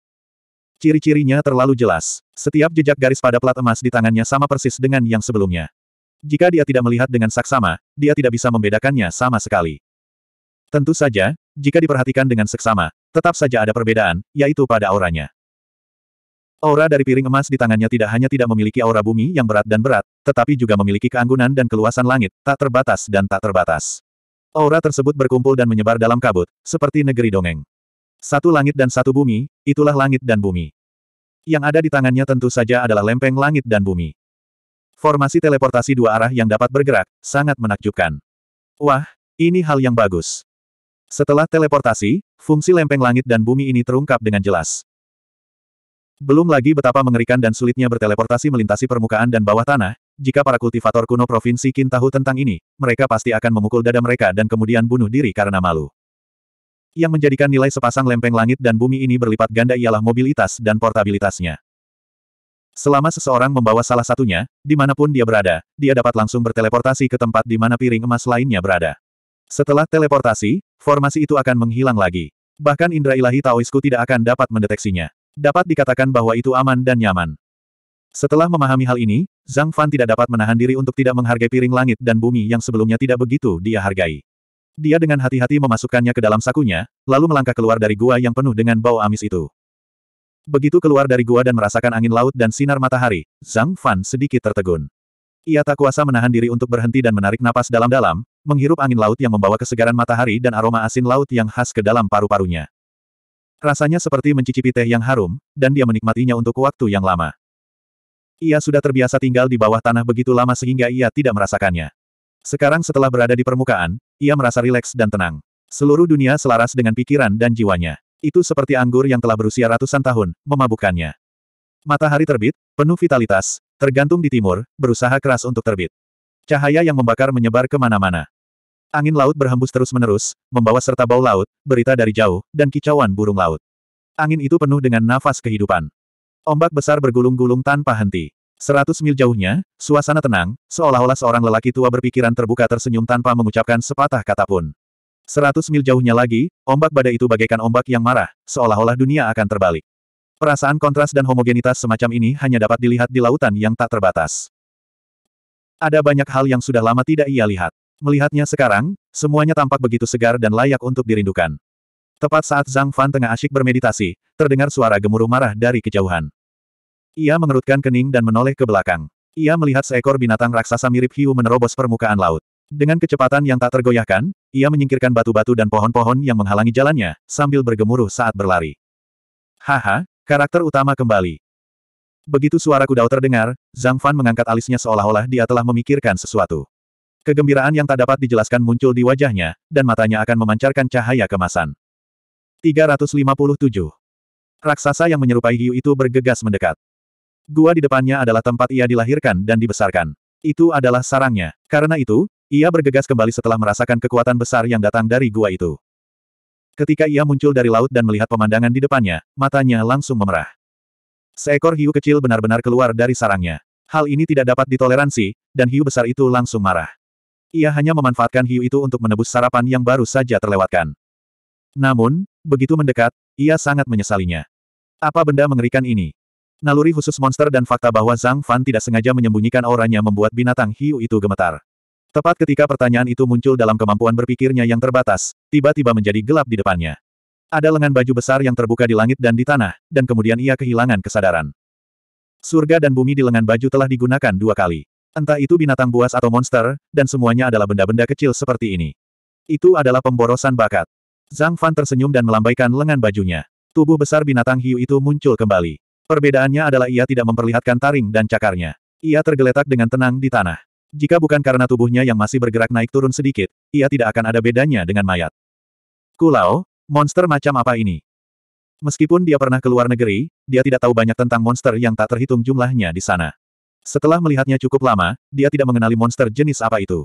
Ciri-cirinya terlalu jelas. Setiap jejak garis pada plat emas di tangannya sama persis dengan yang sebelumnya. Jika dia tidak melihat dengan saksama, dia tidak bisa membedakannya sama sekali. Tentu saja, jika diperhatikan dengan seksama, tetap saja ada perbedaan, yaitu pada auranya. Aura dari piring emas di tangannya tidak hanya tidak memiliki aura bumi yang berat dan berat, tetapi juga memiliki keanggunan dan keluasan langit, tak terbatas dan tak terbatas. Aura tersebut berkumpul dan menyebar dalam kabut, seperti negeri dongeng. Satu langit dan satu bumi, itulah langit dan bumi. Yang ada di tangannya tentu saja adalah lempeng langit dan bumi. Formasi teleportasi dua arah yang dapat bergerak, sangat menakjubkan. Wah, ini hal yang bagus. Setelah teleportasi, fungsi lempeng langit dan bumi ini terungkap dengan jelas. Belum lagi betapa mengerikan dan sulitnya berteleportasi melintasi permukaan dan bawah tanah, jika para kultivator kuno Provinsi Qin tahu tentang ini, mereka pasti akan memukul dada mereka dan kemudian bunuh diri karena malu. Yang menjadikan nilai sepasang lempeng langit dan bumi ini berlipat ganda ialah mobilitas dan portabilitasnya. Selama seseorang membawa salah satunya, dimanapun dia berada, dia dapat langsung berteleportasi ke tempat di mana piring emas lainnya berada. Setelah teleportasi, formasi itu akan menghilang lagi. Bahkan indra ilahi Taoisku tidak akan dapat mendeteksinya dapat dikatakan bahwa itu aman dan nyaman. Setelah memahami hal ini, Zhang Fan tidak dapat menahan diri untuk tidak menghargai piring langit dan bumi yang sebelumnya tidak begitu dia hargai. Dia dengan hati-hati memasukkannya ke dalam sakunya, lalu melangkah keluar dari gua yang penuh dengan bau amis itu. Begitu keluar dari gua dan merasakan angin laut dan sinar matahari, Zhang Fan sedikit tertegun. Ia tak kuasa menahan diri untuk berhenti dan menarik napas dalam-dalam, menghirup angin laut yang membawa kesegaran matahari dan aroma asin laut yang khas ke dalam paru-parunya. Rasanya seperti mencicipi teh yang harum, dan dia menikmatinya untuk waktu yang lama. Ia sudah terbiasa tinggal di bawah tanah begitu lama sehingga ia tidak merasakannya. Sekarang setelah berada di permukaan, ia merasa rileks dan tenang. Seluruh dunia selaras dengan pikiran dan jiwanya. Itu seperti anggur yang telah berusia ratusan tahun, memabukkannya. Matahari terbit, penuh vitalitas, tergantung di timur, berusaha keras untuk terbit. Cahaya yang membakar menyebar kemana-mana. Angin laut berhembus terus-menerus, membawa serta bau laut, berita dari jauh, dan kicauan burung laut. Angin itu penuh dengan nafas kehidupan. Ombak besar bergulung-gulung tanpa henti. Seratus mil jauhnya, suasana tenang, seolah-olah seorang lelaki tua berpikiran terbuka tersenyum tanpa mengucapkan sepatah kata pun. Seratus mil jauhnya lagi, ombak badai itu bagaikan ombak yang marah, seolah-olah dunia akan terbalik. Perasaan kontras dan homogenitas semacam ini hanya dapat dilihat di lautan yang tak terbatas. Ada banyak hal yang sudah lama tidak ia lihat. Melihatnya sekarang, semuanya tampak begitu segar dan layak untuk dirindukan. Tepat saat Zhang Fan tengah asyik bermeditasi, terdengar suara gemuruh marah dari kejauhan. Ia mengerutkan kening dan menoleh ke belakang. Ia melihat seekor binatang raksasa mirip hiu menerobos permukaan laut. Dengan kecepatan yang tak tergoyahkan, ia menyingkirkan batu-batu dan pohon-pohon yang menghalangi jalannya, sambil bergemuruh saat berlari. Haha, karakter utama kembali. Begitu suara kudau terdengar, Zhang Fan mengangkat alisnya seolah-olah dia telah memikirkan sesuatu. Kegembiraan yang tak dapat dijelaskan muncul di wajahnya, dan matanya akan memancarkan cahaya kemasan. 357. Raksasa yang menyerupai hiu itu bergegas mendekat. Gua di depannya adalah tempat ia dilahirkan dan dibesarkan. Itu adalah sarangnya. Karena itu, ia bergegas kembali setelah merasakan kekuatan besar yang datang dari gua itu. Ketika ia muncul dari laut dan melihat pemandangan di depannya, matanya langsung memerah. Seekor hiu kecil benar-benar keluar dari sarangnya. Hal ini tidak dapat ditoleransi, dan hiu besar itu langsung marah. Ia hanya memanfaatkan hiu itu untuk menebus sarapan yang baru saja terlewatkan. Namun, begitu mendekat, ia sangat menyesalinya. Apa benda mengerikan ini? Naluri khusus monster dan fakta bahwa Zhang Fan tidak sengaja menyembunyikan auranya membuat binatang hiu itu gemetar. Tepat ketika pertanyaan itu muncul dalam kemampuan berpikirnya yang terbatas, tiba-tiba menjadi gelap di depannya. Ada lengan baju besar yang terbuka di langit dan di tanah, dan kemudian ia kehilangan kesadaran. Surga dan bumi di lengan baju telah digunakan dua kali. Entah itu binatang buas atau monster, dan semuanya adalah benda-benda kecil seperti ini. Itu adalah pemborosan bakat. Zhang Fan tersenyum dan melambaikan lengan bajunya. Tubuh besar binatang hiu itu muncul kembali. Perbedaannya adalah ia tidak memperlihatkan taring dan cakarnya. Ia tergeletak dengan tenang di tanah. Jika bukan karena tubuhnya yang masih bergerak naik turun sedikit, ia tidak akan ada bedanya dengan mayat. Kulau, monster macam apa ini? Meskipun dia pernah keluar negeri, dia tidak tahu banyak tentang monster yang tak terhitung jumlahnya di sana. Setelah melihatnya cukup lama, dia tidak mengenali monster jenis apa itu.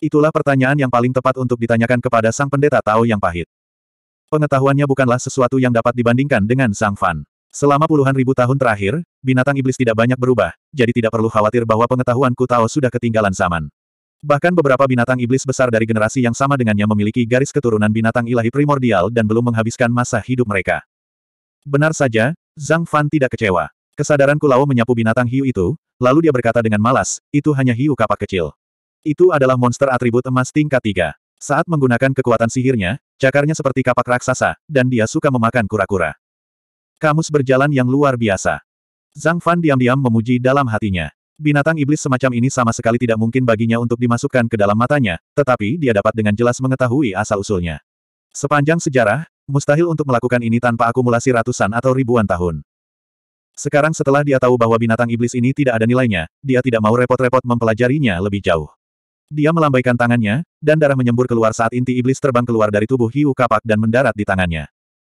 Itulah pertanyaan yang paling tepat untuk ditanyakan kepada sang pendeta Tao yang pahit. Pengetahuannya bukanlah sesuatu yang dapat dibandingkan dengan Zhang Fan. Selama puluhan ribu tahun terakhir, binatang iblis tidak banyak berubah, jadi tidak perlu khawatir bahwa pengetahuanku Tao sudah ketinggalan zaman. Bahkan beberapa binatang iblis besar dari generasi yang sama dengannya memiliki garis keturunan binatang ilahi primordial dan belum menghabiskan masa hidup mereka. Benar saja, Zhang Fan tidak kecewa. Kesadaran Kulao menyapu binatang hiu itu, lalu dia berkata dengan malas, itu hanya hiu kapak kecil. Itu adalah monster atribut emas tingkat tiga. Saat menggunakan kekuatan sihirnya, cakarnya seperti kapak raksasa, dan dia suka memakan kura-kura. Kamus berjalan yang luar biasa. Zhang Fan diam-diam memuji dalam hatinya. Binatang iblis semacam ini sama sekali tidak mungkin baginya untuk dimasukkan ke dalam matanya, tetapi dia dapat dengan jelas mengetahui asal-usulnya. Sepanjang sejarah, mustahil untuk melakukan ini tanpa akumulasi ratusan atau ribuan tahun. Sekarang setelah dia tahu bahwa binatang iblis ini tidak ada nilainya, dia tidak mau repot-repot mempelajarinya lebih jauh. Dia melambaikan tangannya, dan darah menyembur keluar saat inti iblis terbang keluar dari tubuh Hiu Kapak dan mendarat di tangannya.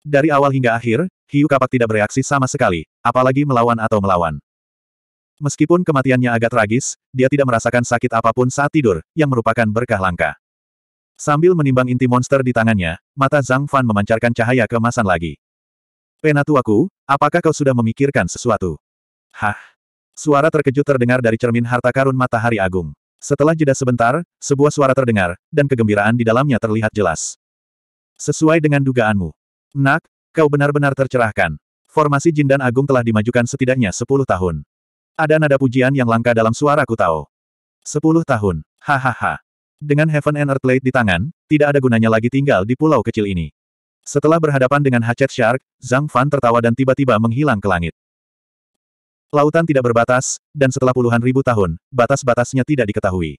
Dari awal hingga akhir, Hiu Kapak tidak bereaksi sama sekali, apalagi melawan atau melawan. Meskipun kematiannya agak tragis, dia tidak merasakan sakit apapun saat tidur, yang merupakan berkah langka. Sambil menimbang inti monster di tangannya, mata Zhang Fan memancarkan cahaya kemasan lagi. Penatuaku, apakah kau sudah memikirkan sesuatu? Hah? Suara terkejut terdengar dari cermin harta karun matahari agung. Setelah jeda sebentar, sebuah suara terdengar, dan kegembiraan di dalamnya terlihat jelas. Sesuai dengan dugaanmu. Nak, kau benar-benar tercerahkan. Formasi jin dan Agung telah dimajukan setidaknya 10 tahun. Ada nada pujian yang langka dalam suara ku tahu. 10 tahun. Hahaha. Dengan Heaven and Earth Plate di tangan, tidak ada gunanya lagi tinggal di pulau kecil ini. Setelah berhadapan dengan Hachet Shark, Zhang Fan tertawa dan tiba-tiba menghilang ke langit. Lautan tidak berbatas, dan setelah puluhan ribu tahun, batas-batasnya tidak diketahui.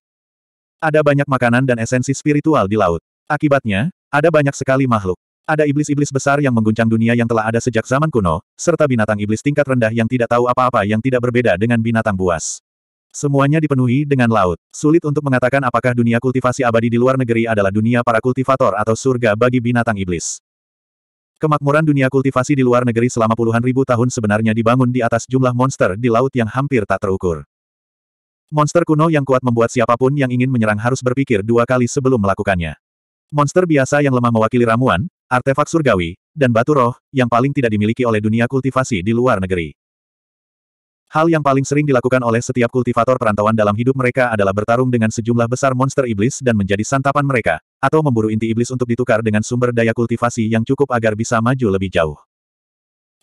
Ada banyak makanan dan esensi spiritual di laut. Akibatnya, ada banyak sekali makhluk. Ada iblis-iblis besar yang mengguncang dunia yang telah ada sejak zaman kuno, serta binatang iblis tingkat rendah yang tidak tahu apa-apa yang tidak berbeda dengan binatang buas. Semuanya dipenuhi dengan laut. Sulit untuk mengatakan apakah dunia kultivasi abadi di luar negeri adalah dunia para kultivator atau surga bagi binatang iblis. Kemakmuran dunia kultivasi di luar negeri selama puluhan ribu tahun sebenarnya dibangun di atas jumlah monster di laut yang hampir tak terukur. Monster kuno yang kuat membuat siapapun yang ingin menyerang harus berpikir dua kali sebelum melakukannya. Monster biasa yang lemah mewakili ramuan, artefak surgawi, dan batu roh, yang paling tidak dimiliki oleh dunia kultivasi di luar negeri. Hal yang paling sering dilakukan oleh setiap kultivator perantauan dalam hidup mereka adalah bertarung dengan sejumlah besar monster iblis dan menjadi santapan mereka, atau memburu inti iblis untuk ditukar dengan sumber daya kultivasi yang cukup agar bisa maju lebih jauh.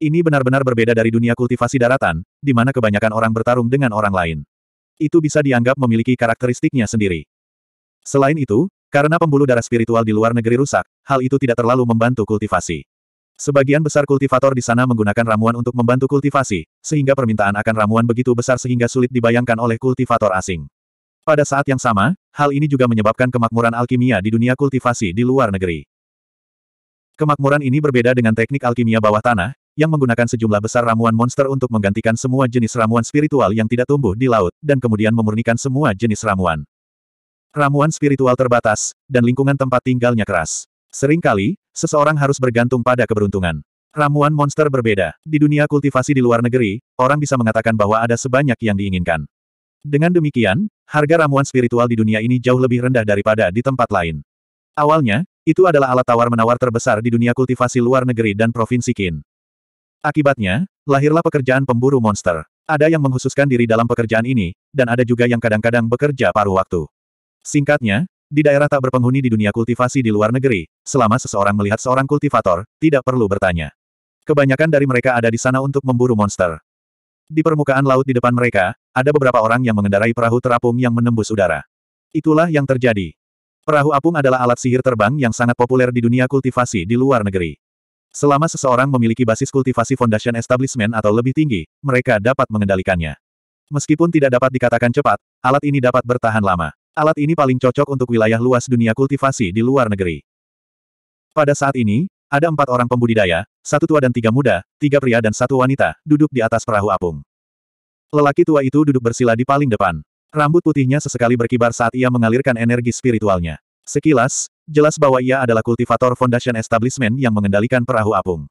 Ini benar-benar berbeda dari dunia kultivasi daratan, di mana kebanyakan orang bertarung dengan orang lain. Itu bisa dianggap memiliki karakteristiknya sendiri. Selain itu, karena pembuluh darah spiritual di luar negeri rusak, hal itu tidak terlalu membantu kultivasi. Sebagian besar kultivator di sana menggunakan ramuan untuk membantu kultivasi, sehingga permintaan akan ramuan begitu besar sehingga sulit dibayangkan oleh kultivator asing. Pada saat yang sama, hal ini juga menyebabkan kemakmuran alkimia di dunia kultivasi di luar negeri. Kemakmuran ini berbeda dengan teknik alkimia bawah tanah, yang menggunakan sejumlah besar ramuan monster untuk menggantikan semua jenis ramuan spiritual yang tidak tumbuh di laut, dan kemudian memurnikan semua jenis ramuan. Ramuan spiritual terbatas, dan lingkungan tempat tinggalnya keras. Seringkali, seseorang harus bergantung pada keberuntungan. Ramuan monster berbeda. Di dunia kultivasi di luar negeri, orang bisa mengatakan bahwa ada sebanyak yang diinginkan. Dengan demikian, harga ramuan spiritual di dunia ini jauh lebih rendah daripada di tempat lain. Awalnya, itu adalah alat tawar-menawar terbesar di dunia kultivasi luar negeri dan provinsi Qin. Akibatnya, lahirlah pekerjaan pemburu monster. Ada yang menghususkan diri dalam pekerjaan ini, dan ada juga yang kadang-kadang bekerja paruh waktu. Singkatnya, di daerah tak berpenghuni di dunia kultivasi di luar negeri, selama seseorang melihat seorang kultivator, tidak perlu bertanya. Kebanyakan dari mereka ada di sana untuk memburu monster. Di permukaan laut di depan mereka, ada beberapa orang yang mengendarai perahu terapung yang menembus udara. Itulah yang terjadi. Perahu apung adalah alat sihir terbang yang sangat populer di dunia kultivasi di luar negeri. Selama seseorang memiliki basis kultivasi Foundation Establishment atau lebih tinggi, mereka dapat mengendalikannya. Meskipun tidak dapat dikatakan cepat, alat ini dapat bertahan lama. Alat ini paling cocok untuk wilayah luas dunia kultivasi di luar negeri. Pada saat ini, ada empat orang pembudidaya, satu tua dan tiga muda, tiga pria dan satu wanita, duduk di atas perahu apung. Lelaki tua itu duduk bersila di paling depan. Rambut putihnya sesekali berkibar saat ia mengalirkan energi spiritualnya. Sekilas, jelas bahwa ia adalah kultivator Foundation Establishment yang mengendalikan perahu apung.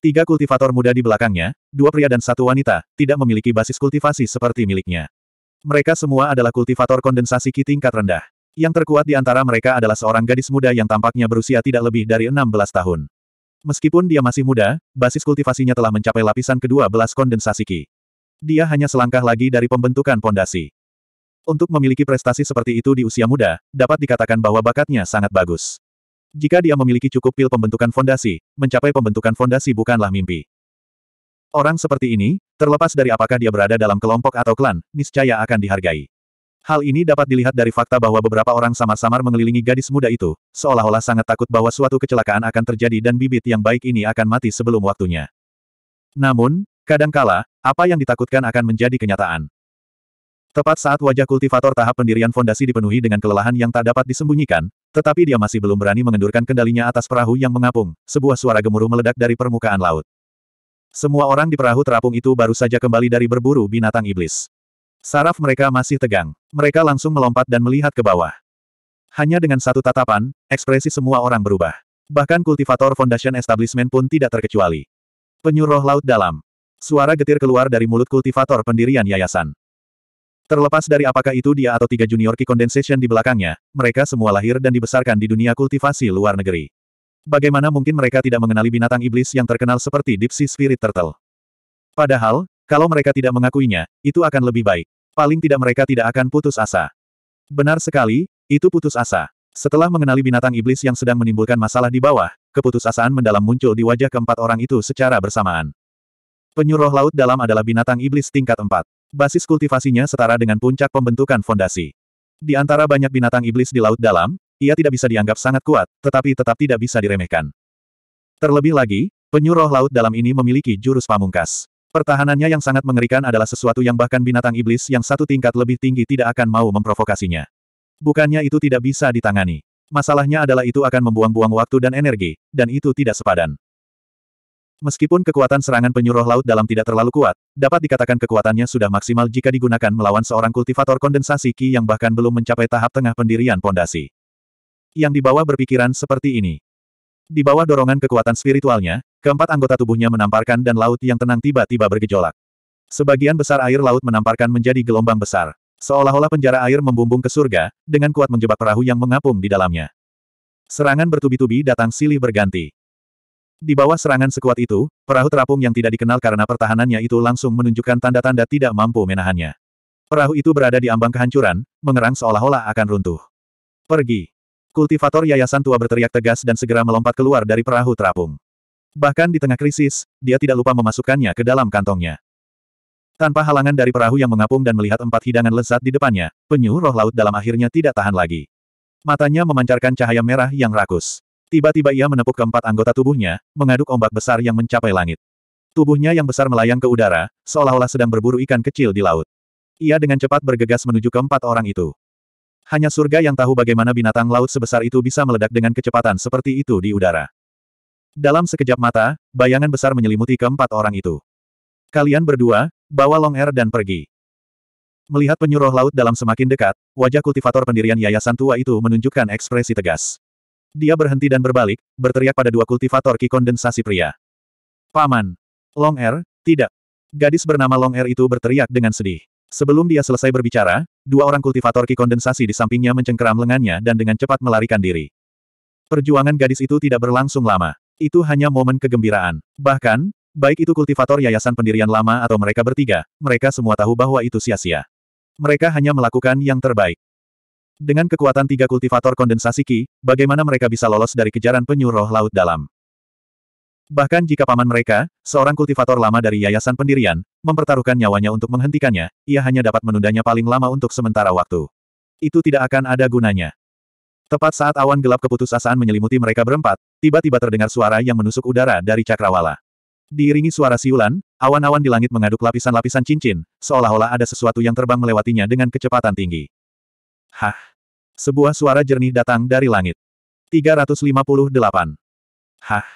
Tiga kultivator muda di belakangnya, dua pria dan satu wanita, tidak memiliki basis kultivasi seperti miliknya. Mereka semua adalah kultivator kondensasi Qi tingkat rendah. Yang terkuat di antara mereka adalah seorang gadis muda yang tampaknya berusia tidak lebih dari 16 tahun. Meskipun dia masih muda, basis kultivasinya telah mencapai lapisan kedua belas kondensasi Qi. Dia hanya selangkah lagi dari pembentukan pondasi. Untuk memiliki prestasi seperti itu di usia muda, dapat dikatakan bahwa bakatnya sangat bagus. Jika dia memiliki cukup pil pembentukan fondasi, mencapai pembentukan fondasi bukanlah mimpi. Orang seperti ini, Terlepas dari apakah dia berada dalam kelompok atau klan, niscaya akan dihargai. Hal ini dapat dilihat dari fakta bahwa beberapa orang samar-samar mengelilingi gadis muda itu, seolah-olah sangat takut bahwa suatu kecelakaan akan terjadi dan bibit yang baik ini akan mati sebelum waktunya. Namun, kadangkala, apa yang ditakutkan akan menjadi kenyataan. Tepat saat wajah kultivator tahap pendirian fondasi dipenuhi dengan kelelahan yang tak dapat disembunyikan, tetapi dia masih belum berani mengendurkan kendalinya atas perahu yang mengapung, sebuah suara gemuruh meledak dari permukaan laut. Semua orang di perahu terapung itu baru saja kembali dari berburu binatang iblis. Saraf mereka masih tegang. Mereka langsung melompat dan melihat ke bawah. Hanya dengan satu tatapan, ekspresi semua orang berubah. Bahkan kultivator Foundation Establishment pun tidak terkecuali. Penyuruh laut dalam. Suara getir keluar dari mulut kultivator pendirian yayasan. Terlepas dari apakah itu dia atau tiga junior key condensation di belakangnya, mereka semua lahir dan dibesarkan di dunia kultivasi luar negeri. Bagaimana mungkin mereka tidak mengenali binatang iblis yang terkenal seperti Deep Sea Spirit Turtle? Padahal, kalau mereka tidak mengakuinya, itu akan lebih baik. Paling tidak mereka tidak akan putus asa. Benar sekali, itu putus asa. Setelah mengenali binatang iblis yang sedang menimbulkan masalah di bawah, keputusasaan mendalam muncul di wajah keempat orang itu secara bersamaan. Penyuruh laut dalam adalah binatang iblis tingkat empat. Basis kultivasinya setara dengan puncak pembentukan fondasi. Di antara banyak binatang iblis di laut dalam, ia tidak bisa dianggap sangat kuat, tetapi tetap tidak bisa diremehkan. Terlebih lagi, penyuruh laut dalam ini memiliki jurus pamungkas. Pertahanannya yang sangat mengerikan adalah sesuatu yang bahkan binatang iblis yang satu tingkat lebih tinggi tidak akan mau memprovokasinya. Bukannya itu tidak bisa ditangani. Masalahnya adalah itu akan membuang-buang waktu dan energi, dan itu tidak sepadan. Meskipun kekuatan serangan penyuruh laut dalam tidak terlalu kuat, dapat dikatakan kekuatannya sudah maksimal jika digunakan melawan seorang kultivator kondensasi Ki yang bahkan belum mencapai tahap tengah pendirian pondasi yang dibawa berpikiran seperti ini. Di bawah dorongan kekuatan spiritualnya, keempat anggota tubuhnya menamparkan dan laut yang tenang tiba-tiba bergejolak. Sebagian besar air laut menamparkan menjadi gelombang besar. Seolah-olah penjara air membumbung ke surga, dengan kuat menjebak perahu yang mengapung di dalamnya. Serangan bertubi-tubi datang silih berganti. Di bawah serangan sekuat itu, perahu terapung yang tidak dikenal karena pertahanannya itu langsung menunjukkan tanda-tanda tidak mampu menahannya. Perahu itu berada di ambang kehancuran, mengerang seolah-olah akan runtuh. Pergi. Kultivator yayasan tua berteriak tegas dan segera melompat keluar dari perahu terapung. Bahkan di tengah krisis, dia tidak lupa memasukkannya ke dalam kantongnya. Tanpa halangan dari perahu yang mengapung dan melihat empat hidangan lezat di depannya, penyu roh laut dalam akhirnya tidak tahan lagi. Matanya memancarkan cahaya merah yang rakus. Tiba-tiba ia menepuk keempat anggota tubuhnya, mengaduk ombak besar yang mencapai langit. Tubuhnya yang besar melayang ke udara, seolah-olah sedang berburu ikan kecil di laut. Ia dengan cepat bergegas menuju keempat orang itu. Hanya surga yang tahu bagaimana binatang laut sebesar itu bisa meledak dengan kecepatan seperti itu di udara. Dalam sekejap mata, bayangan besar menyelimuti keempat orang itu. Kalian berdua, bawa Long Air dan pergi. Melihat penyuruh laut dalam semakin dekat, wajah kultivator pendirian yayasan tua itu menunjukkan ekspresi tegas. Dia berhenti dan berbalik, berteriak pada dua kultivator ki kondensasi pria. Paman! Long Air, tidak! Gadis bernama Long Air itu berteriak dengan sedih. Sebelum dia selesai berbicara, dua orang kultivator ki kondensasi di sampingnya mencengkeram lengannya dan dengan cepat melarikan diri. Perjuangan gadis itu tidak berlangsung lama. Itu hanya momen kegembiraan. Bahkan, baik itu kultivator yayasan pendirian lama atau mereka bertiga, mereka semua tahu bahwa itu sia-sia. Mereka hanya melakukan yang terbaik. Dengan kekuatan tiga kultivator kondensasi Ki, bagaimana mereka bisa lolos dari kejaran penyuruh laut dalam? Bahkan jika paman mereka, seorang kultivator lama dari Yayasan Pendirian, mempertaruhkan nyawanya untuk menghentikannya, ia hanya dapat menundanya paling lama untuk sementara waktu. Itu tidak akan ada gunanya. Tepat saat awan gelap keputusasaan menyelimuti mereka berempat, tiba-tiba terdengar suara yang menusuk udara dari cakrawala. Diiringi suara siulan, awan-awan di langit mengaduk lapisan-lapisan cincin, seolah-olah ada sesuatu yang terbang melewatinya dengan kecepatan tinggi. Hah! Sebuah suara jernih datang dari langit. 358. Hah!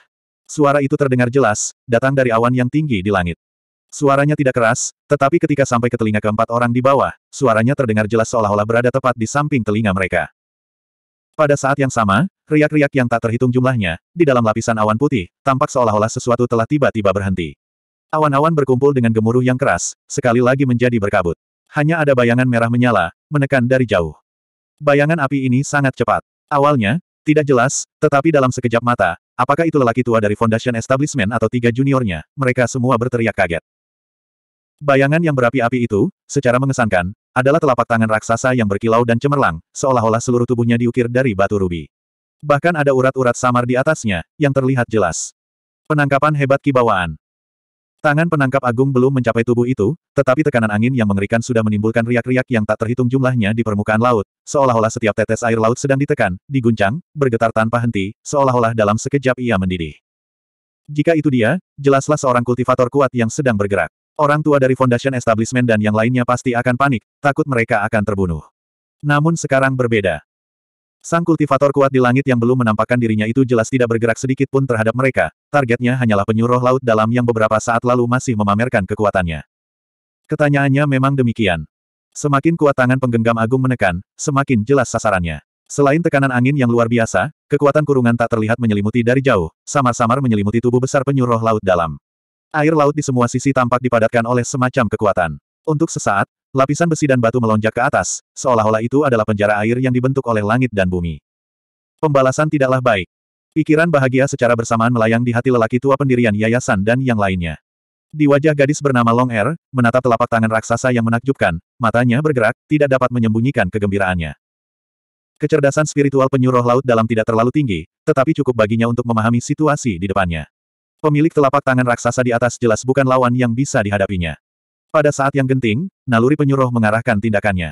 Suara itu terdengar jelas, datang dari awan yang tinggi di langit. Suaranya tidak keras, tetapi ketika sampai ke telinga keempat orang di bawah, suaranya terdengar jelas seolah-olah berada tepat di samping telinga mereka. Pada saat yang sama, riak-riak yang tak terhitung jumlahnya, di dalam lapisan awan putih, tampak seolah-olah sesuatu telah tiba-tiba berhenti. Awan-awan berkumpul dengan gemuruh yang keras, sekali lagi menjadi berkabut. Hanya ada bayangan merah menyala, menekan dari jauh. Bayangan api ini sangat cepat. Awalnya, tidak jelas, tetapi dalam sekejap mata, Apakah itu lelaki tua dari Foundation Establishment atau tiga juniornya? Mereka semua berteriak kaget. Bayangan yang berapi-api itu, secara mengesankan, adalah telapak tangan raksasa yang berkilau dan cemerlang, seolah-olah seluruh tubuhnya diukir dari batu rubi. Bahkan ada urat-urat samar di atasnya, yang terlihat jelas. Penangkapan hebat kibawaan. Tangan penangkap agung belum mencapai tubuh itu, tetapi tekanan angin yang mengerikan sudah menimbulkan riak-riak yang tak terhitung jumlahnya di permukaan laut, seolah-olah setiap tetes air laut sedang ditekan, diguncang, bergetar tanpa henti, seolah-olah dalam sekejap ia mendidih. Jika itu dia, jelaslah seorang kultivator kuat yang sedang bergerak. Orang tua dari Foundation Establishment dan yang lainnya pasti akan panik, takut mereka akan terbunuh. Namun sekarang berbeda. Sang kultivator kuat di langit yang belum menampakkan dirinya itu jelas tidak bergerak sedikit pun terhadap mereka, targetnya hanyalah penyuruh laut dalam yang beberapa saat lalu masih memamerkan kekuatannya. Ketanyaannya memang demikian. Semakin kuat tangan penggenggam agung menekan, semakin jelas sasarannya. Selain tekanan angin yang luar biasa, kekuatan kurungan tak terlihat menyelimuti dari jauh, samar-samar menyelimuti tubuh besar penyuruh laut dalam. Air laut di semua sisi tampak dipadatkan oleh semacam kekuatan. Untuk sesaat, Lapisan besi dan batu melonjak ke atas, seolah-olah itu adalah penjara air yang dibentuk oleh langit dan bumi. Pembalasan tidaklah baik. Pikiran bahagia secara bersamaan melayang di hati lelaki tua pendirian yayasan dan yang lainnya. Di wajah gadis bernama Long Air, er, menatap telapak tangan raksasa yang menakjubkan, matanya bergerak, tidak dapat menyembunyikan kegembiraannya. Kecerdasan spiritual penyuruh laut dalam tidak terlalu tinggi, tetapi cukup baginya untuk memahami situasi di depannya. Pemilik telapak tangan raksasa di atas jelas bukan lawan yang bisa dihadapinya. Pada saat yang genting, naluri penyuruh mengarahkan tindakannya.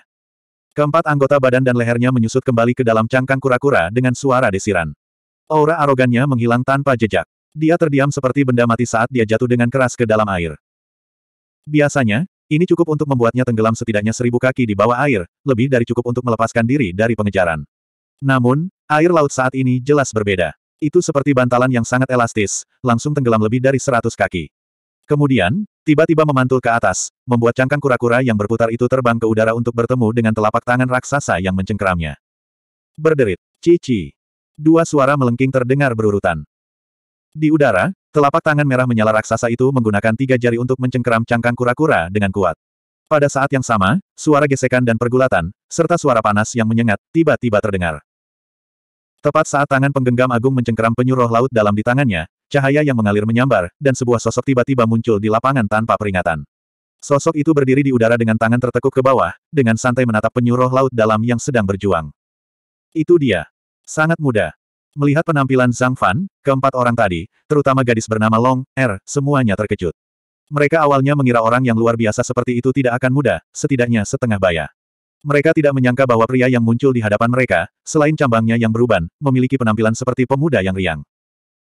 Keempat anggota badan dan lehernya menyusut kembali ke dalam cangkang kura-kura dengan suara desiran. Aura arogannya menghilang tanpa jejak. Dia terdiam seperti benda mati saat dia jatuh dengan keras ke dalam air. Biasanya, ini cukup untuk membuatnya tenggelam setidaknya seribu kaki di bawah air, lebih dari cukup untuk melepaskan diri dari pengejaran. Namun, air laut saat ini jelas berbeda. Itu seperti bantalan yang sangat elastis, langsung tenggelam lebih dari seratus kaki. Kemudian, tiba-tiba memantul ke atas, membuat cangkang kura-kura yang berputar itu terbang ke udara untuk bertemu dengan telapak tangan raksasa yang mencengkeramnya. Berderit, cici. Dua suara melengking terdengar berurutan. Di udara, telapak tangan merah menyala raksasa itu menggunakan tiga jari untuk mencengkeram cangkang kura-kura dengan kuat. Pada saat yang sama, suara gesekan dan pergulatan, serta suara panas yang menyengat, tiba-tiba terdengar. Tepat saat tangan penggenggam agung mencengkeram penyuruh laut dalam di tangannya, Cahaya yang mengalir menyambar, dan sebuah sosok tiba-tiba muncul di lapangan tanpa peringatan. Sosok itu berdiri di udara dengan tangan tertekuk ke bawah, dengan santai menatap penyuruh laut dalam yang sedang berjuang. Itu dia. Sangat muda. Melihat penampilan Zhang Fan, keempat orang tadi, terutama gadis bernama Long, Er, semuanya terkejut. Mereka awalnya mengira orang yang luar biasa seperti itu tidak akan muda, setidaknya setengah baya. Mereka tidak menyangka bahwa pria yang muncul di hadapan mereka, selain cambangnya yang beruban, memiliki penampilan seperti pemuda yang riang.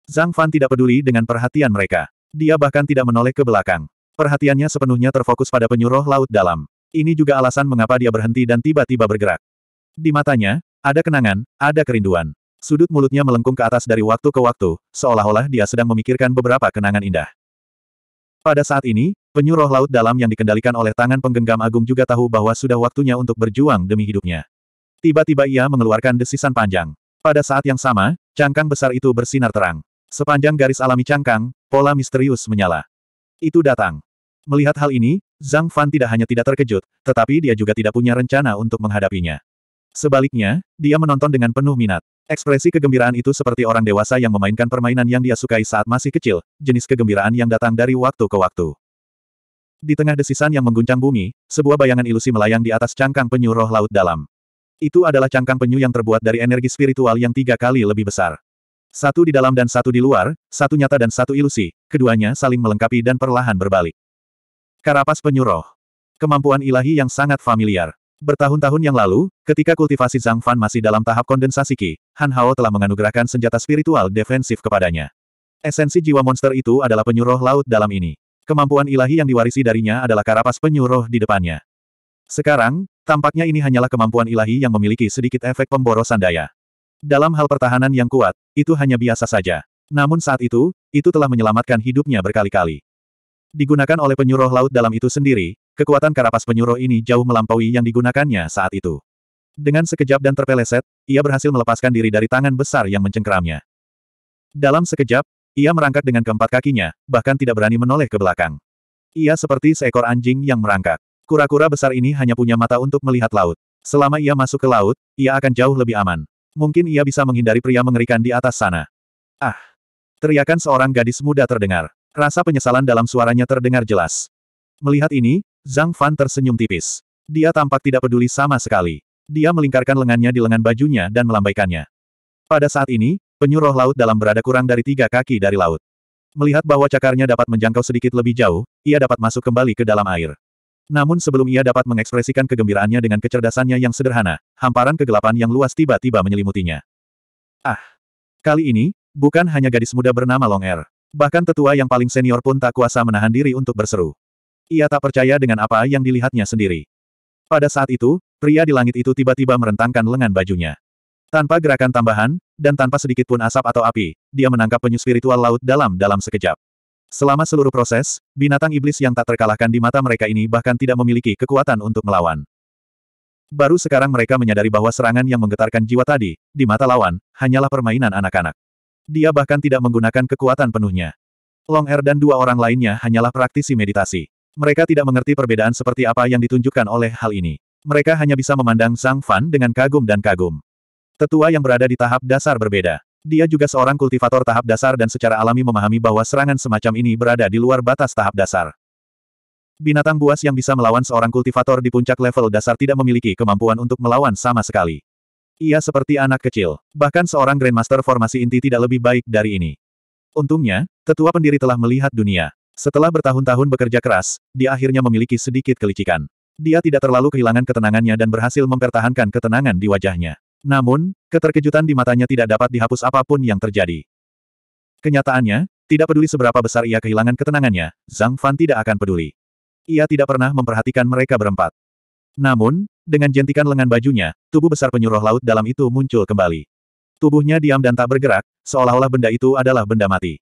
Zhang Fan tidak peduli dengan perhatian mereka. Dia bahkan tidak menoleh ke belakang. Perhatiannya sepenuhnya terfokus pada penyuruh laut dalam. Ini juga alasan mengapa dia berhenti dan tiba-tiba bergerak. Di matanya, ada kenangan, ada kerinduan. Sudut mulutnya melengkung ke atas dari waktu ke waktu, seolah-olah dia sedang memikirkan beberapa kenangan indah. Pada saat ini, penyuruh laut dalam yang dikendalikan oleh tangan penggenggam agung juga tahu bahwa sudah waktunya untuk berjuang demi hidupnya. Tiba-tiba ia mengeluarkan desisan panjang. Pada saat yang sama, cangkang besar itu bersinar terang. Sepanjang garis alami cangkang, pola misterius menyala. Itu datang. Melihat hal ini, Zhang Fan tidak hanya tidak terkejut, tetapi dia juga tidak punya rencana untuk menghadapinya. Sebaliknya, dia menonton dengan penuh minat. Ekspresi kegembiraan itu seperti orang dewasa yang memainkan permainan yang dia sukai saat masih kecil, jenis kegembiraan yang datang dari waktu ke waktu. Di tengah desisan yang mengguncang bumi, sebuah bayangan ilusi melayang di atas cangkang penyu roh laut dalam. Itu adalah cangkang penyu yang terbuat dari energi spiritual yang tiga kali lebih besar. Satu di dalam dan satu di luar, satu nyata dan satu ilusi, keduanya saling melengkapi dan perlahan berbalik. Karapas penyuruh. Kemampuan ilahi yang sangat familiar. Bertahun-tahun yang lalu, ketika kultivasi Zhang Fan masih dalam tahap kondensasi Qi, Han Hao telah menganugerahkan senjata spiritual defensif kepadanya. Esensi jiwa monster itu adalah penyuruh laut dalam ini. Kemampuan ilahi yang diwarisi darinya adalah karapas penyuruh di depannya. Sekarang, tampaknya ini hanyalah kemampuan ilahi yang memiliki sedikit efek pemborosan daya. Dalam hal pertahanan yang kuat, itu hanya biasa saja. Namun saat itu, itu telah menyelamatkan hidupnya berkali-kali. Digunakan oleh penyuruh laut dalam itu sendiri, kekuatan karapas penyuruh ini jauh melampaui yang digunakannya saat itu. Dengan sekejap dan terpeleset, ia berhasil melepaskan diri dari tangan besar yang mencengkeramnya. Dalam sekejap, ia merangkak dengan keempat kakinya, bahkan tidak berani menoleh ke belakang. Ia seperti seekor anjing yang merangkak. Kura-kura besar ini hanya punya mata untuk melihat laut. Selama ia masuk ke laut, ia akan jauh lebih aman. Mungkin ia bisa menghindari pria mengerikan di atas sana. Ah! Teriakan seorang gadis muda terdengar. Rasa penyesalan dalam suaranya terdengar jelas. Melihat ini, Zhang Fan tersenyum tipis. Dia tampak tidak peduli sama sekali. Dia melingkarkan lengannya di lengan bajunya dan melambaikannya. Pada saat ini, penyuruh laut dalam berada kurang dari tiga kaki dari laut. Melihat bahwa cakarnya dapat menjangkau sedikit lebih jauh, ia dapat masuk kembali ke dalam air. Namun sebelum ia dapat mengekspresikan kegembiraannya dengan kecerdasannya yang sederhana, hamparan kegelapan yang luas tiba-tiba menyelimutinya. Ah! Kali ini, bukan hanya gadis muda bernama Long Air, er. Bahkan tetua yang paling senior pun tak kuasa menahan diri untuk berseru. Ia tak percaya dengan apa yang dilihatnya sendiri. Pada saat itu, pria di langit itu tiba-tiba merentangkan lengan bajunya. Tanpa gerakan tambahan, dan tanpa sedikit pun asap atau api, dia menangkap penyu spiritual laut dalam-dalam sekejap. Selama seluruh proses, binatang iblis yang tak terkalahkan di mata mereka ini bahkan tidak memiliki kekuatan untuk melawan. Baru sekarang mereka menyadari bahwa serangan yang menggetarkan jiwa tadi, di mata lawan, hanyalah permainan anak-anak. Dia bahkan tidak menggunakan kekuatan penuhnya. Long Er dan dua orang lainnya hanyalah praktisi meditasi. Mereka tidak mengerti perbedaan seperti apa yang ditunjukkan oleh hal ini. Mereka hanya bisa memandang Sang Fan dengan kagum dan kagum. Tetua yang berada di tahap dasar berbeda. Dia juga seorang kultivator tahap dasar dan secara alami memahami bahwa serangan semacam ini berada di luar batas tahap dasar. Binatang buas yang bisa melawan seorang kultivator di puncak level dasar tidak memiliki kemampuan untuk melawan sama sekali. Ia seperti anak kecil. Bahkan seorang Grandmaster formasi inti tidak lebih baik dari ini. Untungnya, tetua pendiri telah melihat dunia. Setelah bertahun-tahun bekerja keras, dia akhirnya memiliki sedikit kelicikan. Dia tidak terlalu kehilangan ketenangannya dan berhasil mempertahankan ketenangan di wajahnya. Namun, keterkejutan di matanya tidak dapat dihapus apapun yang terjadi. Kenyataannya, tidak peduli seberapa besar ia kehilangan ketenangannya, Zhang Fan tidak akan peduli. Ia tidak pernah memperhatikan mereka berempat. Namun, dengan jentikan lengan bajunya, tubuh besar penyuruh laut dalam itu muncul kembali. Tubuhnya diam dan tak bergerak, seolah-olah benda itu adalah benda mati.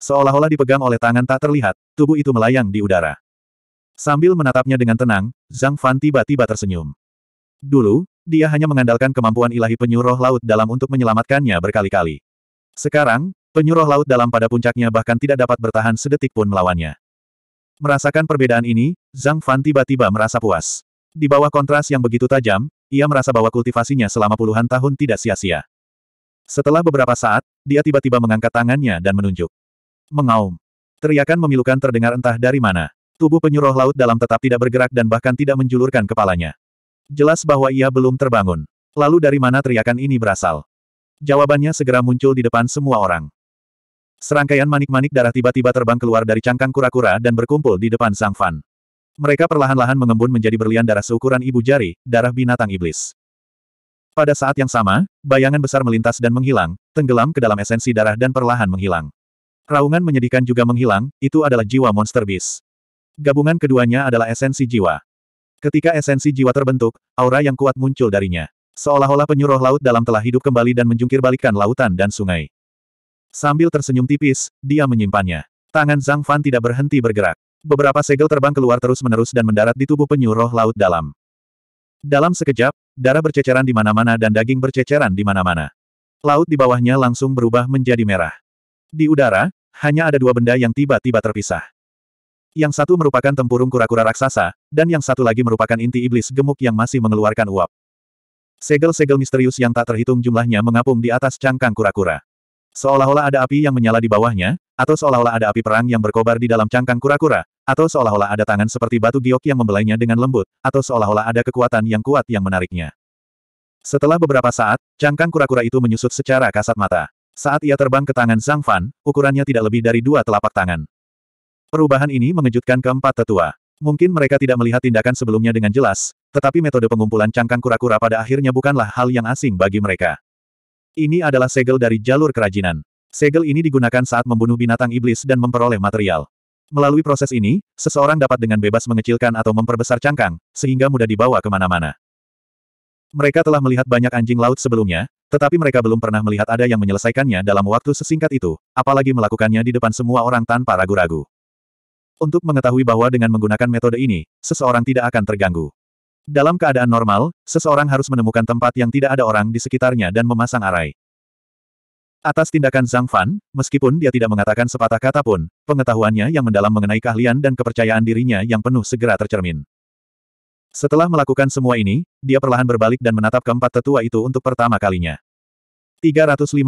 Seolah-olah dipegang oleh tangan tak terlihat, tubuh itu melayang di udara. Sambil menatapnya dengan tenang, Zhang Fan tiba-tiba tersenyum. Dulu, dia hanya mengandalkan kemampuan ilahi penyuruh laut dalam untuk menyelamatkannya berkali-kali. Sekarang, penyuruh laut dalam pada puncaknya bahkan tidak dapat bertahan sedetik pun melawannya. Merasakan perbedaan ini, Zhang Fan tiba-tiba merasa puas. Di bawah kontras yang begitu tajam, ia merasa bahwa kultivasinya selama puluhan tahun tidak sia-sia. Setelah beberapa saat, dia tiba-tiba mengangkat tangannya dan menunjuk. Mengaum. Teriakan memilukan terdengar entah dari mana. Tubuh penyuruh laut dalam tetap tidak bergerak dan bahkan tidak menjulurkan kepalanya. Jelas bahwa ia belum terbangun. Lalu dari mana teriakan ini berasal? Jawabannya segera muncul di depan semua orang. Serangkaian manik-manik darah tiba-tiba terbang keluar dari cangkang kura-kura dan berkumpul di depan Sang Fan. Mereka perlahan-lahan mengembun menjadi berlian darah seukuran ibu jari, darah binatang iblis. Pada saat yang sama, bayangan besar melintas dan menghilang, tenggelam ke dalam esensi darah dan perlahan menghilang. Raungan menyedihkan juga menghilang, itu adalah jiwa monster bis. Gabungan keduanya adalah esensi jiwa. Ketika esensi jiwa terbentuk, aura yang kuat muncul darinya. Seolah-olah penyuruh laut dalam telah hidup kembali dan menjungkir lautan dan sungai. Sambil tersenyum tipis, dia menyimpannya. Tangan Zhang Fan tidak berhenti bergerak. Beberapa segel terbang keluar terus-menerus dan mendarat di tubuh penyuruh laut dalam. Dalam sekejap, darah berceceran di mana-mana dan daging berceceran di mana-mana. Laut di bawahnya langsung berubah menjadi merah. Di udara, hanya ada dua benda yang tiba-tiba terpisah. Yang satu merupakan tempurung kura-kura raksasa, dan yang satu lagi merupakan inti iblis gemuk yang masih mengeluarkan uap. Segel-segel misterius yang tak terhitung jumlahnya mengapung di atas cangkang kura-kura. Seolah-olah ada api yang menyala di bawahnya, atau seolah-olah ada api perang yang berkobar di dalam cangkang kura-kura, atau seolah-olah ada tangan seperti batu giok yang membelainya dengan lembut, atau seolah-olah ada kekuatan yang kuat yang menariknya. Setelah beberapa saat, cangkang kura-kura itu menyusut secara kasat mata. Saat ia terbang ke tangan Zhang Fan, ukurannya tidak lebih dari dua telapak tangan. Perubahan ini mengejutkan keempat tetua. Mungkin mereka tidak melihat tindakan sebelumnya dengan jelas, tetapi metode pengumpulan cangkang kura-kura pada akhirnya bukanlah hal yang asing bagi mereka. Ini adalah segel dari jalur kerajinan. Segel ini digunakan saat membunuh binatang iblis dan memperoleh material. Melalui proses ini, seseorang dapat dengan bebas mengecilkan atau memperbesar cangkang, sehingga mudah dibawa kemana-mana. Mereka telah melihat banyak anjing laut sebelumnya, tetapi mereka belum pernah melihat ada yang menyelesaikannya dalam waktu sesingkat itu, apalagi melakukannya di depan semua orang tanpa ragu-ragu untuk mengetahui bahwa dengan menggunakan metode ini, seseorang tidak akan terganggu. Dalam keadaan normal, seseorang harus menemukan tempat yang tidak ada orang di sekitarnya dan memasang arai. Atas tindakan Zhang Fan, meskipun dia tidak mengatakan sepatah kata pun, pengetahuannya yang mendalam mengenai keahlian dan kepercayaan dirinya yang penuh segera tercermin. Setelah melakukan semua ini, dia perlahan berbalik dan menatap keempat tetua itu untuk pertama kalinya. 359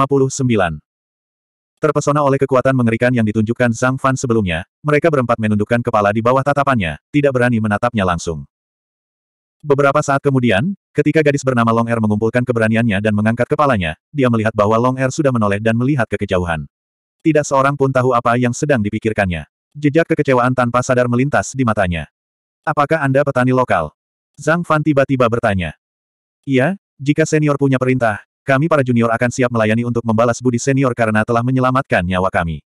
Terpesona oleh kekuatan mengerikan yang ditunjukkan Zhang Fan sebelumnya, mereka berempat menundukkan kepala di bawah tatapannya, tidak berani menatapnya langsung. Beberapa saat kemudian, ketika gadis bernama Long Er mengumpulkan keberaniannya dan mengangkat kepalanya, dia melihat bahwa Long Er sudah menoleh dan melihat kekejauhan. Tidak seorang pun tahu apa yang sedang dipikirkannya. Jejak kekecewaan tanpa sadar melintas di matanya. Apakah Anda petani lokal? Zhang Fan tiba-tiba bertanya. Iya, jika senior punya perintah, kami para junior akan siap melayani untuk membalas budi senior karena telah menyelamatkan nyawa kami.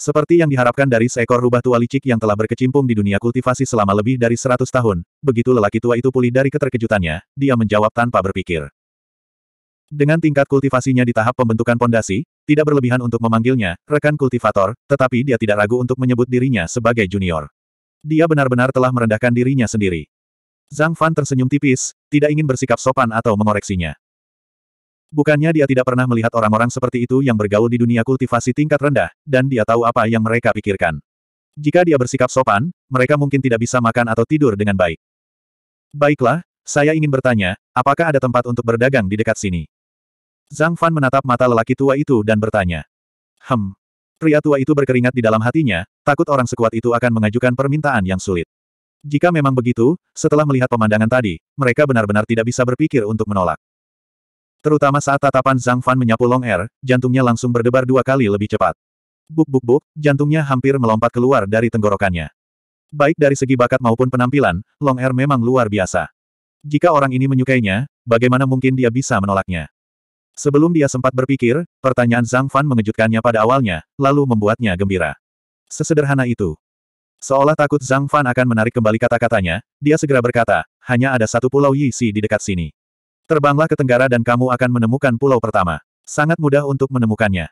Seperti yang diharapkan dari seekor rubah tua licik yang telah berkecimpung di dunia kultivasi selama lebih dari seratus tahun, begitu lelaki tua itu pulih dari keterkejutannya, dia menjawab tanpa berpikir. Dengan tingkat kultivasinya di tahap pembentukan pondasi, tidak berlebihan untuk memanggilnya rekan kultivator, tetapi dia tidak ragu untuk menyebut dirinya sebagai junior. Dia benar-benar telah merendahkan dirinya sendiri. Zhang Fan tersenyum tipis, tidak ingin bersikap sopan atau mengoreksinya. Bukannya dia tidak pernah melihat orang-orang seperti itu yang bergaul di dunia kultivasi tingkat rendah, dan dia tahu apa yang mereka pikirkan. Jika dia bersikap sopan, mereka mungkin tidak bisa makan atau tidur dengan baik. Baiklah, saya ingin bertanya, apakah ada tempat untuk berdagang di dekat sini? Zhang Fan menatap mata lelaki tua itu dan bertanya. Hem. Pria tua itu berkeringat di dalam hatinya, takut orang sekuat itu akan mengajukan permintaan yang sulit. Jika memang begitu, setelah melihat pemandangan tadi, mereka benar-benar tidak bisa berpikir untuk menolak. Terutama saat tatapan Zhang Fan menyapu Long Er, jantungnya langsung berdebar dua kali lebih cepat. Buk buk buk, jantungnya hampir melompat keluar dari tenggorokannya. Baik dari segi bakat maupun penampilan, Long Er memang luar biasa. Jika orang ini menyukainya, bagaimana mungkin dia bisa menolaknya? Sebelum dia sempat berpikir, pertanyaan Zhang Fan mengejutkannya pada awalnya, lalu membuatnya gembira. Sesederhana itu. Seolah takut Zhang Fan akan menarik kembali kata-katanya, dia segera berkata, hanya ada satu pulau Yi Si di dekat sini. Terbanglah ke tenggara dan kamu akan menemukan pulau pertama. Sangat mudah untuk menemukannya.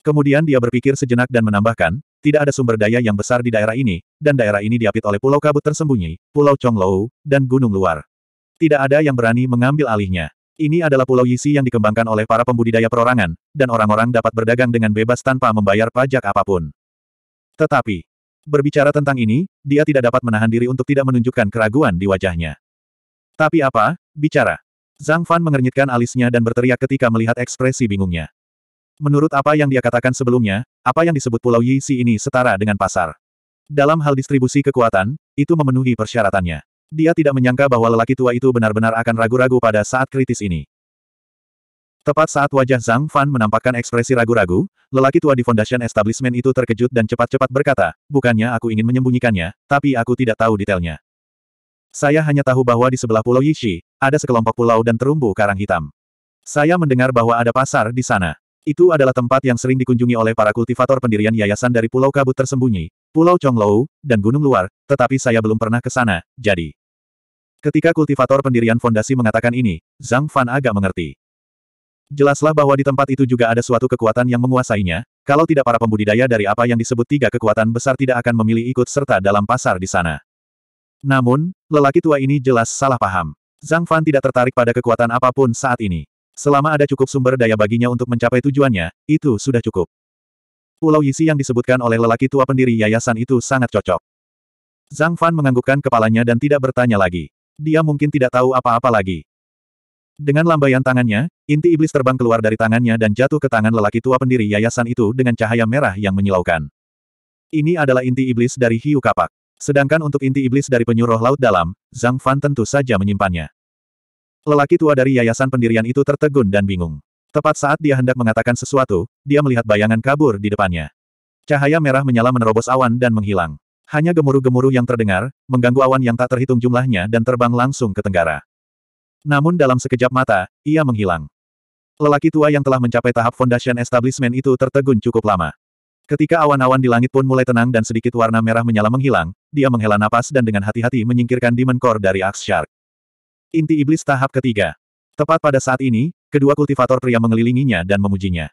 Kemudian dia berpikir sejenak dan menambahkan, tidak ada sumber daya yang besar di daerah ini, dan daerah ini diapit oleh pulau kabut tersembunyi, pulau Chonglou, dan gunung luar. Tidak ada yang berani mengambil alihnya. Ini adalah pulau Yisi yang dikembangkan oleh para pembudidaya perorangan, dan orang-orang dapat berdagang dengan bebas tanpa membayar pajak apapun. Tetapi, berbicara tentang ini, dia tidak dapat menahan diri untuk tidak menunjukkan keraguan di wajahnya. Tapi apa, bicara. Zhang Fan mengernyitkan alisnya dan berteriak ketika melihat ekspresi bingungnya. Menurut apa yang dia katakan sebelumnya, apa yang disebut Pulau Yixi ini setara dengan pasar. Dalam hal distribusi kekuatan, itu memenuhi persyaratannya. Dia tidak menyangka bahwa lelaki tua itu benar-benar akan ragu-ragu pada saat kritis ini. Tepat saat wajah Zhang Fan menampakkan ekspresi ragu-ragu, lelaki tua di Foundation Establishment itu terkejut dan cepat-cepat berkata, bukannya aku ingin menyembunyikannya, tapi aku tidak tahu detailnya. Saya hanya tahu bahwa di sebelah Pulau Yixi, ada sekelompok pulau dan terumbu karang hitam. Saya mendengar bahwa ada pasar di sana. Itu adalah tempat yang sering dikunjungi oleh para kultivator pendirian yayasan dari Pulau Kabut Tersembunyi, Pulau Chonglou, dan Gunung Luar, tetapi saya belum pernah ke sana, jadi. Ketika kultivator pendirian fondasi mengatakan ini, Zhang Fan agak mengerti. Jelaslah bahwa di tempat itu juga ada suatu kekuatan yang menguasainya, kalau tidak para pembudidaya dari apa yang disebut tiga kekuatan besar tidak akan memilih ikut serta dalam pasar di sana. Namun, lelaki tua ini jelas salah paham. Zhang Fan tidak tertarik pada kekuatan apapun saat ini. Selama ada cukup sumber daya baginya untuk mencapai tujuannya, itu sudah cukup. Pulau Yisi yang disebutkan oleh lelaki tua pendiri yayasan itu sangat cocok. Zhang Fan menganggukkan kepalanya dan tidak bertanya lagi. Dia mungkin tidak tahu apa-apa lagi. Dengan lambaian tangannya, inti iblis terbang keluar dari tangannya dan jatuh ke tangan lelaki tua pendiri yayasan itu dengan cahaya merah yang menyilaukan. Ini adalah inti iblis dari hiu kapak. Sedangkan untuk inti iblis dari penyuruh laut dalam, Zhang Fan tentu saja menyimpannya. Lelaki tua dari yayasan pendirian itu tertegun dan bingung. Tepat saat dia hendak mengatakan sesuatu, dia melihat bayangan kabur di depannya. Cahaya merah menyala menerobos awan dan menghilang. Hanya gemuruh-gemuruh yang terdengar, mengganggu awan yang tak terhitung jumlahnya dan terbang langsung ke tenggara. Namun dalam sekejap mata, ia menghilang. Lelaki tua yang telah mencapai tahap foundation establishment itu tertegun cukup lama. Ketika awan-awan di langit pun mulai tenang dan sedikit warna merah menyala menghilang, dia menghela napas dan dengan hati-hati menyingkirkan Demon Core dari Axe Shark. Inti Iblis tahap ketiga. Tepat pada saat ini, kedua kultivator pria mengelilinginya dan memujinya.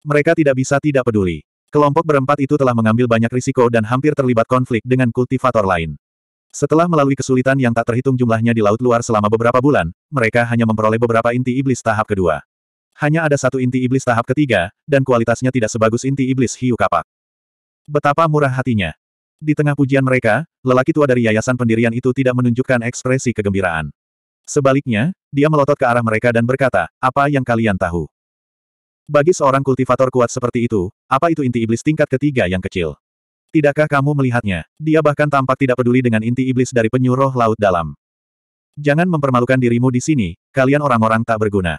Mereka tidak bisa tidak peduli. Kelompok berempat itu telah mengambil banyak risiko dan hampir terlibat konflik dengan kultivator lain. Setelah melalui kesulitan yang tak terhitung jumlahnya di laut luar selama beberapa bulan, mereka hanya memperoleh beberapa inti iblis tahap kedua. Hanya ada satu inti iblis tahap ketiga, dan kualitasnya tidak sebagus inti iblis hiu kapak. Betapa murah hatinya. Di tengah pujian mereka, lelaki tua dari yayasan pendirian itu tidak menunjukkan ekspresi kegembiraan. Sebaliknya, dia melotot ke arah mereka dan berkata, apa yang kalian tahu? Bagi seorang kultivator kuat seperti itu, apa itu inti iblis tingkat ketiga yang kecil? Tidakkah kamu melihatnya? Dia bahkan tampak tidak peduli dengan inti iblis dari penyuruh laut dalam. Jangan mempermalukan dirimu di sini, kalian orang-orang tak berguna.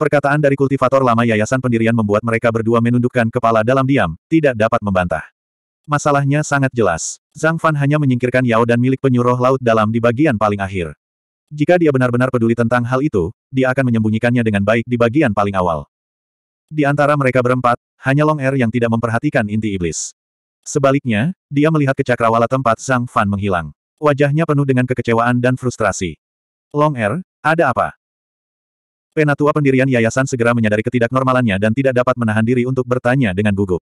Perkataan dari kultivator lama yayasan pendirian membuat mereka berdua menundukkan kepala dalam diam, tidak dapat membantah. Masalahnya sangat jelas. Zhang Fan hanya menyingkirkan Yao dan milik penyuruh laut dalam di bagian paling akhir. Jika dia benar-benar peduli tentang hal itu, dia akan menyembunyikannya dengan baik di bagian paling awal. Di antara mereka berempat, hanya Long Er yang tidak memperhatikan inti iblis. Sebaliknya, dia melihat ke cakrawala tempat Zhang Fan menghilang. Wajahnya penuh dengan kekecewaan dan frustrasi. Long Er, ada apa? Penatua pendirian yayasan segera menyadari ketidaknormalannya dan tidak dapat menahan diri untuk bertanya dengan gugup.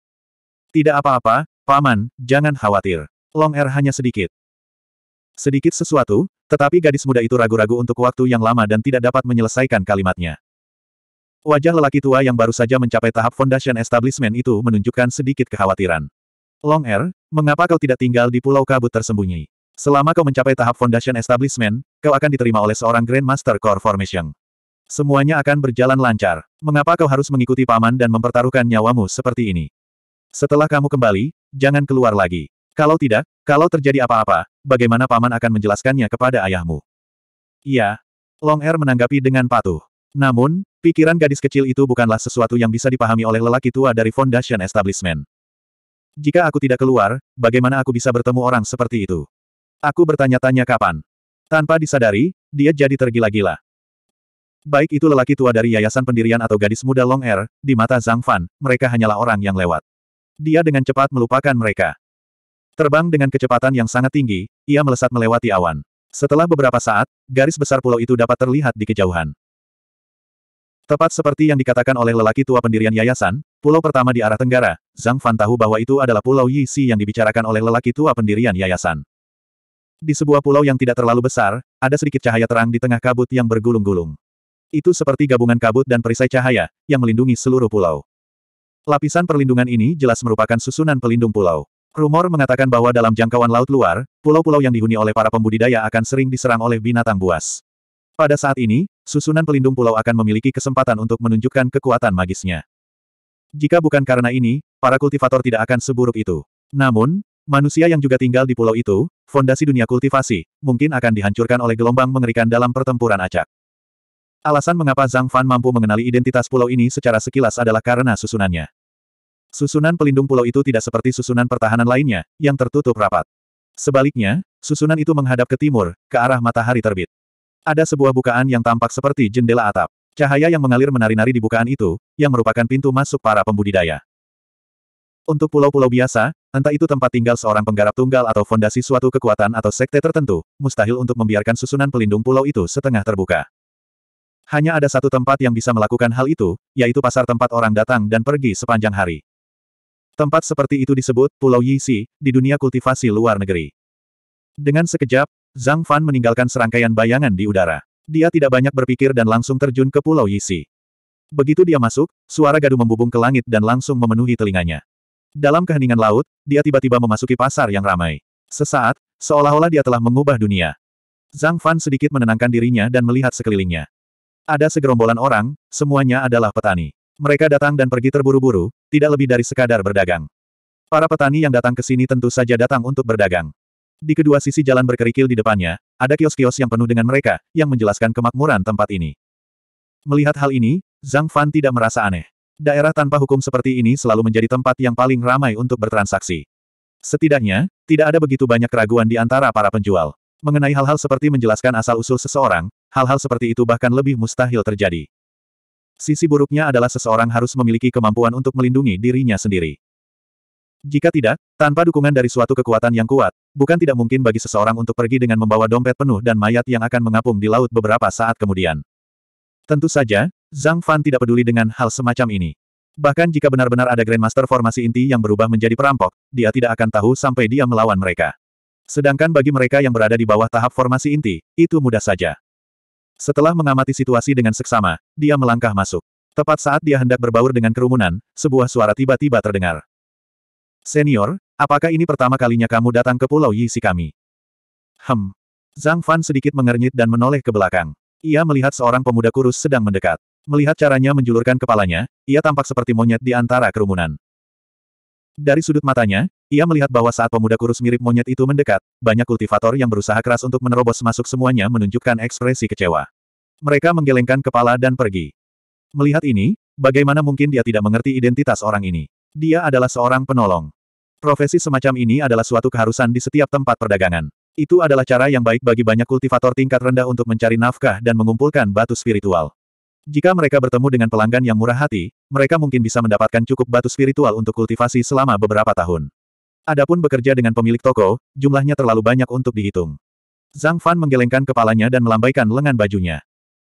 Tidak apa-apa, Paman, jangan khawatir. Long Er hanya sedikit. Sedikit sesuatu, tetapi gadis muda itu ragu-ragu untuk waktu yang lama dan tidak dapat menyelesaikan kalimatnya. Wajah lelaki tua yang baru saja mencapai tahap foundation establishment itu menunjukkan sedikit kekhawatiran. Long Er, mengapa kau tidak tinggal di Pulau Kabut tersembunyi? Selama kau mencapai tahap foundation establishment, kau akan diterima oleh seorang Grand Master Core Formation. Semuanya akan berjalan lancar. Mengapa kau harus mengikuti paman dan mempertaruhkan nyawamu seperti ini? Setelah kamu kembali, jangan keluar lagi. Kalau tidak, kalau terjadi apa-apa, bagaimana paman akan menjelaskannya kepada ayahmu? Iya. Long Er menanggapi dengan patuh. Namun, pikiran gadis kecil itu bukanlah sesuatu yang bisa dipahami oleh lelaki tua dari Foundation Establishment. Jika aku tidak keluar, bagaimana aku bisa bertemu orang seperti itu? Aku bertanya-tanya kapan. Tanpa disadari, dia jadi tergila-gila. Baik itu lelaki tua dari yayasan pendirian atau gadis muda Long Air, di mata Zhang Fan, mereka hanyalah orang yang lewat. Dia dengan cepat melupakan mereka. Terbang dengan kecepatan yang sangat tinggi, ia melesat melewati awan. Setelah beberapa saat, garis besar pulau itu dapat terlihat di kejauhan. Tepat seperti yang dikatakan oleh lelaki tua pendirian yayasan, pulau pertama di arah tenggara, Zhang Fan tahu bahwa itu adalah pulau Yi Xi yang dibicarakan oleh lelaki tua pendirian yayasan. Di sebuah pulau yang tidak terlalu besar, ada sedikit cahaya terang di tengah kabut yang bergulung-gulung. Itu seperti gabungan kabut dan perisai cahaya, yang melindungi seluruh pulau. Lapisan perlindungan ini jelas merupakan susunan pelindung pulau. Rumor mengatakan bahwa dalam jangkauan laut luar, pulau-pulau yang dihuni oleh para pembudidaya akan sering diserang oleh binatang buas. Pada saat ini, susunan pelindung pulau akan memiliki kesempatan untuk menunjukkan kekuatan magisnya. Jika bukan karena ini, para kultivator tidak akan seburuk itu. Namun, manusia yang juga tinggal di pulau itu, fondasi dunia kultivasi, mungkin akan dihancurkan oleh gelombang mengerikan dalam pertempuran acak. Alasan mengapa Zhang Fan mampu mengenali identitas pulau ini secara sekilas adalah karena susunannya. Susunan pelindung pulau itu tidak seperti susunan pertahanan lainnya, yang tertutup rapat. Sebaliknya, susunan itu menghadap ke timur, ke arah matahari terbit. Ada sebuah bukaan yang tampak seperti jendela atap. Cahaya yang mengalir menari-nari di bukaan itu, yang merupakan pintu masuk para pembudidaya. Untuk pulau-pulau biasa, entah itu tempat tinggal seorang penggarap tunggal atau fondasi suatu kekuatan atau sekte tertentu, mustahil untuk membiarkan susunan pelindung pulau itu setengah terbuka. Hanya ada satu tempat yang bisa melakukan hal itu, yaitu pasar tempat orang datang dan pergi sepanjang hari. Tempat seperti itu disebut Pulau Yisi di dunia kultivasi luar negeri. Dengan sekejap, Zhang Fan meninggalkan serangkaian bayangan di udara. Dia tidak banyak berpikir dan langsung terjun ke Pulau Yisi. Begitu dia masuk, suara gaduh membubung ke langit dan langsung memenuhi telinganya. Dalam keheningan laut, dia tiba-tiba memasuki pasar yang ramai. Sesaat, seolah-olah dia telah mengubah dunia. Zhang Fan sedikit menenangkan dirinya dan melihat sekelilingnya. Ada segerombolan orang, semuanya adalah petani. Mereka datang dan pergi terburu-buru, tidak lebih dari sekadar berdagang. Para petani yang datang ke sini tentu saja datang untuk berdagang. Di kedua sisi jalan berkerikil di depannya, ada kios-kios yang penuh dengan mereka, yang menjelaskan kemakmuran tempat ini. Melihat hal ini, Zhang Fan tidak merasa aneh. Daerah tanpa hukum seperti ini selalu menjadi tempat yang paling ramai untuk bertransaksi. Setidaknya, tidak ada begitu banyak keraguan di antara para penjual. Mengenai hal-hal seperti menjelaskan asal-usul seseorang, hal-hal seperti itu bahkan lebih mustahil terjadi. Sisi buruknya adalah seseorang harus memiliki kemampuan untuk melindungi dirinya sendiri. Jika tidak, tanpa dukungan dari suatu kekuatan yang kuat, bukan tidak mungkin bagi seseorang untuk pergi dengan membawa dompet penuh dan mayat yang akan mengapung di laut beberapa saat kemudian. Tentu saja, Zhang Fan tidak peduli dengan hal semacam ini. Bahkan jika benar-benar ada Grandmaster formasi inti yang berubah menjadi perampok, dia tidak akan tahu sampai dia melawan mereka. Sedangkan bagi mereka yang berada di bawah tahap formasi inti, itu mudah saja. Setelah mengamati situasi dengan seksama, dia melangkah masuk. Tepat saat dia hendak berbaur dengan kerumunan, sebuah suara tiba-tiba terdengar. Senior, apakah ini pertama kalinya kamu datang ke Pulau Yisi kami? Hem. Zhang Fan sedikit mengernyit dan menoleh ke belakang. Ia melihat seorang pemuda kurus sedang mendekat. Melihat caranya menjulurkan kepalanya, ia tampak seperti monyet di antara kerumunan. Dari sudut matanya, ia melihat bahwa saat pemuda kurus mirip monyet itu mendekat, banyak kultivator yang berusaha keras untuk menerobos masuk semuanya menunjukkan ekspresi kecewa. Mereka menggelengkan kepala dan pergi. Melihat ini, bagaimana mungkin dia tidak mengerti identitas orang ini? Dia adalah seorang penolong. Profesi semacam ini adalah suatu keharusan di setiap tempat perdagangan. Itu adalah cara yang baik bagi banyak kultivator tingkat rendah untuk mencari nafkah dan mengumpulkan batu spiritual. Jika mereka bertemu dengan pelanggan yang murah hati, mereka mungkin bisa mendapatkan cukup batu spiritual untuk kultivasi selama beberapa tahun. Adapun bekerja dengan pemilik toko, jumlahnya terlalu banyak untuk dihitung. Zhang Fan menggelengkan kepalanya dan melambaikan lengan bajunya.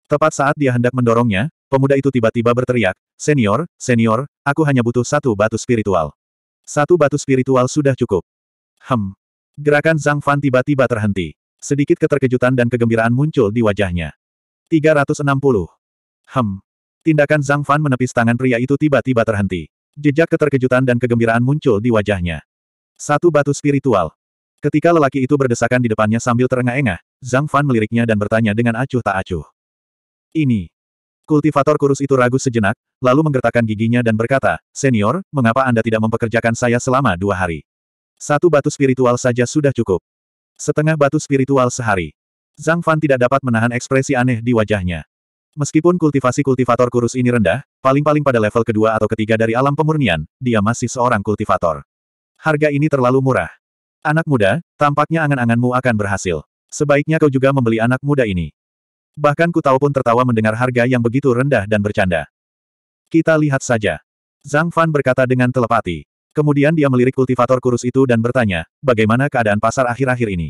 Tepat saat dia hendak mendorongnya, pemuda itu tiba-tiba berteriak, Senior, senior, aku hanya butuh satu batu spiritual. Satu batu spiritual sudah cukup. Hem. Gerakan Zhang Fan tiba-tiba terhenti. Sedikit keterkejutan dan kegembiraan muncul di wajahnya. 360. Hem. Tindakan Zhang Fan menepis tangan pria itu tiba-tiba terhenti. Jejak keterkejutan dan kegembiraan muncul di wajahnya. Satu batu spiritual. Ketika lelaki itu berdesakan di depannya sambil terengah-engah, Zhang Fan meliriknya dan bertanya dengan acuh tak acuh. Ini. Kultivator kurus itu ragu sejenak, lalu menggertakkan giginya dan berkata, Senior, mengapa Anda tidak mempekerjakan saya selama dua hari? Satu batu spiritual saja sudah cukup. Setengah batu spiritual sehari. Zhang Fan tidak dapat menahan ekspresi aneh di wajahnya. Meskipun kultivasi kultivator kurus ini rendah, paling-paling pada level kedua atau ketiga dari alam pemurnian, dia masih seorang kultivator. Harga ini terlalu murah. Anak muda, tampaknya angan-anganmu akan berhasil. Sebaiknya kau juga membeli anak muda ini. Bahkan ku tahu pun tertawa mendengar harga yang begitu rendah dan bercanda. Kita lihat saja. Zhang Fan berkata dengan telepati. Kemudian dia melirik kultivator kurus itu dan bertanya, bagaimana keadaan pasar akhir-akhir ini?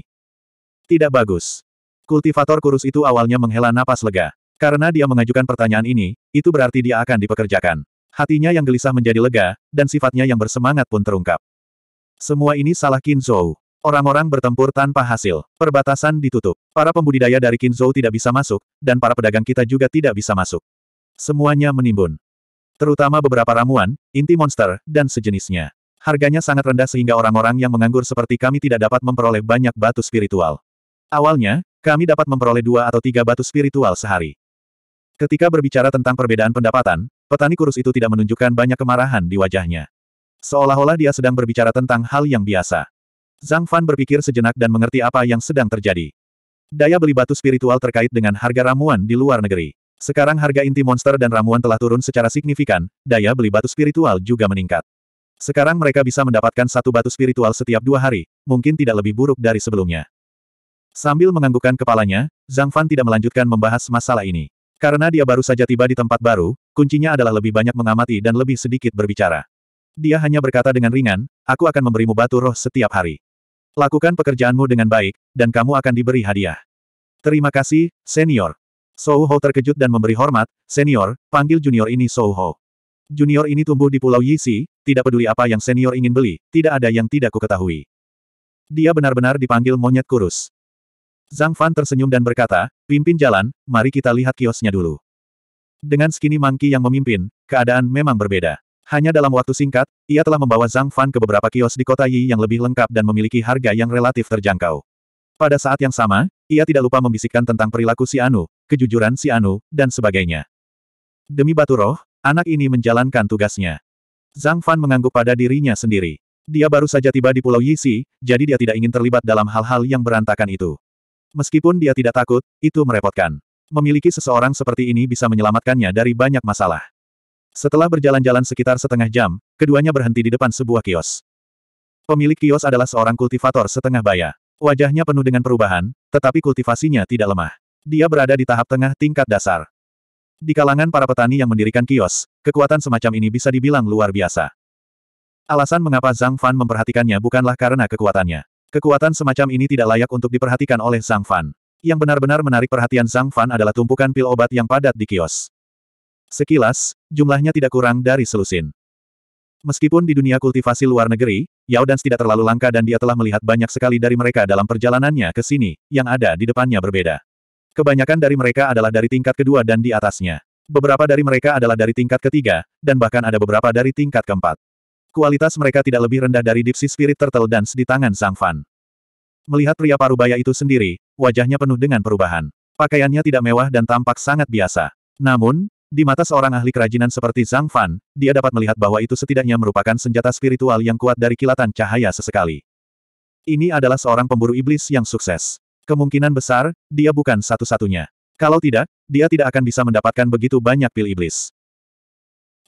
Tidak bagus. Kultivator kurus itu awalnya menghela napas lega. Karena dia mengajukan pertanyaan ini, itu berarti dia akan dipekerjakan. Hatinya yang gelisah menjadi lega, dan sifatnya yang bersemangat pun terungkap. Semua ini salah Kinzo. Orang-orang bertempur tanpa hasil. Perbatasan ditutup. Para pembudidaya dari Kinzo tidak bisa masuk, dan para pedagang kita juga tidak bisa masuk. Semuanya menimbun. Terutama beberapa ramuan, inti monster, dan sejenisnya. Harganya sangat rendah sehingga orang-orang yang menganggur seperti kami tidak dapat memperoleh banyak batu spiritual. Awalnya, kami dapat memperoleh dua atau tiga batu spiritual sehari. Ketika berbicara tentang perbedaan pendapatan, petani kurus itu tidak menunjukkan banyak kemarahan di wajahnya. Seolah-olah dia sedang berbicara tentang hal yang biasa. Zhang Fan berpikir sejenak dan mengerti apa yang sedang terjadi. Daya beli batu spiritual terkait dengan harga ramuan di luar negeri. Sekarang harga inti monster dan ramuan telah turun secara signifikan, daya beli batu spiritual juga meningkat. Sekarang mereka bisa mendapatkan satu batu spiritual setiap dua hari, mungkin tidak lebih buruk dari sebelumnya. Sambil menganggukkan kepalanya, Zhang Fan tidak melanjutkan membahas masalah ini. Karena dia baru saja tiba di tempat baru, kuncinya adalah lebih banyak mengamati dan lebih sedikit berbicara. Dia hanya berkata dengan ringan, aku akan memberimu batu roh setiap hari. Lakukan pekerjaanmu dengan baik, dan kamu akan diberi hadiah. Terima kasih, senior. Sou Ho terkejut dan memberi hormat, senior, panggil junior ini Sou Ho. Junior ini tumbuh di Pulau Yisi, tidak peduli apa yang senior ingin beli, tidak ada yang tidak kuketahui. Dia benar-benar dipanggil monyet kurus. Zhang Fan tersenyum dan berkata, pimpin jalan, mari kita lihat kiosnya dulu. Dengan skinny monkey yang memimpin, keadaan memang berbeda. Hanya dalam waktu singkat, ia telah membawa Zhang Fan ke beberapa kios di kota Yi yang lebih lengkap dan memiliki harga yang relatif terjangkau. Pada saat yang sama, ia tidak lupa membisikkan tentang perilaku si Anu, kejujuran si Anu, dan sebagainya. Demi batu roh, anak ini menjalankan tugasnya. Zhang Fan mengangguk pada dirinya sendiri. Dia baru saja tiba di Pulau Yixi, jadi dia tidak ingin terlibat dalam hal-hal yang berantakan itu. Meskipun dia tidak takut, itu merepotkan. Memiliki seseorang seperti ini bisa menyelamatkannya dari banyak masalah. Setelah berjalan-jalan sekitar setengah jam, keduanya berhenti di depan sebuah kios. Pemilik kios adalah seorang kultivator setengah baya. Wajahnya penuh dengan perubahan, tetapi kultivasinya tidak lemah. Dia berada di tahap tengah tingkat dasar. Di kalangan para petani yang mendirikan kios, kekuatan semacam ini bisa dibilang luar biasa. Alasan mengapa Zhang Fan memperhatikannya bukanlah karena kekuatannya. Kekuatan semacam ini tidak layak untuk diperhatikan oleh Zhang Fan. Yang benar-benar menarik perhatian Zhang Fan adalah tumpukan pil obat yang padat di kios. Sekilas, jumlahnya tidak kurang dari selusin. Meskipun di dunia kultivasi luar negeri, Yao Dan tidak terlalu langka dan dia telah melihat banyak sekali dari mereka dalam perjalanannya ke sini, yang ada di depannya berbeda. Kebanyakan dari mereka adalah dari tingkat kedua dan di atasnya. Beberapa dari mereka adalah dari tingkat ketiga, dan bahkan ada beberapa dari tingkat keempat. Kualitas mereka tidak lebih rendah dari Dipsi Spirit Turtle Dance di tangan sang Fan. Melihat pria parubaya itu sendiri, wajahnya penuh dengan perubahan. Pakaiannya tidak mewah dan tampak sangat biasa. Namun, di mata seorang ahli kerajinan seperti Zhang Fan, dia dapat melihat bahwa itu setidaknya merupakan senjata spiritual yang kuat dari kilatan cahaya sesekali. Ini adalah seorang pemburu iblis yang sukses. Kemungkinan besar, dia bukan satu-satunya. Kalau tidak, dia tidak akan bisa mendapatkan begitu banyak pil iblis.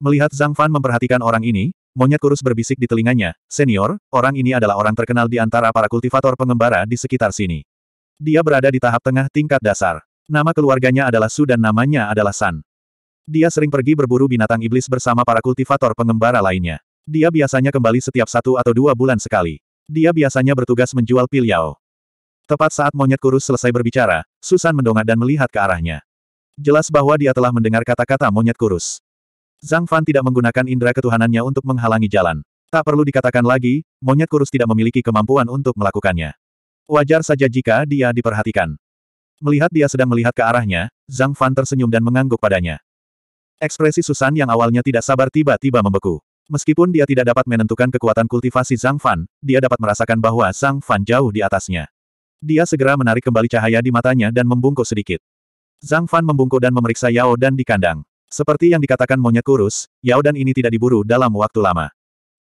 Melihat Zhang Fan memperhatikan orang ini, monyet kurus berbisik di telinganya, Senior, orang ini adalah orang terkenal di antara para kultivator pengembara di sekitar sini. Dia berada di tahap tengah tingkat dasar. Nama keluarganya adalah Su dan namanya adalah San. Dia sering pergi berburu binatang iblis bersama para kultivator pengembara lainnya. Dia biasanya kembali setiap satu atau dua bulan sekali. Dia biasanya bertugas menjual Yao. Tepat saat monyet kurus selesai berbicara, Susan mendongak dan melihat ke arahnya. Jelas bahwa dia telah mendengar kata-kata monyet kurus. Zhang Fan tidak menggunakan indera ketuhanannya untuk menghalangi jalan. Tak perlu dikatakan lagi, monyet kurus tidak memiliki kemampuan untuk melakukannya. Wajar saja jika dia diperhatikan. Melihat dia sedang melihat ke arahnya, Zhang Fan tersenyum dan mengangguk padanya. Ekspresi Susan yang awalnya tidak sabar tiba-tiba membeku. Meskipun dia tidak dapat menentukan kekuatan kultivasi Zhang Fan, dia dapat merasakan bahwa Zhang Fan jauh di atasnya. Dia segera menarik kembali cahaya di matanya dan membungkuk sedikit. Zhang Fan membungkuk dan memeriksa Yao Dan di kandang. Seperti yang dikatakan monyet kurus, Yao Dan ini tidak diburu dalam waktu lama.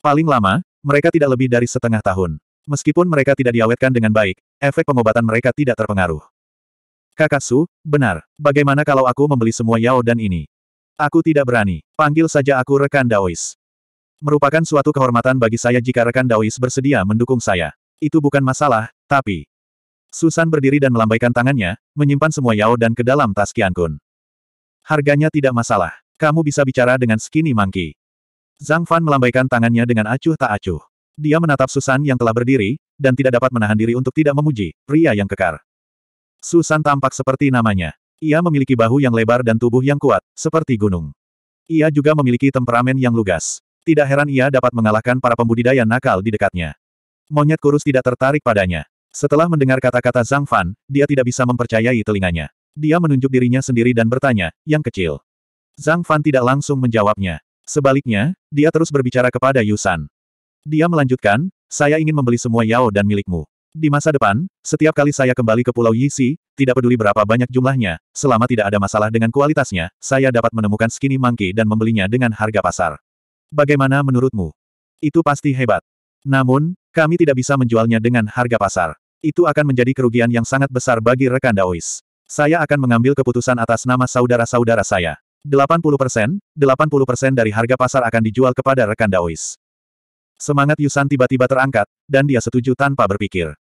Paling lama, mereka tidak lebih dari setengah tahun. Meskipun mereka tidak diawetkan dengan baik, efek pengobatan mereka tidak terpengaruh. Kakak Su, benar. Bagaimana kalau aku membeli semua Yao Dan ini? Aku tidak berani. Panggil saja aku rekan Daois. Merupakan suatu kehormatan bagi saya jika rekan Daois bersedia mendukung saya. Itu bukan masalah, tapi... Susan berdiri dan melambaikan tangannya, menyimpan semua Yao dan ke dalam tas kun. Harganya tidak masalah. Kamu bisa bicara dengan Skinny Monkey. Zhang Fan melambaikan tangannya dengan acuh tak acuh. Dia menatap Susan yang telah berdiri, dan tidak dapat menahan diri untuk tidak memuji, pria yang kekar. Susan tampak seperti namanya. Ia memiliki bahu yang lebar dan tubuh yang kuat, seperti gunung. Ia juga memiliki temperamen yang lugas. Tidak heran ia dapat mengalahkan para pembudidaya nakal di dekatnya. Monyet kurus tidak tertarik padanya. Setelah mendengar kata-kata Zhang Fan, dia tidak bisa mempercayai telinganya. Dia menunjuk dirinya sendiri dan bertanya, yang kecil. Zhang Fan tidak langsung menjawabnya. Sebaliknya, dia terus berbicara kepada Yusan. Dia melanjutkan, saya ingin membeli semua Yao dan milikmu. Di masa depan, setiap kali saya kembali ke Pulau Yisi, tidak peduli berapa banyak jumlahnya, selama tidak ada masalah dengan kualitasnya, saya dapat menemukan skinny monkey dan membelinya dengan harga pasar. Bagaimana menurutmu? Itu pasti hebat. Namun, kami tidak bisa menjualnya dengan harga pasar. Itu akan menjadi kerugian yang sangat besar bagi rekan Daois. Saya akan mengambil keputusan atas nama saudara-saudara saya. 80%, 80% dari harga pasar akan dijual kepada rekan Daois. Semangat Yusan tiba-tiba terangkat, dan dia setuju tanpa berpikir.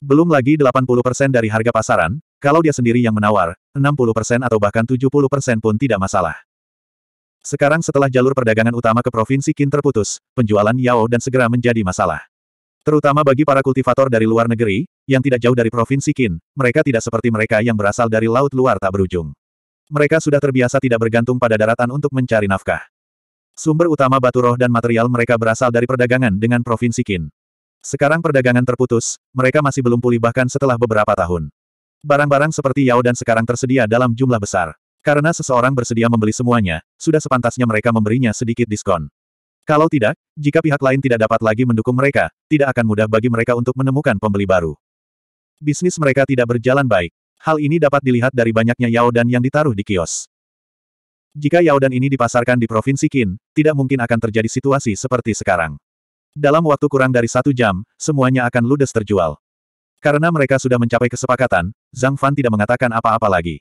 Belum lagi 80% dari harga pasaran, kalau dia sendiri yang menawar, 60% atau bahkan 70% pun tidak masalah. Sekarang setelah jalur perdagangan utama ke Provinsi Qin terputus, penjualan Yao dan segera menjadi masalah. Terutama bagi para kultivator dari luar negeri, yang tidak jauh dari Provinsi Qin, mereka tidak seperti mereka yang berasal dari laut luar tak berujung. Mereka sudah terbiasa tidak bergantung pada daratan untuk mencari nafkah. Sumber utama batu roh dan material mereka berasal dari perdagangan dengan Provinsi Qin. Sekarang perdagangan terputus, mereka masih belum pulih bahkan setelah beberapa tahun. Barang-barang seperti Yao dan sekarang tersedia dalam jumlah besar. Karena seseorang bersedia membeli semuanya, sudah sepantasnya mereka memberinya sedikit diskon. Kalau tidak, jika pihak lain tidak dapat lagi mendukung mereka, tidak akan mudah bagi mereka untuk menemukan pembeli baru. Bisnis mereka tidak berjalan baik. Hal ini dapat dilihat dari banyaknya Yao dan yang ditaruh di kios. Jika Yao dan ini dipasarkan di Provinsi Qin, tidak mungkin akan terjadi situasi seperti sekarang. Dalam waktu kurang dari satu jam, semuanya akan ludes terjual. Karena mereka sudah mencapai kesepakatan, Zhang Fan tidak mengatakan apa-apa lagi.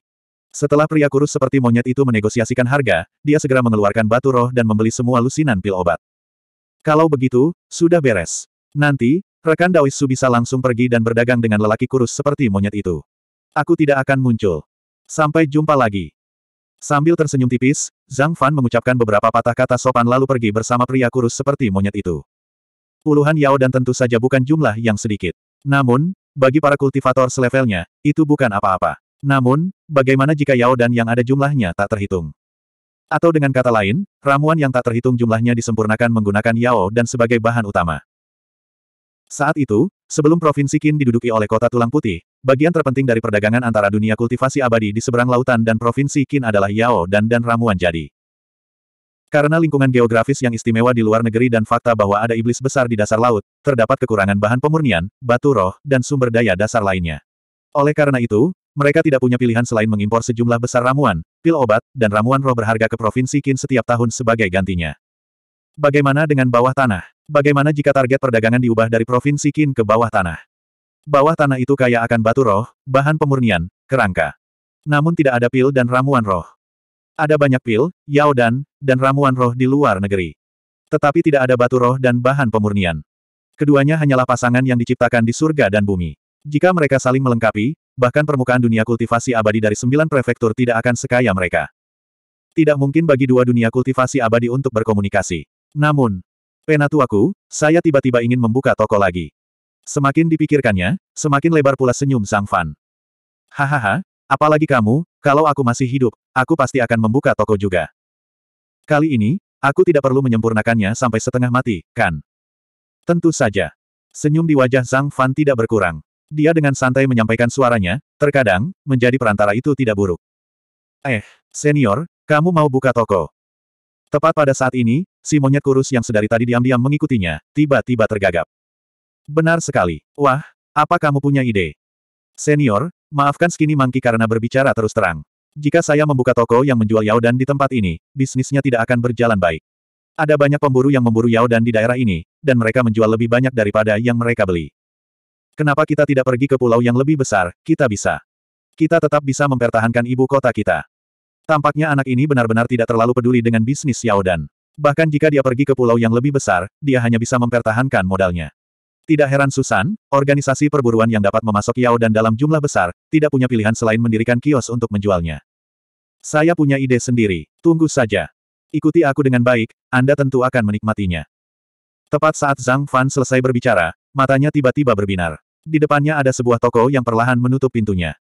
Setelah pria kurus seperti monyet itu menegosiasikan harga, dia segera mengeluarkan batu roh dan membeli semua lusinan pil obat. Kalau begitu, sudah beres. Nanti, rekan Daoisu bisa langsung pergi dan berdagang dengan lelaki kurus seperti monyet itu. Aku tidak akan muncul. Sampai jumpa lagi. Sambil tersenyum tipis, Zhang Fan mengucapkan beberapa patah kata sopan lalu pergi bersama pria kurus seperti monyet itu. Puluhan Yao dan tentu saja bukan jumlah yang sedikit. Namun, bagi para kultivator selevelnya, itu bukan apa-apa. Namun, bagaimana jika Yao dan yang ada jumlahnya tak terhitung? Atau dengan kata lain, ramuan yang tak terhitung jumlahnya disempurnakan menggunakan Yao dan sebagai bahan utama. Saat itu, sebelum Provinsi Qin diduduki oleh kota tulang putih, bagian terpenting dari perdagangan antara dunia kultivasi abadi di seberang lautan dan Provinsi Qin adalah Yao dan dan ramuan jadi. Karena lingkungan geografis yang istimewa di luar negeri dan fakta bahwa ada iblis besar di dasar laut, terdapat kekurangan bahan pemurnian, batu roh, dan sumber daya dasar lainnya. Oleh karena itu, mereka tidak punya pilihan selain mengimpor sejumlah besar ramuan, pil obat, dan ramuan roh berharga ke Provinsi Qin setiap tahun sebagai gantinya. Bagaimana dengan bawah tanah? Bagaimana jika target perdagangan diubah dari Provinsi Qin ke bawah tanah? Bawah tanah itu kaya akan batu roh, bahan pemurnian, kerangka. Namun tidak ada pil dan ramuan roh. Ada banyak pil, yaodan, dan ramuan roh di luar negeri. Tetapi tidak ada batu roh dan bahan pemurnian. Keduanya hanyalah pasangan yang diciptakan di surga dan bumi. Jika mereka saling melengkapi, bahkan permukaan dunia kultivasi abadi dari sembilan prefektur tidak akan sekaya mereka. Tidak mungkin bagi dua dunia kultivasi abadi untuk berkomunikasi. Namun, penatuaku, saya tiba-tiba ingin membuka toko lagi. Semakin dipikirkannya, semakin lebar pula senyum Sang Fan. Hahaha, Apalagi kamu, kalau aku masih hidup, aku pasti akan membuka toko juga. Kali ini, aku tidak perlu menyempurnakannya sampai setengah mati, kan? Tentu saja. Senyum di wajah Zhang Fan tidak berkurang. Dia dengan santai menyampaikan suaranya, terkadang, menjadi perantara itu tidak buruk. Eh, senior, kamu mau buka toko? Tepat pada saat ini, si monyet kurus yang sedari tadi diam-diam mengikutinya, tiba-tiba tergagap. Benar sekali. Wah, apa kamu punya ide? Senior, Maafkan Skinny Monkey karena berbicara terus terang. Jika saya membuka toko yang menjual Yao dan di tempat ini, bisnisnya tidak akan berjalan baik. Ada banyak pemburu yang memburu Yao dan di daerah ini, dan mereka menjual lebih banyak daripada yang mereka beli. Kenapa kita tidak pergi ke pulau yang lebih besar, kita bisa. Kita tetap bisa mempertahankan ibu kota kita. Tampaknya anak ini benar-benar tidak terlalu peduli dengan bisnis Yao dan. Bahkan jika dia pergi ke pulau yang lebih besar, dia hanya bisa mempertahankan modalnya. Tidak heran Susan, organisasi perburuan yang dapat memasok Yao dan dalam jumlah besar, tidak punya pilihan selain mendirikan kios untuk menjualnya. Saya punya ide sendiri, tunggu saja. Ikuti aku dengan baik, Anda tentu akan menikmatinya. Tepat saat Zhang Fan selesai berbicara, matanya tiba-tiba berbinar. Di depannya ada sebuah toko yang perlahan menutup pintunya.